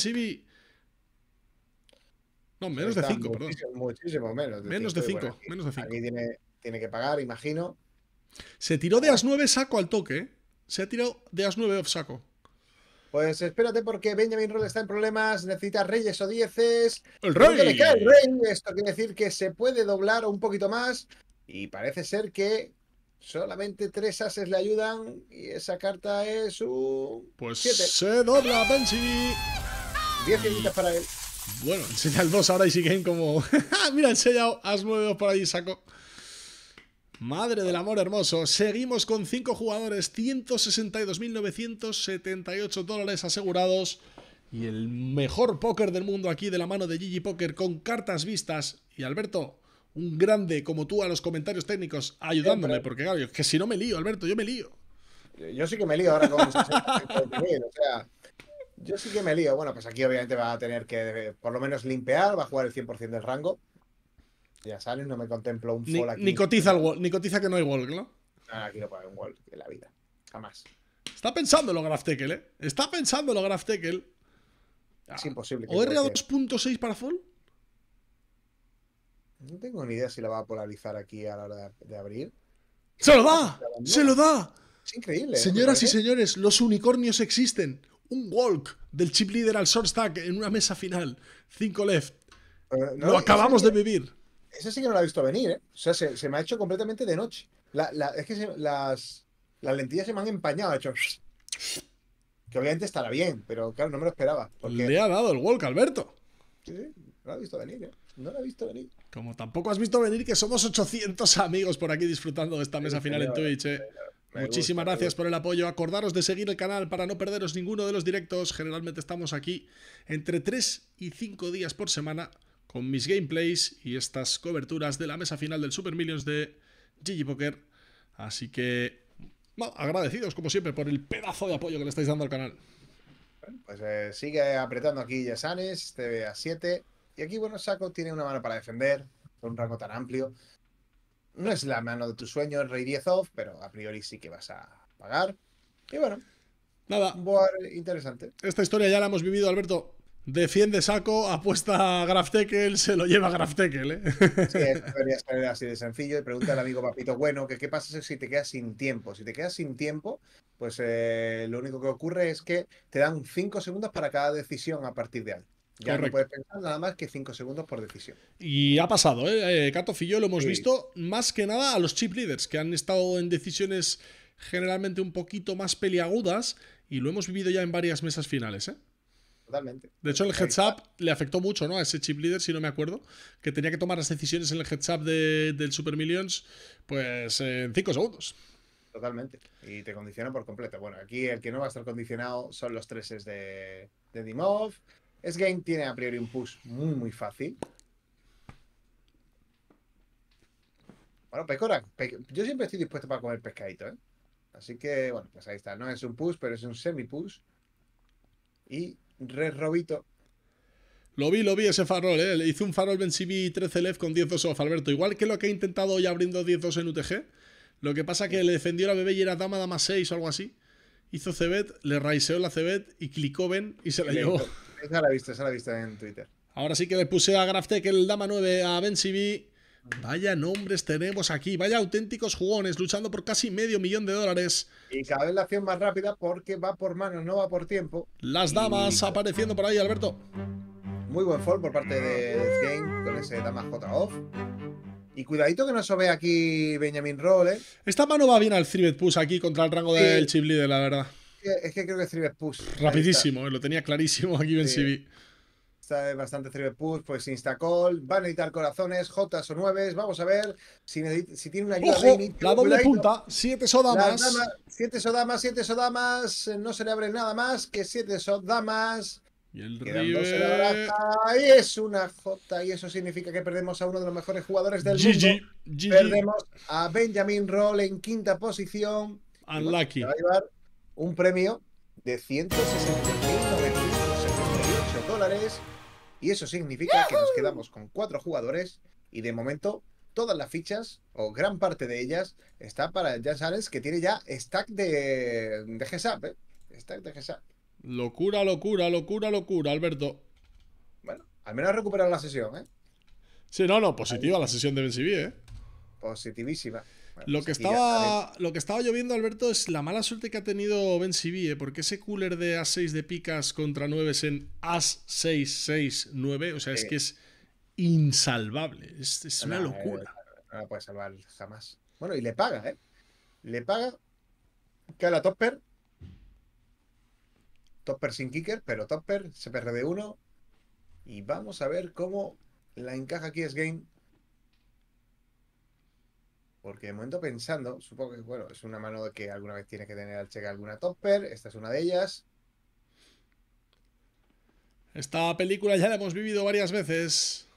No, menos de cinco, perdón. Muchísimo menos. De menos, De cinco, menos de 5. Aquí tiene, tiene que pagar, imagino. Se tiró de as 9 saco al toque. ¿eh? Se ha tirado de as 9 off saco. Pues espérate porque Benjamin Roll está en problemas, necesita reyes o dieces. ¡El rey! el rey. Esto quiere decir que se puede doblar un poquito más y parece ser que solamente tres ases le ayudan y esa carta es un... Pues se dobla Benji. Diez y... para él. Bueno, enseña el 2 ahora y siguen como... Ah, mira, enseña Has movido por ahí, saco. Madre del amor hermoso, seguimos con 5 jugadores, 162.978 dólares asegurados y el mejor póker del mundo aquí de la mano de Gigi Poker con cartas vistas. Y Alberto, un grande como tú a los comentarios técnicos ayudándome, porque claro, que si no me lío, Alberto, yo me lío. Yo sí que me lío ahora con... o sea, yo sí que me lío. Bueno, pues aquí obviamente va a tener que eh, por lo menos limpiar, va a jugar el 100% del rango ya y no me contemplo un fall aquí. Ni cotiza, que no hay walk, ¿no? Ah, aquí no puede haber un walk en la vida. Jamás. Está pensando lo Graf Tekel, ¿eh? Está pensando lo Graf Tekel. Es imposible. O 2.6 para fall? No tengo ni idea si la va a polarizar aquí a la hora de abrir. ¡Se lo da! ¡Se lo da! Es increíble. ¿eh? Señoras y señores, los unicornios existen. Un walk del chip líder al short stack en una mesa final. 5 left. Eh, lo acabamos de vivir. Ese sí que no la he visto venir, ¿eh? O sea, se, me ha hecho completamente de noche. La, la, es que las, lentillas se me han empañado, hecho. Que obviamente estará bien, pero claro, no me lo esperaba. Le ha dado el walk, Alberto. Sí, sí, no la he visto venir, ¿eh? No lo he visto venir. Como tampoco has visto venir que somos 800 amigos por aquí disfrutando de esta mesa final en Twitch, ¿eh? Muchísimas gracias por el apoyo. Acordaros de seguir el canal para no perderos ninguno de los directos. Generalmente estamos aquí entre 3 y 5 días por semana con mis gameplays y estas coberturas de la mesa final del Super Millions de Gigi Poker. Así que, Bueno, agradecidos como siempre por el pedazo de apoyo que le estáis dando al canal. pues eh, sigue apretando aquí Yasanes, TV a 7. Y aquí, bueno, Saco tiene una mano para defender, con un rango tan amplio. No es la mano de tu sueño el Rey 10 off, pero a priori sí que vas a pagar. Y bueno, nada. Boar interesante. Esta historia ya la hemos vivido, Alberto. Defiende saco, apuesta a tekel se lo lleva graf ¿eh? Sí, ser así de sencillo. Y pregunta al amigo Papito, bueno, que qué pasa si te quedas sin tiempo? Si te quedas sin tiempo, pues eh, lo único que ocurre es que te dan 5 segundos para cada decisión a partir de ahí. Ya no puedes pensar nada más que 5 segundos por decisión. Y ha pasado, ¿eh? y eh, yo lo hemos visto más que nada a los chip leaders, que han estado en decisiones generalmente un poquito más peliagudas y lo hemos vivido ya en varias mesas finales, ¿eh? Totalmente. De hecho, el heads up le afectó mucho, ¿no? A ese chip leader, si no me acuerdo, que tenía que tomar las decisiones en el heads up del Super Millions, pues en 5 segundos. Totalmente. Y te condiciona por completo. Bueno, aquí el que no va a estar condicionado son los treses de, de Dimov. es game tiene a priori un push muy, muy fácil. Bueno, Pecora, yo siempre estoy dispuesto para comer pescadito, ¿eh? Así que, bueno, pues ahí está. No es un push, pero es un semi-push. Y Red Robito. Lo vi, lo vi ese farol, ¿eh? Le hizo un farol Ben 13 left con 10-2 off, Alberto. Igual que lo que ha intentado hoy abriendo 10-2 en UTG. Lo que pasa que le defendió la bebé y era dama, dama 6 o algo así. Hizo Cebet, le raiseó la Cebet y clicó Ben y se la llevó. Esa la he visto, esa la he en Twitter. Ahora sí que le puse a Graftek el dama 9 a Ben CB Vaya nombres tenemos aquí, vaya auténticos jugones luchando por casi medio millón de dólares. Y cada vez la acción más rápida porque va por manos, no va por tiempo. Las damas apareciendo por ahí, Alberto. Muy buen fall por parte de Game con ese dama J off. Y cuidadito que no se ve aquí Benjamin Roll, ¿eh? Esta mano va bien al Thribet Push aquí contra el rango del Chip Leader, la verdad. Es que creo que es Thribet Push. Rapidísimo, eh, lo tenía clarísimo aquí Ben CB. Está bastante Push, pues Instacall, va a necesitar corazones, Jotas o nueves, vamos a ver si, tiene una ayuda. Ojo, la doble punta, siete sodamas. 7 siete sodamas, siete sodamas, eh, no se le abre nada más que siete sodamas. Y el río. Ahí es una J y eso significa que perdemos a uno de los mejores jugadores del mundo. perdemos a Benjamin Roll en quinta posición. un premio de 160 dólares. Y eso significa que nos quedamos con cuatro jugadores. Y de momento, todas las fichas, o gran parte de ellas, está para Jan Sales, que tiene ya stack de, de GSAP. ¿eh? de Locura, locura, locura, locura, Alberto. Bueno, al menos ha recuperado la sesión, ¿eh? Sí, no, no, positiva la sesión de Ben ¿eh? Positivísima. Lo pues que, estaba, ¿eh? lo que estaba lloviendo, Alberto, es la mala suerte que ha tenido Ben CB, ¿eh? porque ese cooler de a 6 de picas contra 9 en a 669 o sea, es que es insalvable, es, una eh, locura. No, la puede salvar jamás. Bueno, y le paga, ¿eh? Le paga la Topper, Topper sin kicker, pero Topper, cprd uno y vamos a ver cómo la encaja aquí es Game porque de momento pensando, supongo que, bueno, es una mano que alguna vez tiene que tener al cheque alguna topper. Esta es una de ellas. Esta película ya la hemos vivido varias veces.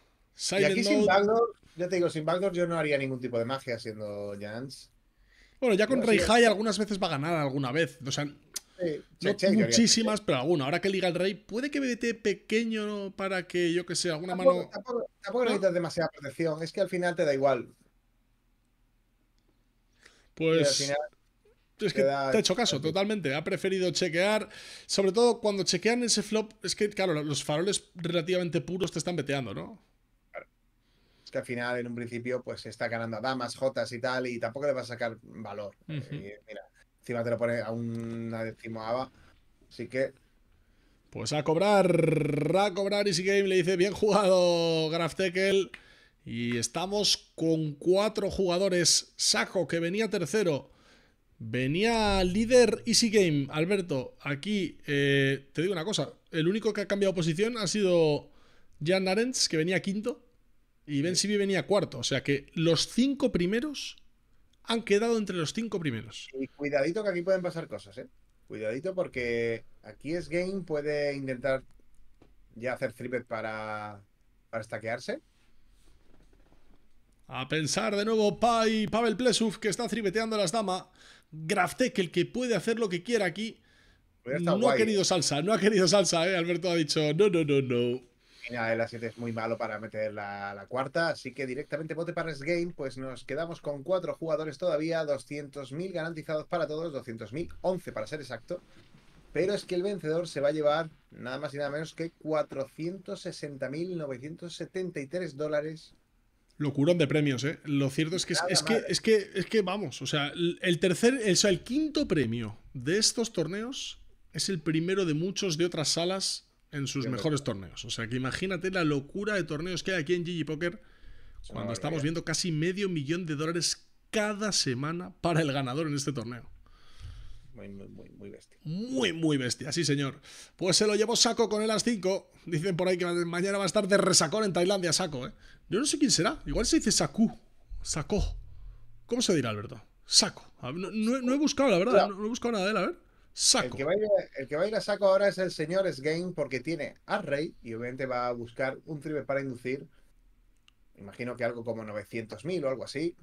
y aquí sin backdoor, ya te digo, sin Baldor yo no haría ningún tipo de magia siendo Jans. Bueno, ya con Rey High algunas veces va a ganar alguna vez. muchísimas, pero alguna. Ahora que liga el Rey, puede que vete pequeño para que, yo que sé, alguna mano. Tampoco, necesitas demasiada protección. Es que al final te da igual. Pues... Es que te ha hecho caso, totalmente. Ha preferido chequear. Sobre todo cuando chequean ese flop, es que, claro, los faroles relativamente puros te están veteando, ¿no? Es que al final, en un principio, pues está ganando a damas, jotas y tal, y tampoco le va a sacar valor. Eh, mira, encima te lo pone a una decimoava. Así que. Pues a cobrar, a cobrar Easy Game le dice: Bien jugado, Graf Tekel. Y estamos con cuatro jugadores. Saco, que venía tercero. Venía líder Easy Game. Alberto, aquí eh, te digo una cosa. El único que ha cambiado posición ha sido Jan narents que venía quinto. Y Ben Sibi venía cuarto. O sea que los cinco primeros han quedado entre los cinco primeros. Y cuidadito que aquí pueden pasar cosas, ¿eh? Cuidadito porque aquí es Game, puede intentar ya hacer triple para, para stackearse. A pensar de nuevo Pai, Pavel Plesuf, que está cribeteando a las damas. Graftek, el que puede hacer lo que quiera aquí. No ha querido eh. salsa, no ha querido salsa, ¿eh? Alberto ha dicho, no, no, no, no. el A7 es muy malo para meter la, cuarta, así que directamente bote para Game, pues nos quedamos con cuatro jugadores todavía, 200.000 garantizados para todos, 200.000, 11 para ser exacto. Pero es que el vencedor se va a llevar nada más y nada menos que 460.973 dólares Locurón de premios, ¿eh? Lo cierto es que es, que es que es que vamos, o sea, el tercer, el quinto premio de estos torneos es el primero de muchos de otras salas en sus mejores torneos. O sea, que imagínate la locura de torneos que hay aquí en Gigi Poker cuando estamos viendo casi medio millón de dólares cada semana para el ganador en este torneo. Muy, muy, muy, bestia. Muy, muy bestia, sí, señor. Pues se lo llevó Saco con el as 5. Dicen por ahí que mañana va a estar de resacón en Tailandia, Saco, ¿eh? Yo no sé quién será. Igual se dice Saku. Sacó. ¿Cómo se dirá, Alberto? Saco. Ah, no, he buscado, la verdad. No, he buscado nada de él. A ver. Saco. El que, va a ir, el que a, Saco ahora es el señor Sgain porque tiene a Rey y obviamente va a buscar un tribe para inducir. Imagino que algo como 900.000 o algo así.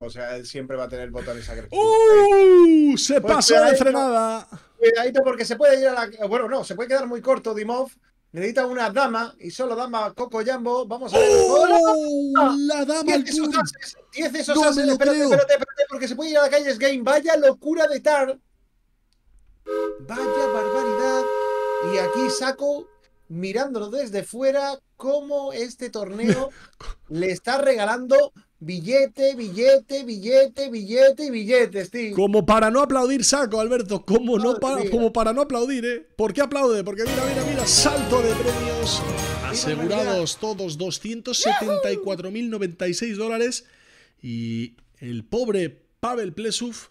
O sea, él siempre va a tener botones agresivos. ¡Uh! Se pues pasó de frenada. Cuidadito porque se puede ir a la. Bueno, no, se puede quedar muy corto Dimov. Necesita una dama y solo dama Coco Jambo. Vamos a ver. ¡Oh! La dama 10 esos ases. 10 esos ases. Espérate, espérate, espérate, porque se puede ir a la calle es Game. Vaya locura de Tar. Vaya barbaridad. Y aquí saco, mirándolo desde fuera, cómo este torneo le está regalando Billete, billete, billete, billete y billetes, Como para no aplaudir, saco, Alberto. Como, no como para no aplaudir, ¿eh? ¿Por qué aplaude? Porque mira, mira, mira, salto de premios. Asegurados todos 274.096 dólares. Y el pobre Pavel Plesuf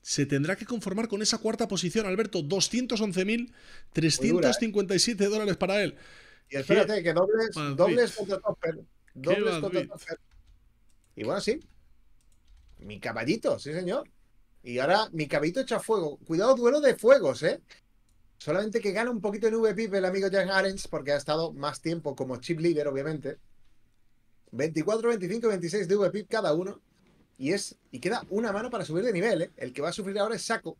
se tendrá que conformar con esa cuarta posición, Alberto. 211.357 dólares para él. Y espérate, que dobles, dobles contra Dobles y bueno, sí. Mi caballito, sí, señor. Y ahora mi caballito echa fuego. Cuidado, duelo de fuegos, ¿eh? Solamente que gana un poquito en VPIP el amigo Jan Arens, porque ha estado más tiempo como chip leader, obviamente. 24, 25, 26 de VPIP cada uno. Y, es, y queda una mano para subir de nivel, ¿eh? El que va a sufrir ahora es Saco.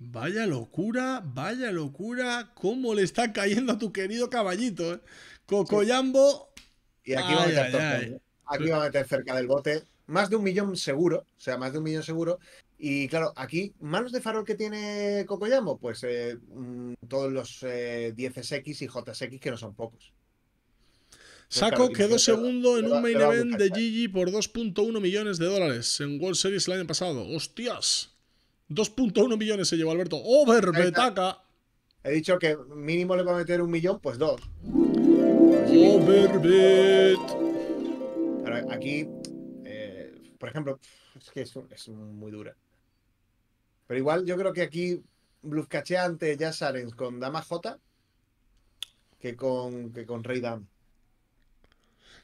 Vaya locura, vaya locura, cómo le está cayendo a tu querido caballito. ¿eh? Cocoyambo. Y aquí va el cartón. Aquí va a meter cerca del bote. Más de un millón seguro, o sea, más de un millón seguro. Y claro, aquí, manos de farol que tiene Cocoyamo, pues eh, mm, todos los 10SX eh, y JSX que no son pocos. Saco quedó segundo en un main event de Gigi por 2.1 millones de dólares en World Series el año pasado. ¡Hostias! 2.1 millones se llevó Alberto. ¡Over, He dicho que mínimo le va a meter un millón, pues dos. ¡Overbet! Aquí, eh, por ejemplo, es que es, muy dura. Pero igual yo creo que aquí bluff cache ante Jazz con Dama J que con, que con Rey Dam.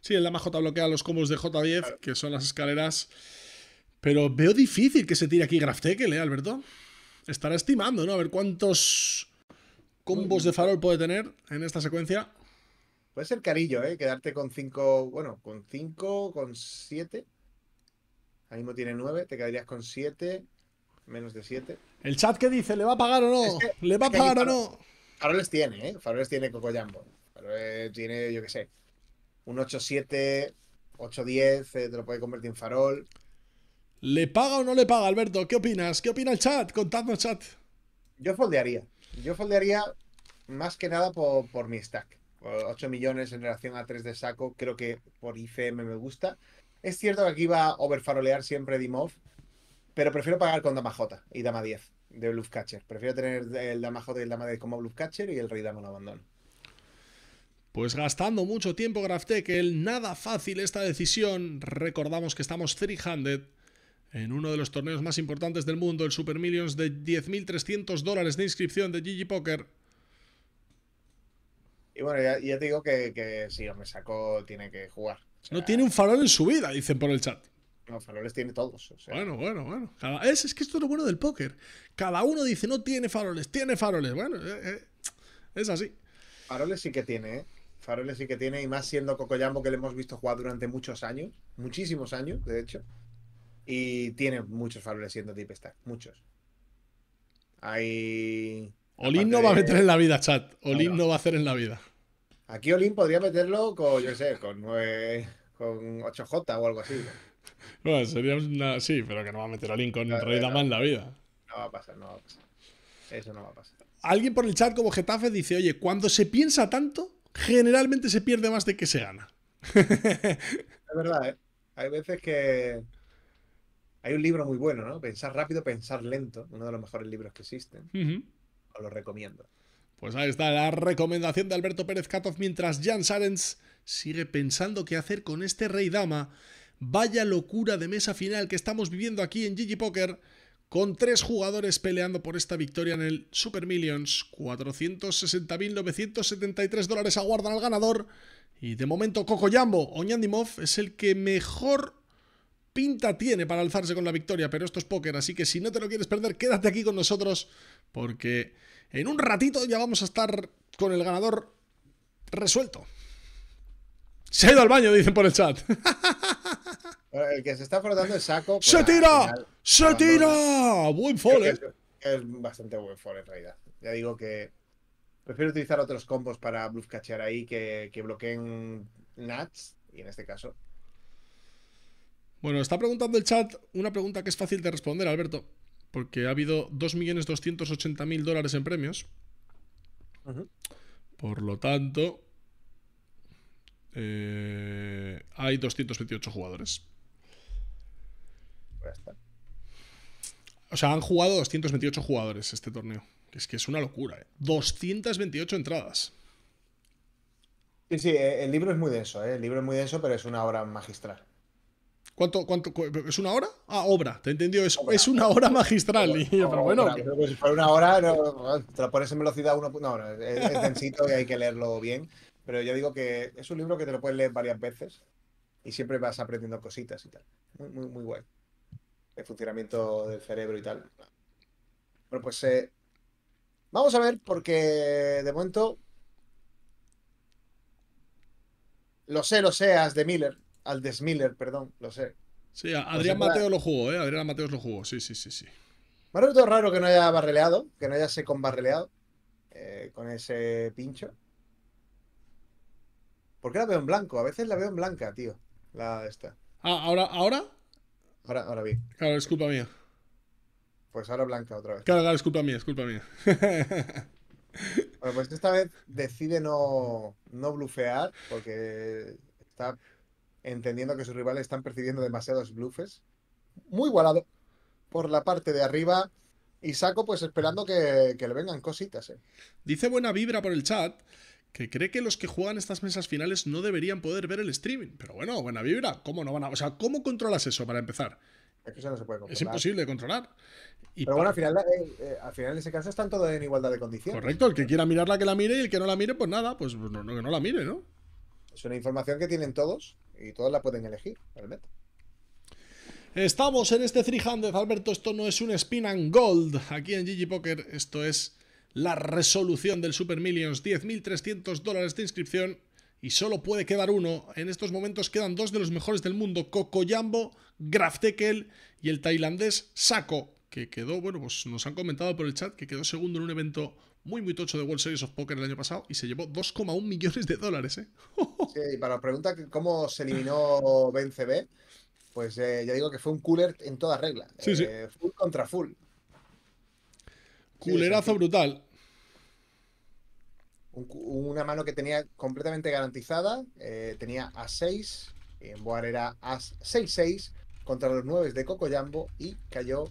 Sí, el Dama J bloquea los combos de J10, que son las escaleras. Pero veo difícil que se tire aquí Graf Tekel, ¿eh, Alberto? Estará estimando, ¿no? A ver cuántos combos de farol puede tener en esta secuencia. Puede ser carillo, ¿eh? Quedarte con 5, bueno, con 5, con 7. Ahí mismo tiene 9, te quedarías con 7, menos de 7. El chat que dice, ¿le va a pagar o no? ¿Le va a pagar o no? Faroles tiene, ¿eh? Faroles tiene Coco Jambo. Faroles tiene, yo qué sé, un 8-7, 8-10, eh, te lo puede convertir en farol. ¿Le paga o no le paga, Alberto? ¿Qué opinas? ¿Qué opina el chat? Contadnos, chat. Yo foldearía. Yo foldearía más que nada por mi stack. 8 millones en relación a 3 de saco, creo que por ICM me gusta. Es cierto que aquí va a overfarolear siempre Dimov, pero prefiero pagar con Dama J y Dama 10 de Catcher. Prefiero tener el Dama J y el Dama 10 como Catcher y el Rey Dama lo abandono. Pues gastando mucho tiempo Graftec, el nada fácil esta decisión. Recordamos que estamos 300 en uno de los torneos más importantes del mundo, el Super Millions de 10.300 dólares de inscripción de Gigi Poker. Y bueno, ya, digo que, que si me saco, tiene que jugar. no tiene un farol en su vida, dicen por el chat. No, faroles tiene todos. Bueno, bueno, bueno. es, que esto es lo bueno del póker. Cada uno dice, no tiene faroles, tiene faroles. Bueno, eh, eh, es así. Faroles sí que tiene, ¿eh? Faroles sí que tiene, y más siendo Cocoyambo que le hemos visto jugar durante muchos años, muchísimos años, de hecho. Y tiene muchos faroles siendo Deep Stack, muchos. Hay Olin no va a meter en la vida, chat. Olin no va a hacer en la vida. Aquí Olin podría meterlo con, yo sé, con, con 8J o algo así. Bueno, sería una... Sí, pero que no va a meter Olin con Rey Dama en la vida. No va a pasar, no va a pasar. Eso no va a pasar. Alguien por el chat como Getafe dice, oye, cuando se piensa tanto, generalmente se pierde más de que se gana. es verdad, ¿eh? Hay veces que... Hay un libro muy bueno, ¿no? Pensar rápido, pensar lento. Uno de los mejores libros que existen lo recomiendo. Pues ahí está la recomendación de Alberto Pérez Katov mientras Jan Sarens sigue pensando qué hacer con este rey dama. Vaya locura de mesa final que estamos viviendo aquí en Gigi Poker con tres jugadores peleando por esta victoria en el Super Millions. 460.973 dólares aguardan al ganador. Y de momento Coco Yambo Oñandimov, es el que mejor pinta tiene para alzarse con la victoria, pero esto es póker, así que si no te lo quieres perder, quédate aquí con nosotros porque en un ratito ya vamos a estar con el ganador resuelto. Se ha ido al baño, dicen por el chat. El que se está frotando el saco. Pues, ¡Se tira! ¡Se tira! Buen fall, ¿eh? es, bastante buen fall en realidad. Ya digo que prefiero utilizar otros combos para bluff ahí que, que bloqueen Nats, y en este caso bueno, está preguntando el chat una pregunta que es fácil de responder, Alberto, porque ha habido 2.280.000 dólares en premios. Por lo tanto, eh, hay 228 jugadores. Pues o sea, han jugado 228 jugadores este torneo. Es que es una locura, ¿eh? 228 entradas. Sí, sí, eh, el libro es muy denso, ¿eh? El libro es muy denso, pero es una obra magistral. ¿Cuánto, cuánto, ¿Es una hora? Ah, obra, te entendió, es, es una hora magistral. pero bueno. Pues, una hora, te lo pones en velocidad uno. No, es, densito y hay que leerlo bien. Pero yo digo que es un libro que te lo puedes leer varias veces y siempre vas aprendiendo cositas y tal. Muy, muy, muy guay. El funcionamiento del cerebro y tal. Bueno, pues eh, vamos a ver, porque de momento. Lo sé, lo seas de Miller al Desmiller, perdón, lo sé. Sí, Adrián Mateos Mateo lo jugó, ¿eh? Adrián Mateos lo jugó, sí, sí, sí, sí. Me ha resultado raro que no haya barreleado, que no haya con barreleado eh, con ese pincho. ¿Por qué la veo en blanco? A veces la veo en blanca, tío. La esta. Ah, ¿ahora? ¿Ahora? Ahora, ahora vi. Claro, es culpa mía. Pues ahora blanca otra vez. Claro, claro, es culpa mía, es culpa mía. bueno, pues esta vez decide no, no blufear porque está entendiendo que sus rivales están percibiendo demasiados bluffes. Muy igualado por la parte de arriba. Y saco pues esperando que, le vengan cositas. ¿eh? Dice buena vibra por el chat que cree que los que juegan estas mesas finales no deberían poder ver el streaming. Pero bueno, buena vibra. ¿Cómo no van a...? O sea, ¿cómo controlas eso para empezar? Es imposible de controlar. Pero bueno, al final, en eh, eh, ese caso están todos en igualdad de condiciones. Correcto, el que quiera mirarla que la mire y el que no la mire, pues nada, pues que no la mire, ¿no? Es una información que tienen todos y todas la pueden elegir, realmente. Estamos en este 300, Alberto, esto no es un spin and gold. Aquí en Gigi Poker esto es la resolución del Super Millions, 10.300 dólares de inscripción y solo puede quedar uno. En estos momentos quedan dos de los mejores del mundo, Coco Graf Tekel y el tailandés Sako, que quedó, bueno, pues nos han comentado por el chat que quedó segundo en un evento muy, muy tocho de World Series of Poker el año pasado y se llevó 2,1 millones de dólares. ¿eh? sí, y para la pregunta cómo se eliminó CB, pues eh, ya digo que fue un cooler en toda regla. Eh, full contra full. Culerazo brutal. una mano que tenía completamente garantizada. Eh, tenía a 6. En Boar era a 6-6 contra los 9 de Cocoyambo y cayó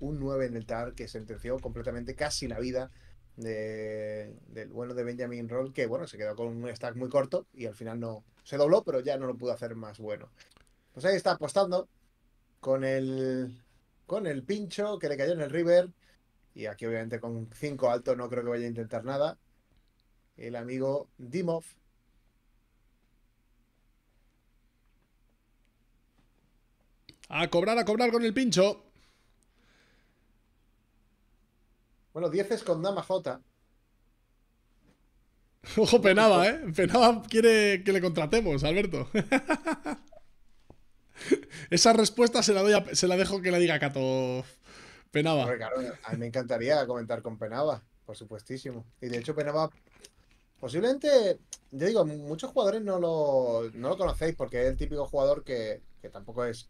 un 9 en el TAR que sentenció completamente casi la vida de, del bueno de Benjamin Roll, que bueno, se quedó con un stack muy corto y al final no se dobló, pero ya no lo pudo hacer más bueno. Pues ahí está apostando con el, con el pincho que le cayó en el river. Y aquí obviamente con 5 alto no creo que vaya a intentar nada. El amigo Dimov. A cobrar, a cobrar con el pincho. Bueno, 10 es con dama J. Ojo, Penaba, ¿eh? Penaba quiere que le contratemos, Alberto. Esa respuesta se la, se la dejo que la diga Cato Penaba. a mí me encantaría comentar con Penaba, por supuestísimo. Y de hecho, Penaba, posiblemente, yo digo, muchos jugadores no lo, no conocéis porque es el típico jugador que, tampoco es,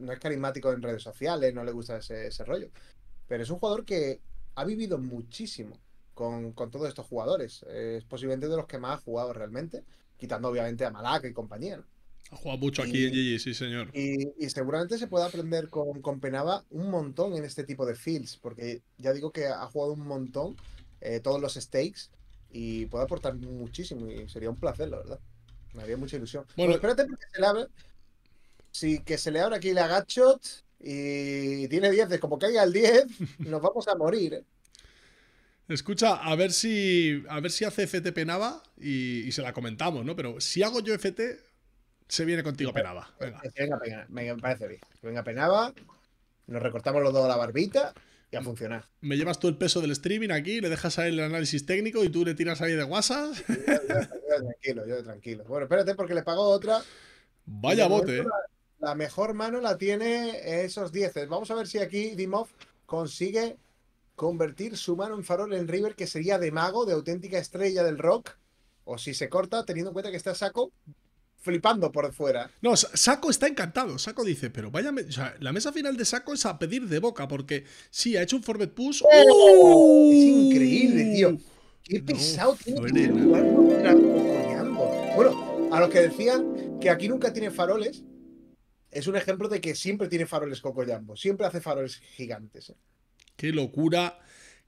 no es carismático en redes sociales, no le gusta ese rollo. Pero es un jugador que ha vivido muchísimo con, todos estos jugadores. es posiblemente de los que más ha jugado realmente, quitando obviamente a Malak y compañía. Ha jugado mucho aquí en GG, sí, señor. Y, seguramente se puede aprender con, con Penaba un montón en este tipo de fields, porque ya digo que ha jugado un montón eh, todos los stakes y puede aportar muchísimo y sería un placer, la verdad. Me haría mucha ilusión. Bueno, espérate porque se le abre. Sí, que se le abre aquí la gachot y tiene 10, como caiga el 10, nos vamos a morir. Escucha, a ver si a ver si hace FT Penaba y, se la comentamos, ¿no? Pero si hago yo FT, se viene contigo Penaba. Venga, venga, me parece bien. Venga Penaba, nos recortamos los dos la barbita y a funcionar. Me llevas tú el peso del streaming aquí, le dejas ahí el análisis técnico y tú le tiras ahí de WhatsApp. Yo, tranquilo, yo tranquilo. Bueno, espérate porque le pago otra. Vaya bote la mejor mano la tiene esos dieces. Vamos a ver si aquí Dimov consigue convertir su mano en farol en River, que sería de mago, de auténtica estrella del rock. O si se corta, teniendo en cuenta que está Saco flipando por fuera. No, Saco está encantado. Saco dice, pero vaya... o sea, la mesa final de Saco es a pedir de boca, porque sí, ha hecho un forward push. ¡Oh! ¡Oh! Es increíble, tío. Qué pesado Bueno, a los que decían que aquí nunca tiene faroles, es un ejemplo de que siempre tiene faroles Cocoyambo, siempre hace faroles gigantes. ¿eh? Qué locura,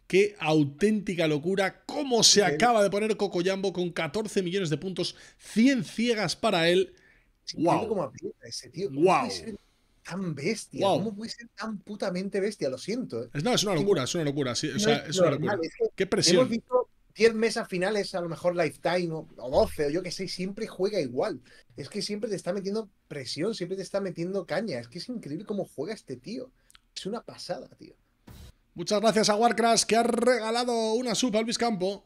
qué auténtica locura, cómo se acaba de poner Cocoyambo con 14 millones de puntos, 100 ciegas para él. wow. wow. tan bestia? Wow. ¿Cómo puede ser tan putamente bestia? Lo siento. ¿eh? No, es una locura, es una locura. Sí, es, una locura. qué presión. Hemos visto 10 mesas finales, a lo mejor Lifetime o, 12 o yo que sé, siempre juega igual. Es que siempre te está metiendo presión, siempre te está metiendo caña. Es que es increíble cómo juega este tío. Es una pasada, tío. Muchas gracias a Warcrash que ha regalado una sub al Campo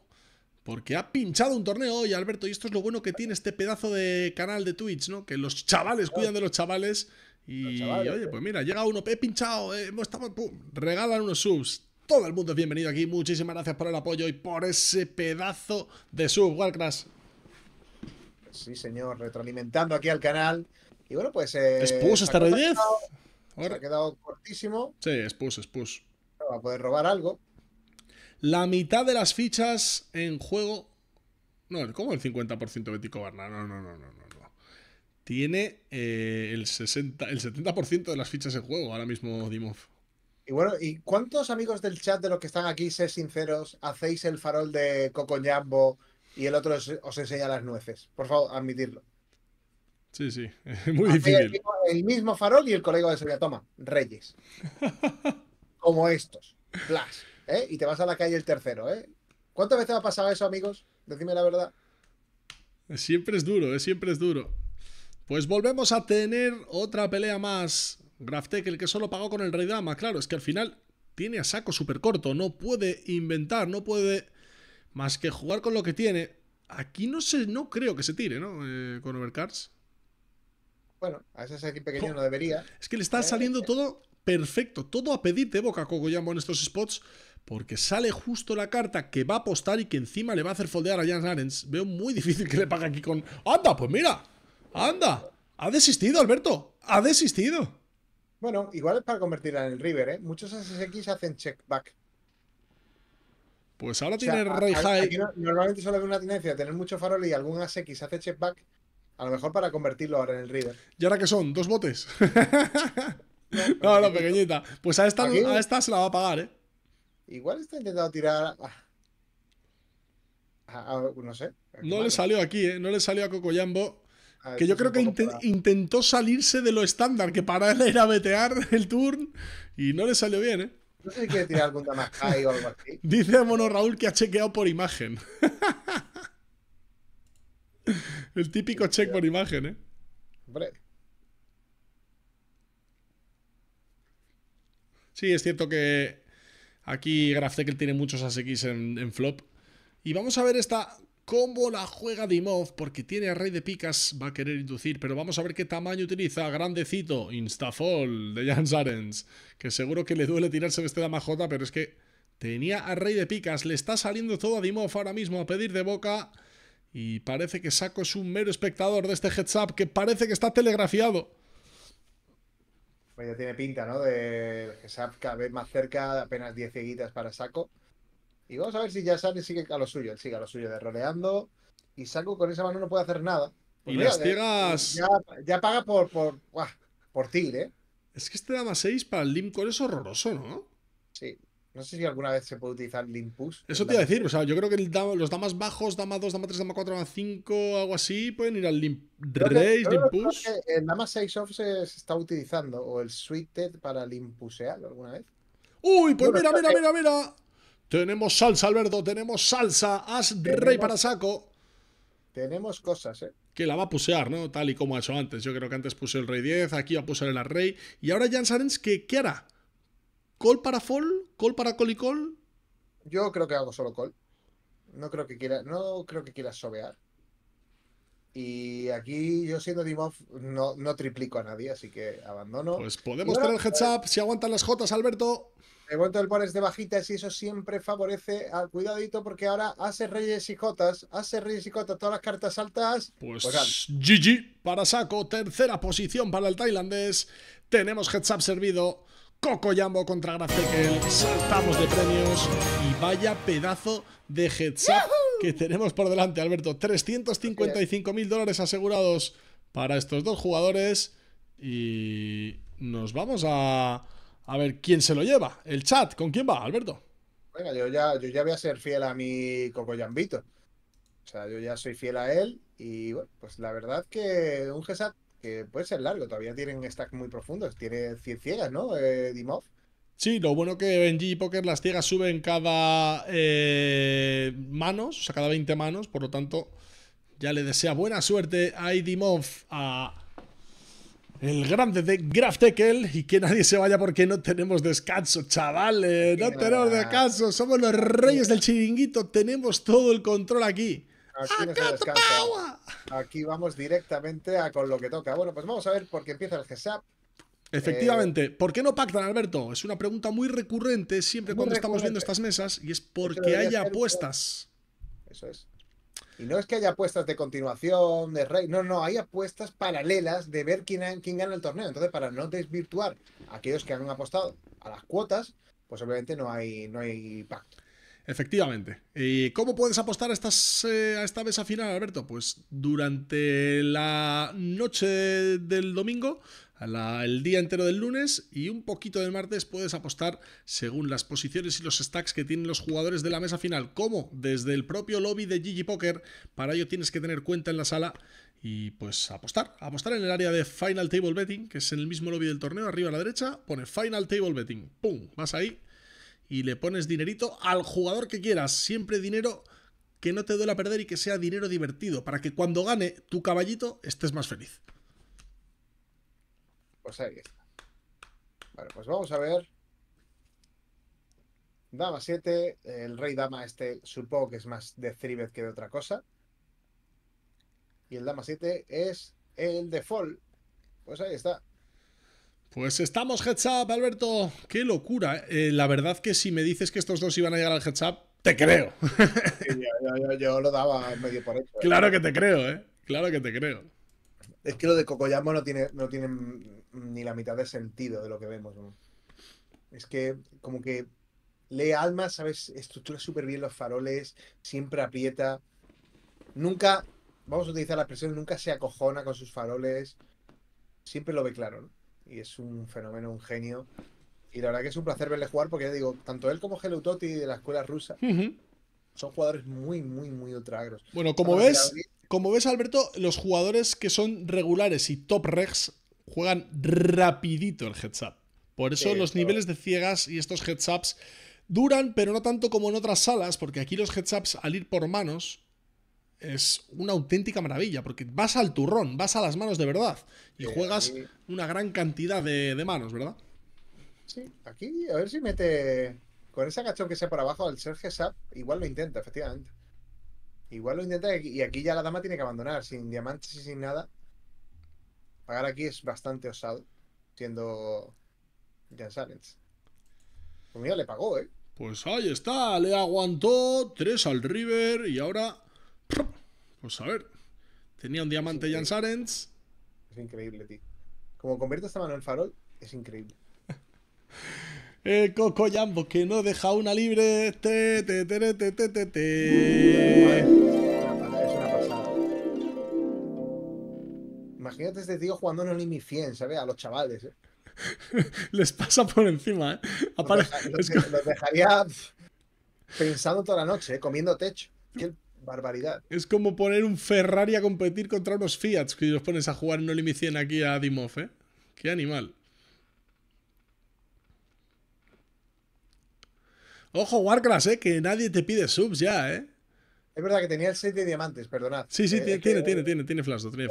porque ha pinchado un torneo hoy, Alberto, y esto es lo bueno que tiene este pedazo de canal de Twitch, ¿no? Que los chavales cuidan de los chavales y oye, pues mira, llega uno, he pinchado, eh, hemos estado… pum, regalan unos subs todo el mundo es bienvenido aquí. Muchísimas gracias por el apoyo y por ese pedazo de sub, Warcrash. Sí, señor, retroalimentando aquí al canal. Y bueno, pues. Eh, esta rodillez. se ha quedado cortísimo. Sí, es pus. Va a poder robar algo. La mitad de las fichas en juego. No, ¿cómo el 50% Betico Barna? No, no, no, no, no. Tiene eh, el, 60, el 70% de las fichas en juego ahora mismo, Dimov. Y bueno, ¿y cuántos amigos del chat de los que están aquí, sé sinceros, hacéis el farol de Coco Cocoñambo y el otro os, enseña las nueces? Por favor, admitirlo. Sí, sí, muy difícil. El mismo, farol y el colega de Sevilla, toma, Reyes. Como estos, Flash, ¿eh? Y te vas a la calle el tercero, ¿eh? ¿Cuántas veces ha pasado eso, amigos? decime la verdad. Siempre es duro, ¿eh? siempre es duro. Pues volvemos a tener otra pelea más Graftek, el que solo pagó con el rey dama. Claro, es que al final tiene a saco súper corto. No puede inventar, no puede más que jugar con lo que tiene. Aquí no sé, no creo que se tire, ¿no? Eh, con overcards. Bueno, a ese equipo pequeño no debería. Es que le está eh, saliendo eh. todo perfecto. Todo a pedite Boca Cogoyambo en estos spots. Porque sale justo la carta que va a apostar y que encima le va a hacer foldear a Jan Arens. Veo muy difícil que le pague aquí con. ¡Anda! Pues mira. ¡Anda! Ha desistido, Alberto. Ha desistido. Bueno, igual es para convertirla en el River, ¿eh? Muchos ASX hacen checkback. Pues ahora tiene Ray High. normalmente solo hay una tendencia tener mucho farol y algún ASX hace checkback. A lo mejor para convertirlo ahora en el River. ¿Y ahora qué son? ¿Dos botes? no, no, pequeñita. Pues a esta, a se la va a pagar, ¿eh? Igual está intentando tirar. Ah. Ah, ah, no sé. No le salió aquí, ¿eh? No le salió a Cocoyambo. Ah, que yo creo que intentó salirse de lo estándar, que para él era vetear el turn y no le salió bien, ¿eh? No sé si tirar o algo así. Dice Mono Raúl que ha chequeado por imagen. el típico check por imagen, ¿eh? Hombre. Sí, es cierto que aquí que tiene muchos ASX en flop. Y vamos a ver esta cómo la juega Dimov, porque tiene a rey de picas, va a querer inducir, pero vamos a ver qué tamaño utiliza, grandecito, Instafall de Jan Sarens, que seguro que le duele tirarse de este dama pero es que tenía a rey de picas, le está saliendo todo a Dimov ahora mismo a pedir de boca, y parece que Saco es un mero espectador de este heads up, que parece que está telegrafiado. Pues ya tiene pinta, ¿no? De heads up cada vez más cerca, apenas 10 ceguitas para Saco. Y vamos a ver si ya sale sigue a lo suyo. Él sigue a lo suyo de roleando. Y Saku con esa mano no puede hacer nada. y pues las ciegas. Ya, paga por, por, por tigre. ¿eh? Es que este dama 6 para el con es horroroso, ¿no? Sí. No sé si alguna vez se puede utilizar Limpus. Eso te iba a decir, o sea, yo creo que los damas bajos, dama 2, dama 3, dama 4, dama 5, algo así, pueden ir al Limpus, Race, Limpus. el dama 6 off se, está utilizando, o el Suited para Limpusear alguna vez. Uy, pues mira, mira, mira, mira, tenemos salsa, Alberto, tenemos salsa. As rey para saco. Tenemos cosas, ¿eh? Que la va a pusear, ¿no? Tal y como ha hecho antes. Yo creo que antes puse el rey 10, aquí va a pusear el rey. Y ahora Jan Sarens, ¿qué, ¿qué hará? ¿Call para fall? ¿Call para Col y Col? Yo creo que hago solo call. No creo que quiera, no creo que quiera sobear. Y aquí yo siendo Dimov no, no triplico a nadie, así que abandono. Pues podemos el heads up si aguantan las Jotas, Alberto el momento del es de bajitas y eso siempre favorece al cuidadito porque ahora hace reyes y jotas hace reyes y jotas todas las cartas altas. Pues, GG pues para Saco, tercera posición para el tailandés. Tenemos heads up servido. Coco yambo contra Gracekel, saltamos de premios y vaya pedazo de heads up que tenemos por delante, Alberto. 355 mil dólares asegurados para estos dos jugadores y nos vamos a a ver, ¿quién se lo lleva? El chat, ¿con quién va, Alberto? Bueno, yo ya, voy a ser fiel a mi Cocoyambito. O sea, yo ya soy fiel a él y bueno, pues la verdad que un GSAT que puede ser largo, todavía tienen stacks muy profundos, tiene 100 ciegas, ¿no? Eh, Dimov. Sí, lo bueno que en Poker las ciegas suben cada eh, manos, o sea, cada 20 manos, por lo tanto, ya le desea buena suerte a Dimov, a el grande de Graf Tekel y que nadie se vaya porque no tenemos descanso, chavales, eh, no tenemos descanso, somos los reyes del chiringuito, tenemos todo el control aquí. Aquí, vamos directamente a con lo que toca. Bueno, pues vamos a ver por qué empieza el GSAP. Efectivamente. Eh, ¿Por qué no pactan, Alberto? Es una pregunta muy recurrente siempre cuando estamos viendo estas mesas y es porque hay apuestas. Eso es. Y no es que haya apuestas de continuación, de rey, no, no, hay apuestas paralelas de ver quién, gana el torneo. Entonces, para no desvirtuar a aquellos que han apostado a las cuotas, pues obviamente no hay, no hay pacto. Efectivamente. ¿Y cómo puedes apostar a eh, esta mesa final, Alberto? Pues durante la noche del domingo el día entero del lunes y un poquito del martes puedes apostar según las posiciones y los stacks que tienen los jugadores de la mesa final, como desde el propio lobby de Gigi Poker. Para ello tienes que tener cuenta en la sala y pues apostar. Apostar en el área de Final Table Betting, que es en el mismo lobby del torneo, arriba a la derecha, pone Final Table Betting. ¡Pum! Vas ahí y le pones dinerito al jugador que quieras. Siempre dinero que no te duela perder y que sea dinero divertido, para que cuando gane tu caballito estés más feliz. Pues ahí está. Vale, pues vamos a ver. Dama 7. El rey dama este supongo que es más de Thribet que de otra cosa. Y el dama 7 es el default. Pues ahí está. Pues estamos heads up, Alberto. Qué locura. Eh. Eh, la verdad que si me dices que estos dos iban a llegar al heads up, te creo. yo, lo daba medio por ¿eh? Claro que te creo, ¿eh? Claro que te creo. Es que lo de Cocoyamo no tiene, no ni la mitad de sentido de lo que vemos. Es que como que lee almas, ¿sabes? Estructura súper bien los faroles, siempre aprieta. Nunca, vamos a utilizar la expresión, nunca se acojona con sus faroles. Siempre lo ve claro, ¿no? Y es un fenómeno, un genio. Y la verdad que es un placer verle jugar porque, ya digo, tanto él como Gelutoti de la escuela rusa son jugadores muy, muy, muy ultragros. Bueno, como ves, como ves, Alberto, los jugadores que son regulares y top regs juegan rapidito el heads up. Por eso los niveles de ciegas y estos heads ups duran, pero no tanto como en otras salas, porque aquí los heads ups al ir por manos es una auténtica maravilla, porque vas al turrón, vas a las manos de verdad y juegas una gran cantidad de, manos, ¿verdad? Sí, aquí a ver si mete con ese cachón que sea por abajo al ser heads up, igual lo intenta, efectivamente. Igual lo intenta y aquí ya la dama tiene que abandonar, sin diamantes y sin nada. Pagar aquí es bastante osado, siendo Jan Sarens Pues mira, le pagó, ¿eh? Pues ahí está, le aguantó Tres al River y ahora... Pues a ver, tenía un diamante Jan Sarens. Es increíble, tío. Como convierte esta mano en farol, es increíble. El Coco Jambo que no deja una libre. Te, te, te, te, te, te. imagínate este tío jugando en el 100, ¿sabes? A los chavales, ¿eh? Les pasa por encima, ¿eh? los, dejaría pensando toda la noche, ¿eh? comiendo techo. Qué barbaridad. Es como poner un Ferrari a competir contra unos Fiat, que los pones a jugar en Olimi 100 aquí a Dimov, ¿eh? Qué animal. Ojo, Warcraft, ¿eh? Que nadie te pide subs ya, ¿eh? Es verdad que tenía el 6 de diamantes, perdonad. Sí, sí, eh, tiene, tiene, tiene, eh, tiene, tiene flash, tiene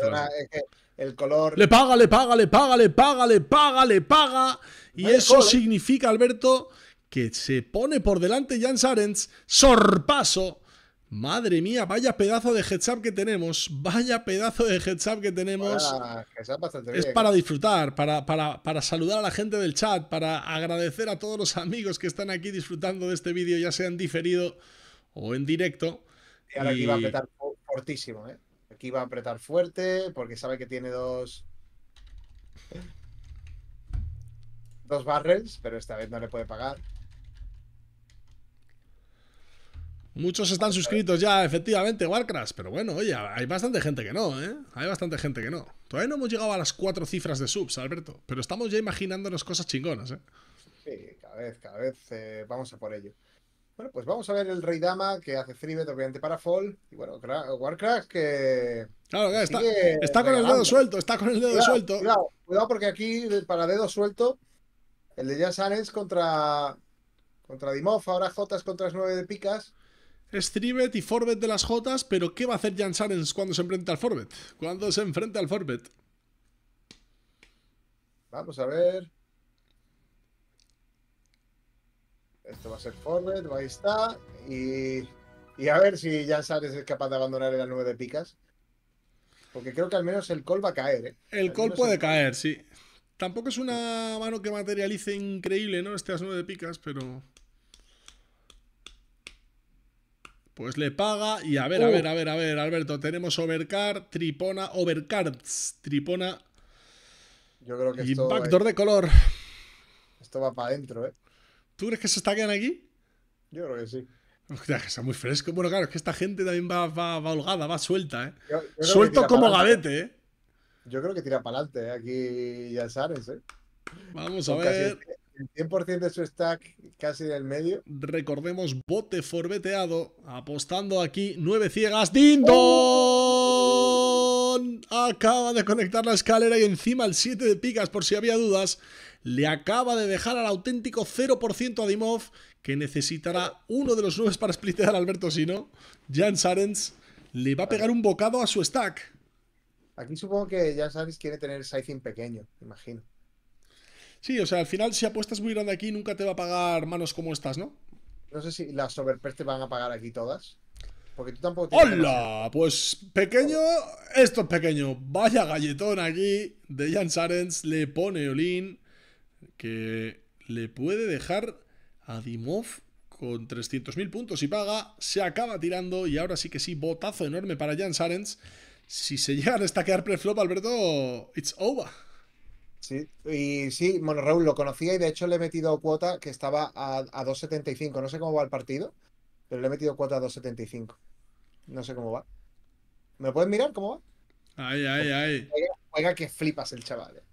el color. Le paga, le paga, le paga, le paga, le paga, le paga. Y eso eh. significa, Alberto, que se pone por delante Jan Sarens. Sorpaso. Madre mía, vaya pedazo de heads que tenemos. Vaya pedazo de heads que tenemos. es para disfrutar, para, para, para, saludar a la gente del chat, para agradecer a todos los amigos que están aquí disfrutando de este vídeo, ya sean diferido o en directo ahora aquí va a apretar fortísimo, ¿eh? Aquí va a apretar fuerte porque sabe que tiene dos. Dos barrels, pero esta vez no le puede pagar. Muchos están suscritos ya, efectivamente, Warcraft. Pero bueno, oye, hay bastante gente que no, ¿eh? Hay bastante gente que no. Todavía no hemos llegado a las cuatro cifras de subs, Alberto. Pero estamos ya imaginándonos cosas chingonas, ¿eh? Sí, cada vez, cada vez eh, vamos a por ello. Bueno, pues vamos a ver el Rey Dama que hace Freebet, obviamente para Fall. Y bueno, Warcraft que. está, con el dedo suelto, está con el dedo suelto. Cuidado, cuidado, porque aquí para dedo suelto, el de Jan Sarens contra. Contra Dimov, ahora Jotas contra las 9 de picas. Strivet y Forbet de las Jotas, pero ¿qué va a hacer Jan Sarens cuando se enfrenta al Forbet? Cuando se enfrenta al Forbet. Vamos a ver. Esto va a ser Forward, ahí está. Y, y a ver si ya sabes es capaz de abandonar el 9 de picas. Porque creo que al menos el col va a caer. ¿eh? El col puede caer, sí. Tampoco es una mano que materialice increíble, ¿no? Este as de picas, pero... Pues le paga y a ver, a ver, a ver, a ver, Alberto, tenemos Overcard, Tripona, Overcards, Tripona. Yo creo que esto de color. Esto va para adentro, ¿eh? ¿Tú crees que se quedando aquí? Yo creo que sí. Hostia, que está muy fresco. Bueno, claro, es que esta gente también va, va, holgada, va suelta, ¿eh? Suelto como gavete, ¿eh? Yo creo que tira para adelante, ¿eh? aquí ya sabes, ¿eh? Vamos a ver. El 100% de su stack casi el medio. Recordemos, bote forbeteado, apostando aquí nueve ciegas. ¡Dindo! acaba de conectar la escalera y encima el 7 de picas, por si había dudas, le acaba de dejar al auténtico 0% a Dimov, que necesitará uno de los nueve para splitear a Alberto Sino. Jan Sarens le va a pegar un bocado a su stack. Aquí supongo que Jan Sarens quiere tener sizing pequeño, imagino. Sí, o sea, al final si apuestas muy grande aquí nunca te va a pagar manos como estas, ¿no? No sé si las overpairs te van a pagar aquí todas. Porque tú tampoco tienes ¡Hola! Pues pequeño, esto es pequeño. Vaya galletón aquí de Jan Sarens. Le pone Olin que le puede dejar a Dimov con 300.000 puntos y paga. Se acaba tirando y ahora sí que sí, botazo enorme para Jan Sarens. Si se llega a destacar preflop, Alberto, it's over. Sí, y sí, bueno, Raúl lo conocía y de hecho le he metido cuota que estaba a, a 2.75. No sé cómo va el partido. Pero le he metido 4 a 2.75. No sé cómo va. ¿Me puedes mirar cómo va? Ay, ay, ay. que flipas el chaval. Eh.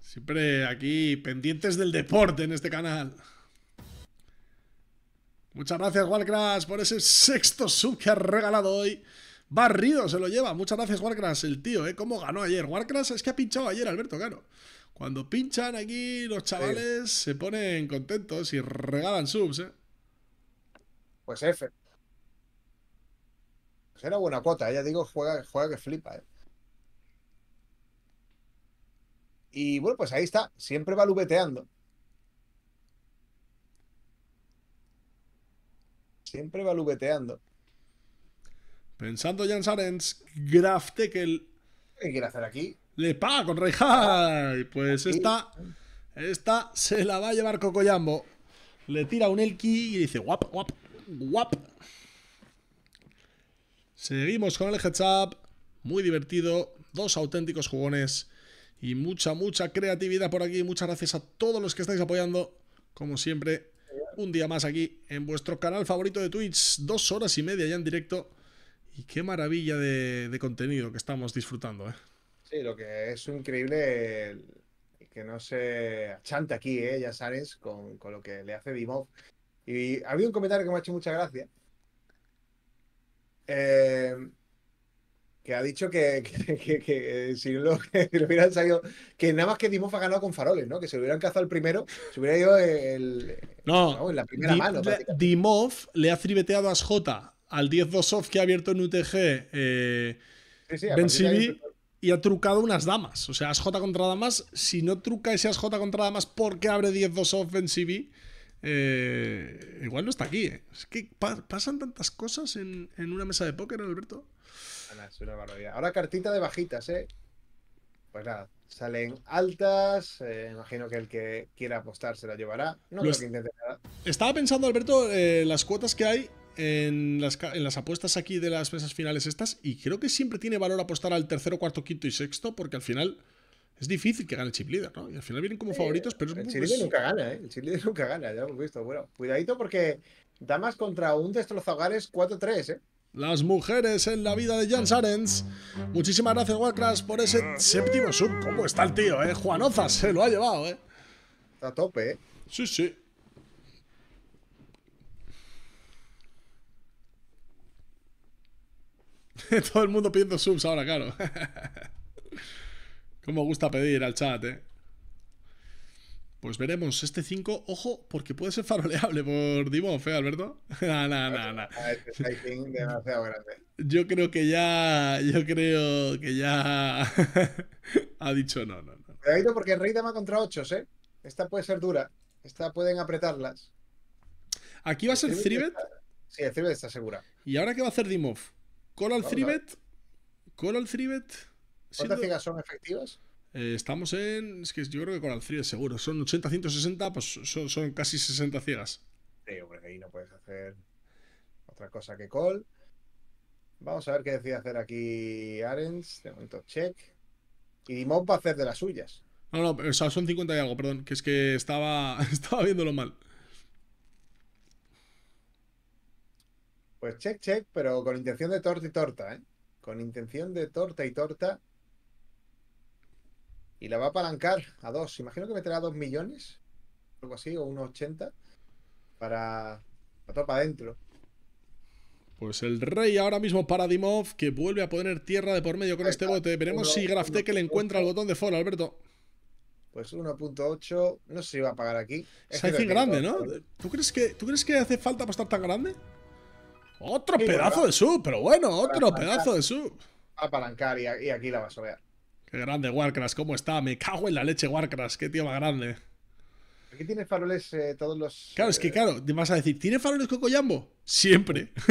Siempre aquí, pendientes del deporte en este canal. Muchas gracias, Warcraft, por ese sexto sub que has regalado hoy. Barrido se lo lleva. Muchas gracias, Warcraft, el tío, ¿eh? ¿Cómo ganó ayer? Warcraft es que ha pinchado ayer, Alberto, claro. Cuando pinchan aquí, los chavales se ponen contentos y regalan subs, ¿eh? pues F. Pues era buena cuota, ya digo, juega, juega que flipa. ¿eh? Y bueno, pues ahí está, siempre va lubeteando. Siempre va lubeteando. Pensando Jan Sarens, que ¿Qué quiere hacer aquí? Le paga con Rey High. Ah, pues esta, se la va a llevar Cocoyambo. Le tira un Elki y dice guap, guap. Guap. Seguimos con el heads up. Muy divertido. Dos auténticos jugones. Y mucha, mucha creatividad por aquí. Muchas gracias a todos los que estáis apoyando. Como siempre, un día más aquí en vuestro canal favorito de Twitch. Dos horas y media ya en directo. Y qué maravilla de, contenido que estamos disfrutando. ¿eh? Sí, lo que es increíble que no se achante aquí, ¿eh? ya sabes, con, con lo que le hace Bimov y había un comentario que me ha hecho mucha gracia. Eh, que ha dicho que, que, si lo, lo, hubieran salido, que nada más que Dimov ha ganado con faroles, ¿no? Que se lo hubieran cazado el primero, se hubiera ido el, no, en la primera mano. Dimov le ha cribeteado a SJ al 10-2 off que ha abierto en UTG eh, y ha trucado unas damas. O sea, SJ contra damas. Si no truca ese SJ contra damas ¿por qué abre 10-2 off Ben CB, eh, igual no está aquí, ¿eh? Es que pasan tantas cosas en, una mesa de póker, Alberto. Es una barbaridad. Ahora cartita de bajitas, ¿eh? Pues nada, salen altas. Eh, imagino que el que quiera apostar se la llevará. No creo que nada. Estaba pensando, Alberto, eh, las cuotas que hay en las, en las, apuestas aquí de las mesas finales estas y creo que siempre tiene valor apostar al tercero, cuarto, quinto y sexto porque al final es difícil que gane el leader, ¿no? Y al final vienen como favoritos, pero es El chip leader pues nunca gana, ¿eh? El leader nunca gana, ya hemos visto. Bueno, cuidadito porque damas contra un es 4-3, ¿eh? Las mujeres en la vida de Jan Sarens. Muchísimas gracias, Warcraft, por ese séptimo sub. ¿Cómo está el tío, eh? Juanoza se lo ha llevado, ¿eh? Está a tope, ¿eh? Sí, sí. Todo el mundo pidiendo subs ahora, claro. Cómo gusta pedir al chat, ¿eh? Pues veremos, este 5, ojo, porque puede ser faroleable por Dimov, ¿eh, Alberto? no, no, no, demasiado grande. Yo creo que ya. Yo creo que ya. ha dicho no, no, no. ido porque el rey contra 8, ¿eh? Esta puede ser dura. Esta pueden apretarlas. Aquí va a ser Thribet. Sí, el Thribet está segura. ¿Y ahora qué va a hacer Dimov? ¿Cola al Thribet? ¿Cola al Thribet? ¿Cuántas ciegas son efectivas? Eh, estamos en. Es que yo creo que con Alfred seguro. Son 80, 160, pues son, casi 60 ciegas. Sí, hombre, ahí no puedes hacer otra cosa que call. Vamos a ver qué decide hacer aquí Arens. De momento, check. Y Dimon va a hacer de las suyas. No, no, son 50 y algo, perdón. Que es que estaba, estaba viéndolo mal. Pues check, check, pero con intención de torta y torta, ¿eh? Con intención de torta y torta y la va a apalancar a dos Imagino que meterá 2 millones, algo así, o unos para, para todo para adentro. Pues el rey ahora mismo para Dimov, que vuelve a poner tierra de por medio con este bote. Veremos si Graftek le encuentra el botón de fall, Alberto. Pues 1.8, no sé si va a pagar aquí. Es que grande, ¿no? ¿Tú crees, que, ¿Tú crees que hace falta para estar tan grande? Otro pedazo de sub, pero bueno, otro pedazo de sub. Apalancar y, y aquí la vas a ver. Qué grande, Warcraft, ¿cómo está? Me cago en la leche, Warcraft, qué tío más grande. Aquí tiene faroles eh, todos los. Claro, es que eh, claro, vas a decir, ¿tiene faroles Cocoyambo? Siempre.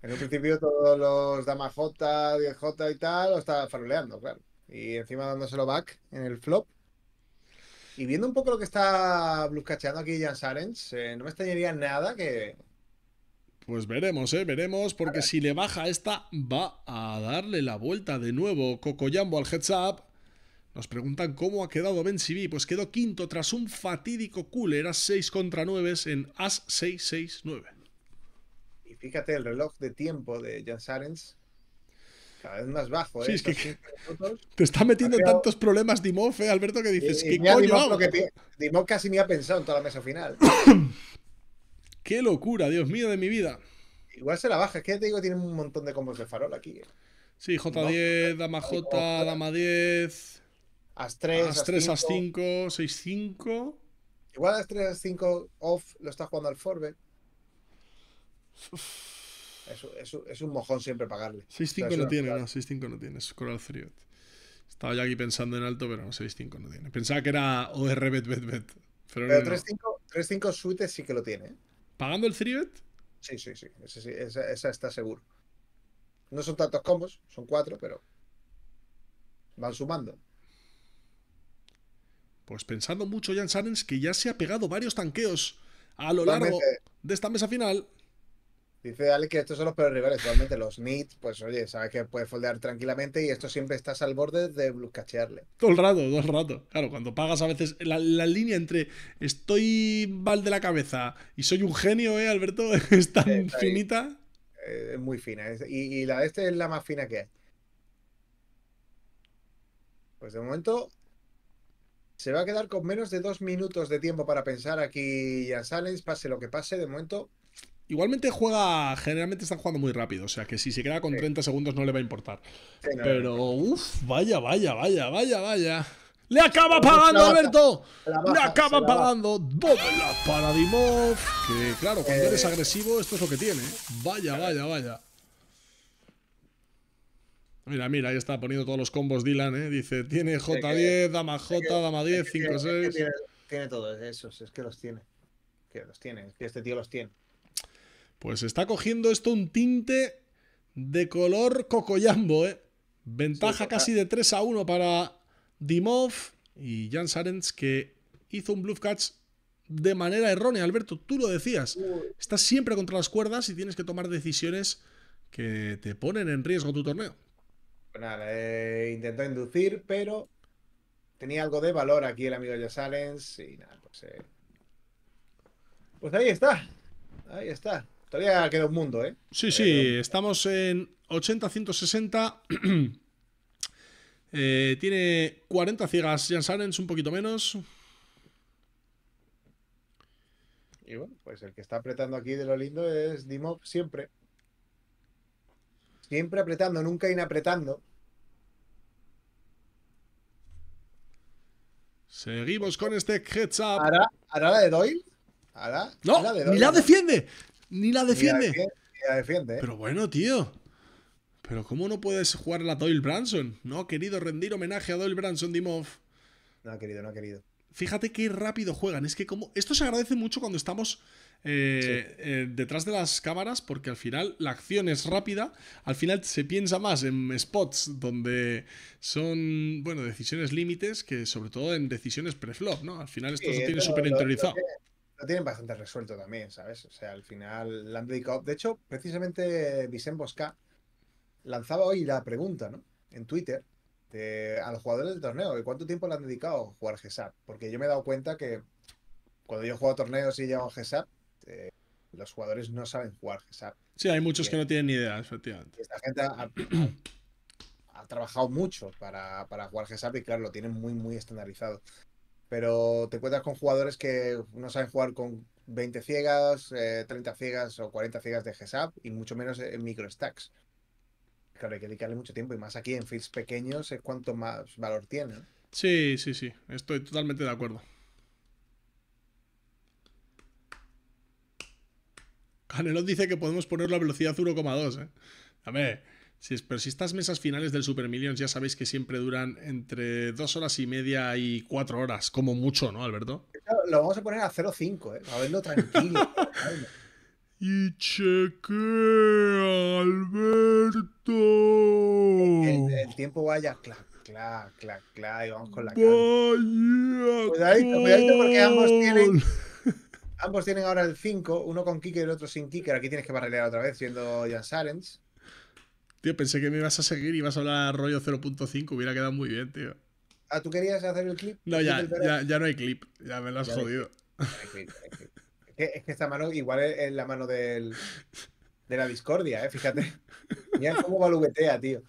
En un principio todos los Dama J, 10J y tal lo estaba faroleando, claro. Y encima dándoselo back en el flop. Y viendo un poco lo que está bluscacheando aquí Jan Sarens, eh, no me extrañaría nada que pues veremos, ¿eh? Veremos, porque si le baja esta, va a darle la vuelta de nuevo. Cocoyambo al heads up. Nos preguntan cómo ha quedado Ben Pues quedó quinto tras un fatídico cooler a 6 contra 9 en As 669. Y fíjate el reloj de tiempo de Jan Sarens. Cada vez más bajo, ¿eh? te está metiendo en tantos problemas Dimov, ¿eh, Alberto, que dices, que coño Dimov casi ni ha pensado en toda la mesa final. ¡Qué locura, Dios mío de mi vida! Igual se la baja, es que ya te digo, que tiene un montón de combos de farol aquí. Sí, J10, dama J, dama 10. a 3 a 3 a 5 6-5. Igual As3, a 5 off lo está jugando al Forbe. Es, es, un mojón siempre pagarle. 6-5 no tiene, no, 6-5 no tiene, es Coral Threat. Estaba ya aquí pensando en alto, pero no, 6-5 no tiene. Pensaba que era OR bet bet bet. Pero, pero 3-5 no. suite sí que lo tiene. ¿eh? ¿Pagando el 3 Sí, sí, sí. Esa, sí esa, está seguro. No son tantos combos, son cuatro, pero van sumando. Pues pensando mucho Jan Sarens que ya se ha pegado varios tanqueos a lo largo de esta mesa final. Dice Alex que estos son los peores rivales. Realmente los Nits, pues oye, sabes que puedes foldear tranquilamente y esto siempre estás al borde de bluscachearle. Todo el rato, todo el rato. Claro, cuando pagas a veces la, línea entre estoy mal de la cabeza y soy un genio, ¿eh, Alberto? Es tan finita. Eh, muy fina. Y, la de este es la más fina que hay. Pues de momento se va a quedar con menos de dos minutos de tiempo para pensar aquí ya Sales. pase lo que pase. De momento Igualmente juega, generalmente están jugando muy rápido, o sea que si se queda con 30 segundos no le va a importar. Pero, ¡Uf! vaya, vaya, vaya, vaya, vaya. ¡Le acaba pagando, Alberto! ¡Le acaba pagando! ¡Dobla para Dimov! Que claro, cuando eres eh. agresivo, esto es lo que tiene. ¿eh? Vaya, vaya, vaya. Mira, mira, ahí está poniendo todos los combos Dylan, ¿eh? Dice, tiene J10, dama J, dama 10, 5, 6. Tiene, todo, todos esos, es que los tiene. Que los tiene, que este tío los tiene. Pues está cogiendo esto un tinte de color cocoyambo, ¿eh? Ventaja casi ah. de 3 a 1 para Dimov y Jan Sarens que hizo un bluff catch de manera errónea. Alberto, tú lo decías. Estás siempre contra las cuerdas y tienes que tomar decisiones que te ponen en riesgo tu torneo. Pues nada, intentó inducir, pero tenía algo de valor aquí el amigo Jan Sarens y nada, pues... Eh. Pues ahí está, ahí está. Todavía queda un mundo, ¿eh? Sí, sí, estamos en 80-160. Eh, tiene 40 ciegas Jan Sarens, un poquito menos. Y bueno, pues el que está apretando aquí de lo lindo es Dimov siempre. Siempre apretando, nunca inapretando. Seguimos con este heads up. ¿Hará, la de Doyle? ¿Hará, no, ni la defiende. Ni la defiende. ¿eh? Pero bueno, tío. Pero ¿cómo no puedes jugar la Doyle Branson? No ha querido rendir homenaje a Doyle Branson, Dimov. No ha querido, no ha querido. Fíjate qué rápido juegan. Es que como. Esto se agradece mucho cuando estamos eh, eh, detrás de las cámaras, porque al final la acción es rápida. Al final se piensa más en spots donde son, bueno, decisiones límites que sobre todo en decisiones pre-flop, ¿no? Al final esto se tiene súper interiorizado lo tienen bastante resuelto también, ¿sabes? O sea, al final la han dedicado. De hecho, precisamente Vicente Bosca lanzaba hoy la pregunta, ¿no? En Twitter, a los jugadores del torneo, ¿Y cuánto tiempo le han dedicado a jugar GESAP? Porque yo me he dado cuenta que cuando yo juego torneos y llego a GESAP, eh, los jugadores no saben jugar GESAP. Sí, hay muchos eh, que no tienen ni idea, efectivamente. Esta gente ha, trabajado mucho para, para jugar GESAP y, claro, lo tienen muy, muy estandarizado pero te encuentras con jugadores que no saben jugar con 20 ciegas, 30 eh, ciegas o 40 ciegas de GSAP y mucho menos en eh, micro stacks. Claro, hay que dedicarle mucho tiempo y más aquí en fields pequeños es cuanto más valor tiene. Sí, sí, sí, estoy totalmente de acuerdo. Canelot dice que podemos poner la velocidad 1,2, ¿eh? Dame. Sí, pero si estas mesas finales del Super Millions ya sabéis que siempre duran entre dos horas y media y cuatro horas, como mucho, ¿no, Alberto? Lo vamos a poner a 0,5, ¿eh? A verlo tranquilo. y chequea, Alberto. El, tiempo vaya, claro clac, clac, clac, y vamos con la cara. Cuidadito, cuidadito porque ambos tienen. ambos tienen ahora el 5, uno con kicker y el otro sin kicker. Aquí tienes que barrelear otra vez, siendo Jan Sarens. Tío, pensé que me ibas a seguir y ibas a hablar rollo 0.5. Hubiera quedado muy bien, tío. Ah, ¿tú querías hacer el clip? No, ya, ya, no hay clip. Ya me lo has jodido. Es, que, esta mano igual es la mano de la discordia, ¿eh? Fíjate. Mira cómo baluguetea, tío.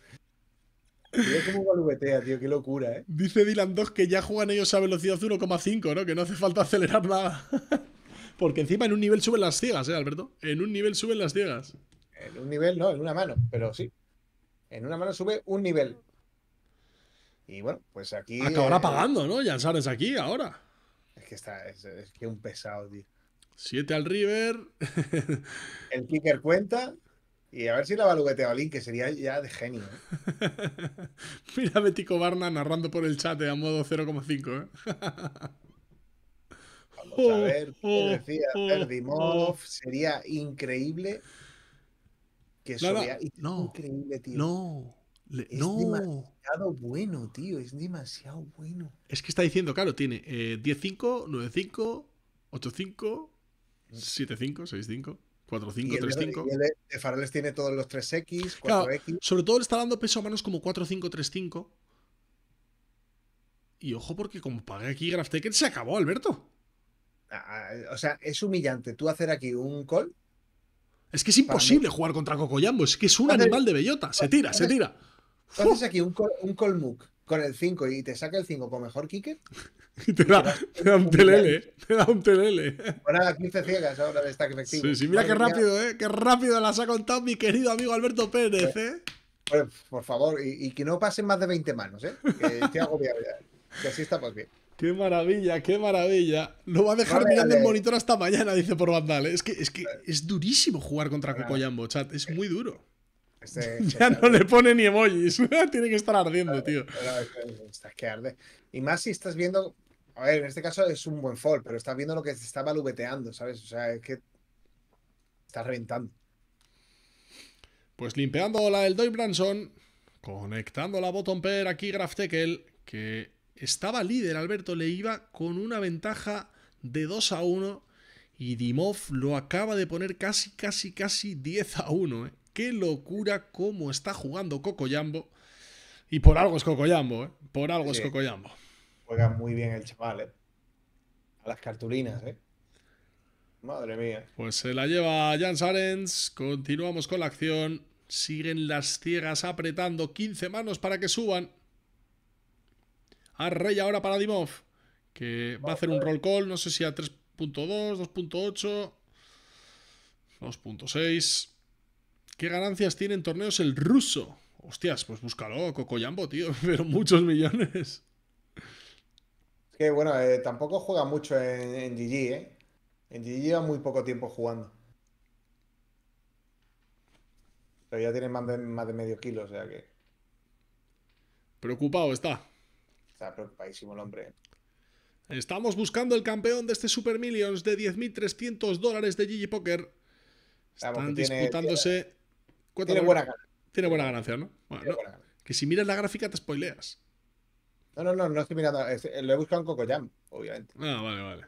Mira cómo balubetea, tío. Qué locura, ¿eh? Dice Dylan 2 que ya juegan ellos a velocidad 1,5, ¿no? Que no hace falta acelerar nada. Porque encima en un nivel suben las ciegas, ¿eh, Alberto? En un nivel suben las ciegas. En un nivel no, en una mano, pero sí. En una mano sube un nivel. Y bueno, pues aquí. Acabará eh, pagando, ¿no? sabes aquí ahora. Es que está. Es, es un pesado, tío. Siete al River. el kicker cuenta. Y a ver si la a Link, que sería ya de genio. ¿eh? Mira a Betico Barna narrando por el chat eh, a modo 0,5. Vamos a ver, oh, decía oh, oh, sería increíble que no, es increíble, tío. No. es demasiado bueno, tío. Es demasiado bueno. Es que está diciendo, claro, tiene eh, 10-5, 9-5, 8-5, 7-5, 6-5. 4-5, 3-5. De tiene todos los 3X, 4X. sobre todo le está dando peso a manos como 4-5, 3-5. Y ojo, porque como pague aquí Graph se acabó, Alberto. Ah, o sea, es humillante tú hacer aquí un call es que es imposible jugar contra Cocoyambo, es que es un animal de bellota. Se tira, se tira. Haces aquí un, col, Colmuc con el 5 y te saca el 5 con mejor kicker. te, da, un telele, te da un telele. Bueno, 15 ciegas ahora de stack efectivo. Sí, sí, mira qué rápido, ¿eh? Qué rápido las ha contado mi querido amigo Alberto Pérez, ¿eh? eh. Bueno, por favor, y, que no pasen más de 20 manos, ¿eh? Que te hago bien, Que así estamos bien. Qué maravilla, qué maravilla. Lo va a dejar mirando el monitor hasta mañana, dice por Vandal. Es que, es que eh. es durísimo jugar contra Cocoyambo, chat. Es muy duro. Este ya este no le pone ni emojis. Tiene que estar ardiendo, tío. Estás que arde. Y más si estás viendo. A ver, en este caso es un buen fall, pero estás viendo lo que se está malveteando, ¿sabes? O sea, es que. está reventando. Pues limpiando la del Doy Branson. Conectando la bottom pair aquí, Graftekel. Que estaba líder Alberto le iba con una ventaja de 2 a 1 y Dimov lo acaba de poner casi, casi, casi 10 a 1. ¿eh? Qué locura cómo está jugando Cocoyambo. Y por algo es Cocoyambo, ¿eh? por algo es Cocoyambo. Juega muy bien el chaval, ¿eh? a las cartulinas. ¿eh? Madre mía. Pues se la lleva Jan Sarens. Continuamos con la acción. Siguen las ciegas apretando 15 manos para que suban a Rey ahora para Dimov, que va a hacer un roll call, no sé si a 3.2, 2.8, 2.6. ¿Qué ganancias tiene en torneos el ruso? Hostias, pues búscalo, Cocoyambo, tío, pero muchos millones. Es que bueno, eh, tampoco juega mucho en, en GG, ¿eh? En GG lleva muy poco tiempo jugando. Pero ya tiene más de, más de medio kilo, o sea que. Preocupado está. Está preocupadísimo el hombre. Estamos buscando el campeón de este Super Millions de 10.300 dólares de Gigi Poker. Están disputándose. Tiene, buena ganancia. Tiene buena ganancia, ¿no? Que si miras la gráfica te spoileas. No, no, no, no estoy mirando. Eh, lo he buscado en Cocoyam, obviamente. Ah, vale, vale.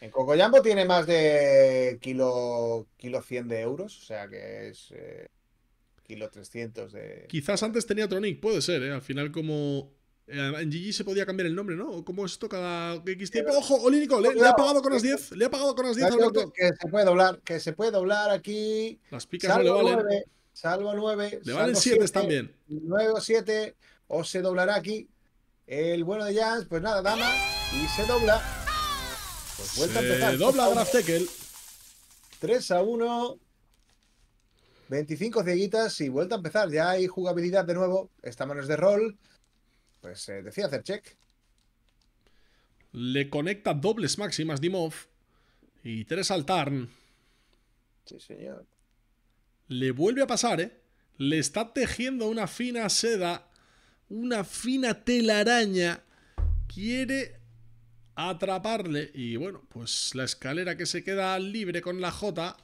En Cocoyambo tiene más de kilo, kilo 100 de euros, o sea que es eh, kilo 300 de... Quizás antes tenía otro puede ser, ¿eh? Al final como eh, en GG se podía cambiar el nombre, ¿no? ¿Cómo es esto cada X tiempo? ¡Ojo, Olínico! Le, ha pagado con las 10. Le ha pagado con las 10 Que se puede doblar, que se puede doblar aquí. Las picas salvo no le valen. 9, salvo 9. Le valen 7 también. 9 o 7. O se doblará aquí. El bueno de Jans, pues nada, dama. Y se dobla. Pues vuelta se a empezar. dobla Graftekel. 3 a 1. 25 cieguitas y vuelta a empezar. Ya hay jugabilidad de nuevo. Esta mano es de rol. Pues eh, decía hacer check. Le conecta dobles máximas Dimov y tres al Tarn. Sí, señor. Le vuelve a pasar, ¿eh? Le está tejiendo una fina seda, una fina telaraña. Quiere atraparle y bueno, pues la escalera que se queda libre con la J.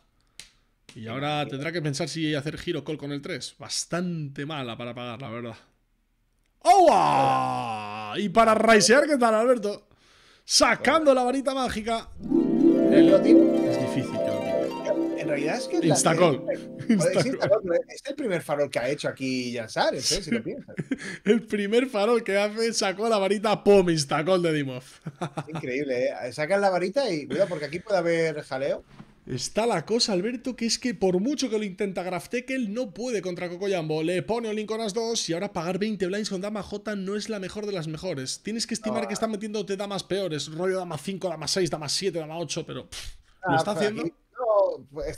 Y ahora tendrá que pensar si hacer giro call con el 3. Bastante mala para pagar, la verdad. Oh, Y para raisear, ¿qué tal, Alberto? Sacando la varita mágica. es difícil que lo En realidad es que. Instacol. Es el primer farol que ha hecho aquí Yansares, ¿eh? si lo piensas. el primer farol que hace sacó la varita Pum, Instacol de Dimov. Increíble, ¿eh? Sacan la varita y cuidado, porque aquí puede haber jaleo. Está la cosa, Alberto, que es que por mucho que lo intenta Graftekel, no puede contra Cocoyambo. Le pone con las 2 y ahora pagar 20 blinds con dama J no es la mejor de las mejores. Tienes que estimar que está metiéndote damas peores. Rollo dama 5, dama 6, dama 7, dama 8, pero lo ah, está haciendo. Pues,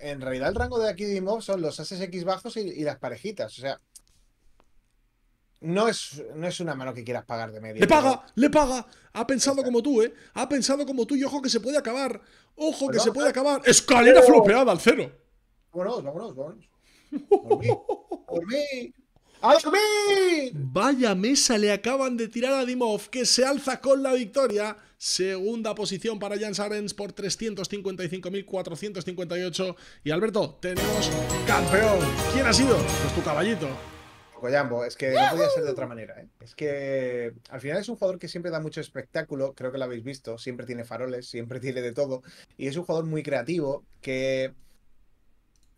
en realidad el rango de aquí de Imov son los SSX bajos y, y las parejitas. O sea, no es, no es una mano que quieras pagar de medio. ¡Le paga! ¡Le paga! Ha pensado como tú, ¿eh? Ha pensado como tú y ojo que se puede acabar. Ojo pues que se puede eh. acabar. Escalera flopeada al cero. Vámonos, vámonos, vámonos. Por mí. Por mí. Vaya mesa le acaban de tirar a Dimov, que se alza con la victoria. Segunda posición para Jan Sarens por 355.458. Y Alberto, tenemos campeón. ¿Quién ha sido? Pues tu caballito. Coyambo, es que no podía ser de otra manera. ¿eh? Es que al final es un jugador que siempre da mucho espectáculo, creo que lo habéis visto, siempre tiene faroles, siempre tiene de todo. Y es un jugador muy creativo que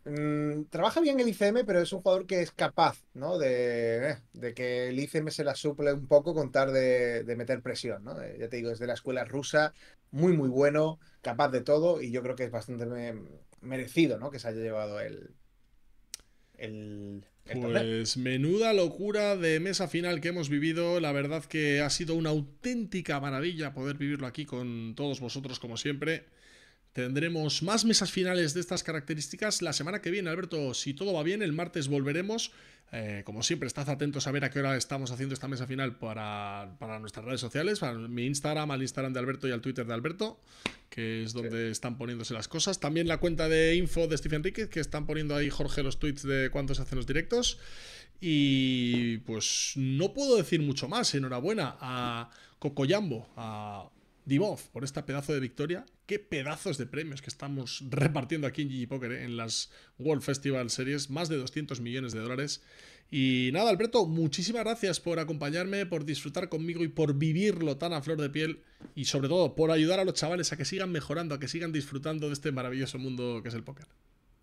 mm, trabaja bien el ICM, pero es un jugador que es capaz ¿no? de, eh, de que el ICM se la suple un poco con tal de, meter presión. ¿no? Eh, ya te digo, es de la escuela rusa, muy, muy bueno, capaz de todo y yo creo que es bastante merecido ¿no? que se haya llevado el, el pues menuda locura de mesa final que hemos vivido. La verdad que ha sido una auténtica maravilla poder vivirlo aquí con todos vosotros como siempre. Tendremos más mesas finales de estas características la semana que viene, Alberto. Si todo va bien, el martes volveremos. Eh, como siempre, estad atentos a ver a qué hora estamos haciendo esta mesa final para, nuestras redes sociales, para mi Instagram, al Instagram de Alberto y al Twitter de Alberto, que es donde están poniéndose las cosas. También la cuenta de info de Stephen Enriquez que están poniendo ahí Jorge los tweets de cuántos se hacen los directos. Y pues no puedo decir mucho más. Enhorabuena a Cocoyambo, a Dimov por esta pedazo de victoria. Qué pedazos de premios que estamos repartiendo aquí en Gigi Poker ¿eh? en las World Festival Series, más de 200 millones de dólares. Y nada, Alberto, muchísimas gracias por acompañarme, por disfrutar conmigo y por vivirlo tan a flor de piel y sobre todo por ayudar a los chavales a que sigan mejorando, a que sigan disfrutando de este maravilloso mundo que es el póker.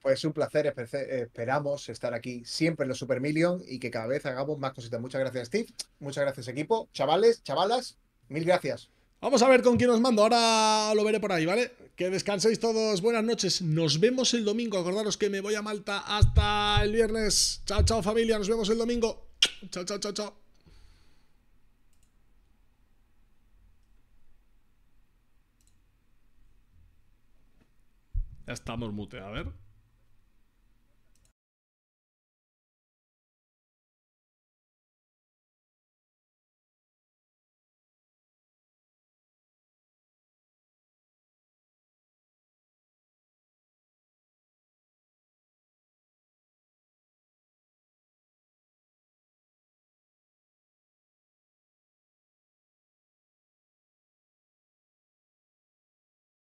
Pues un placer, esperamos estar aquí siempre en los Super Million y que cada vez hagamos más cositas. Muchas gracias, Steve. Muchas gracias, equipo. Chavales, chavalas, mil gracias. Vamos a ver con quién os mando, ahora lo veré por ahí, ¿vale? Que descanséis todos, buenas noches, nos vemos el domingo, acordaros que me voy a Malta hasta el viernes. Chao, chao familia, nos vemos el domingo. Chao, chao, chao, chao. Ya estamos mute, a ver.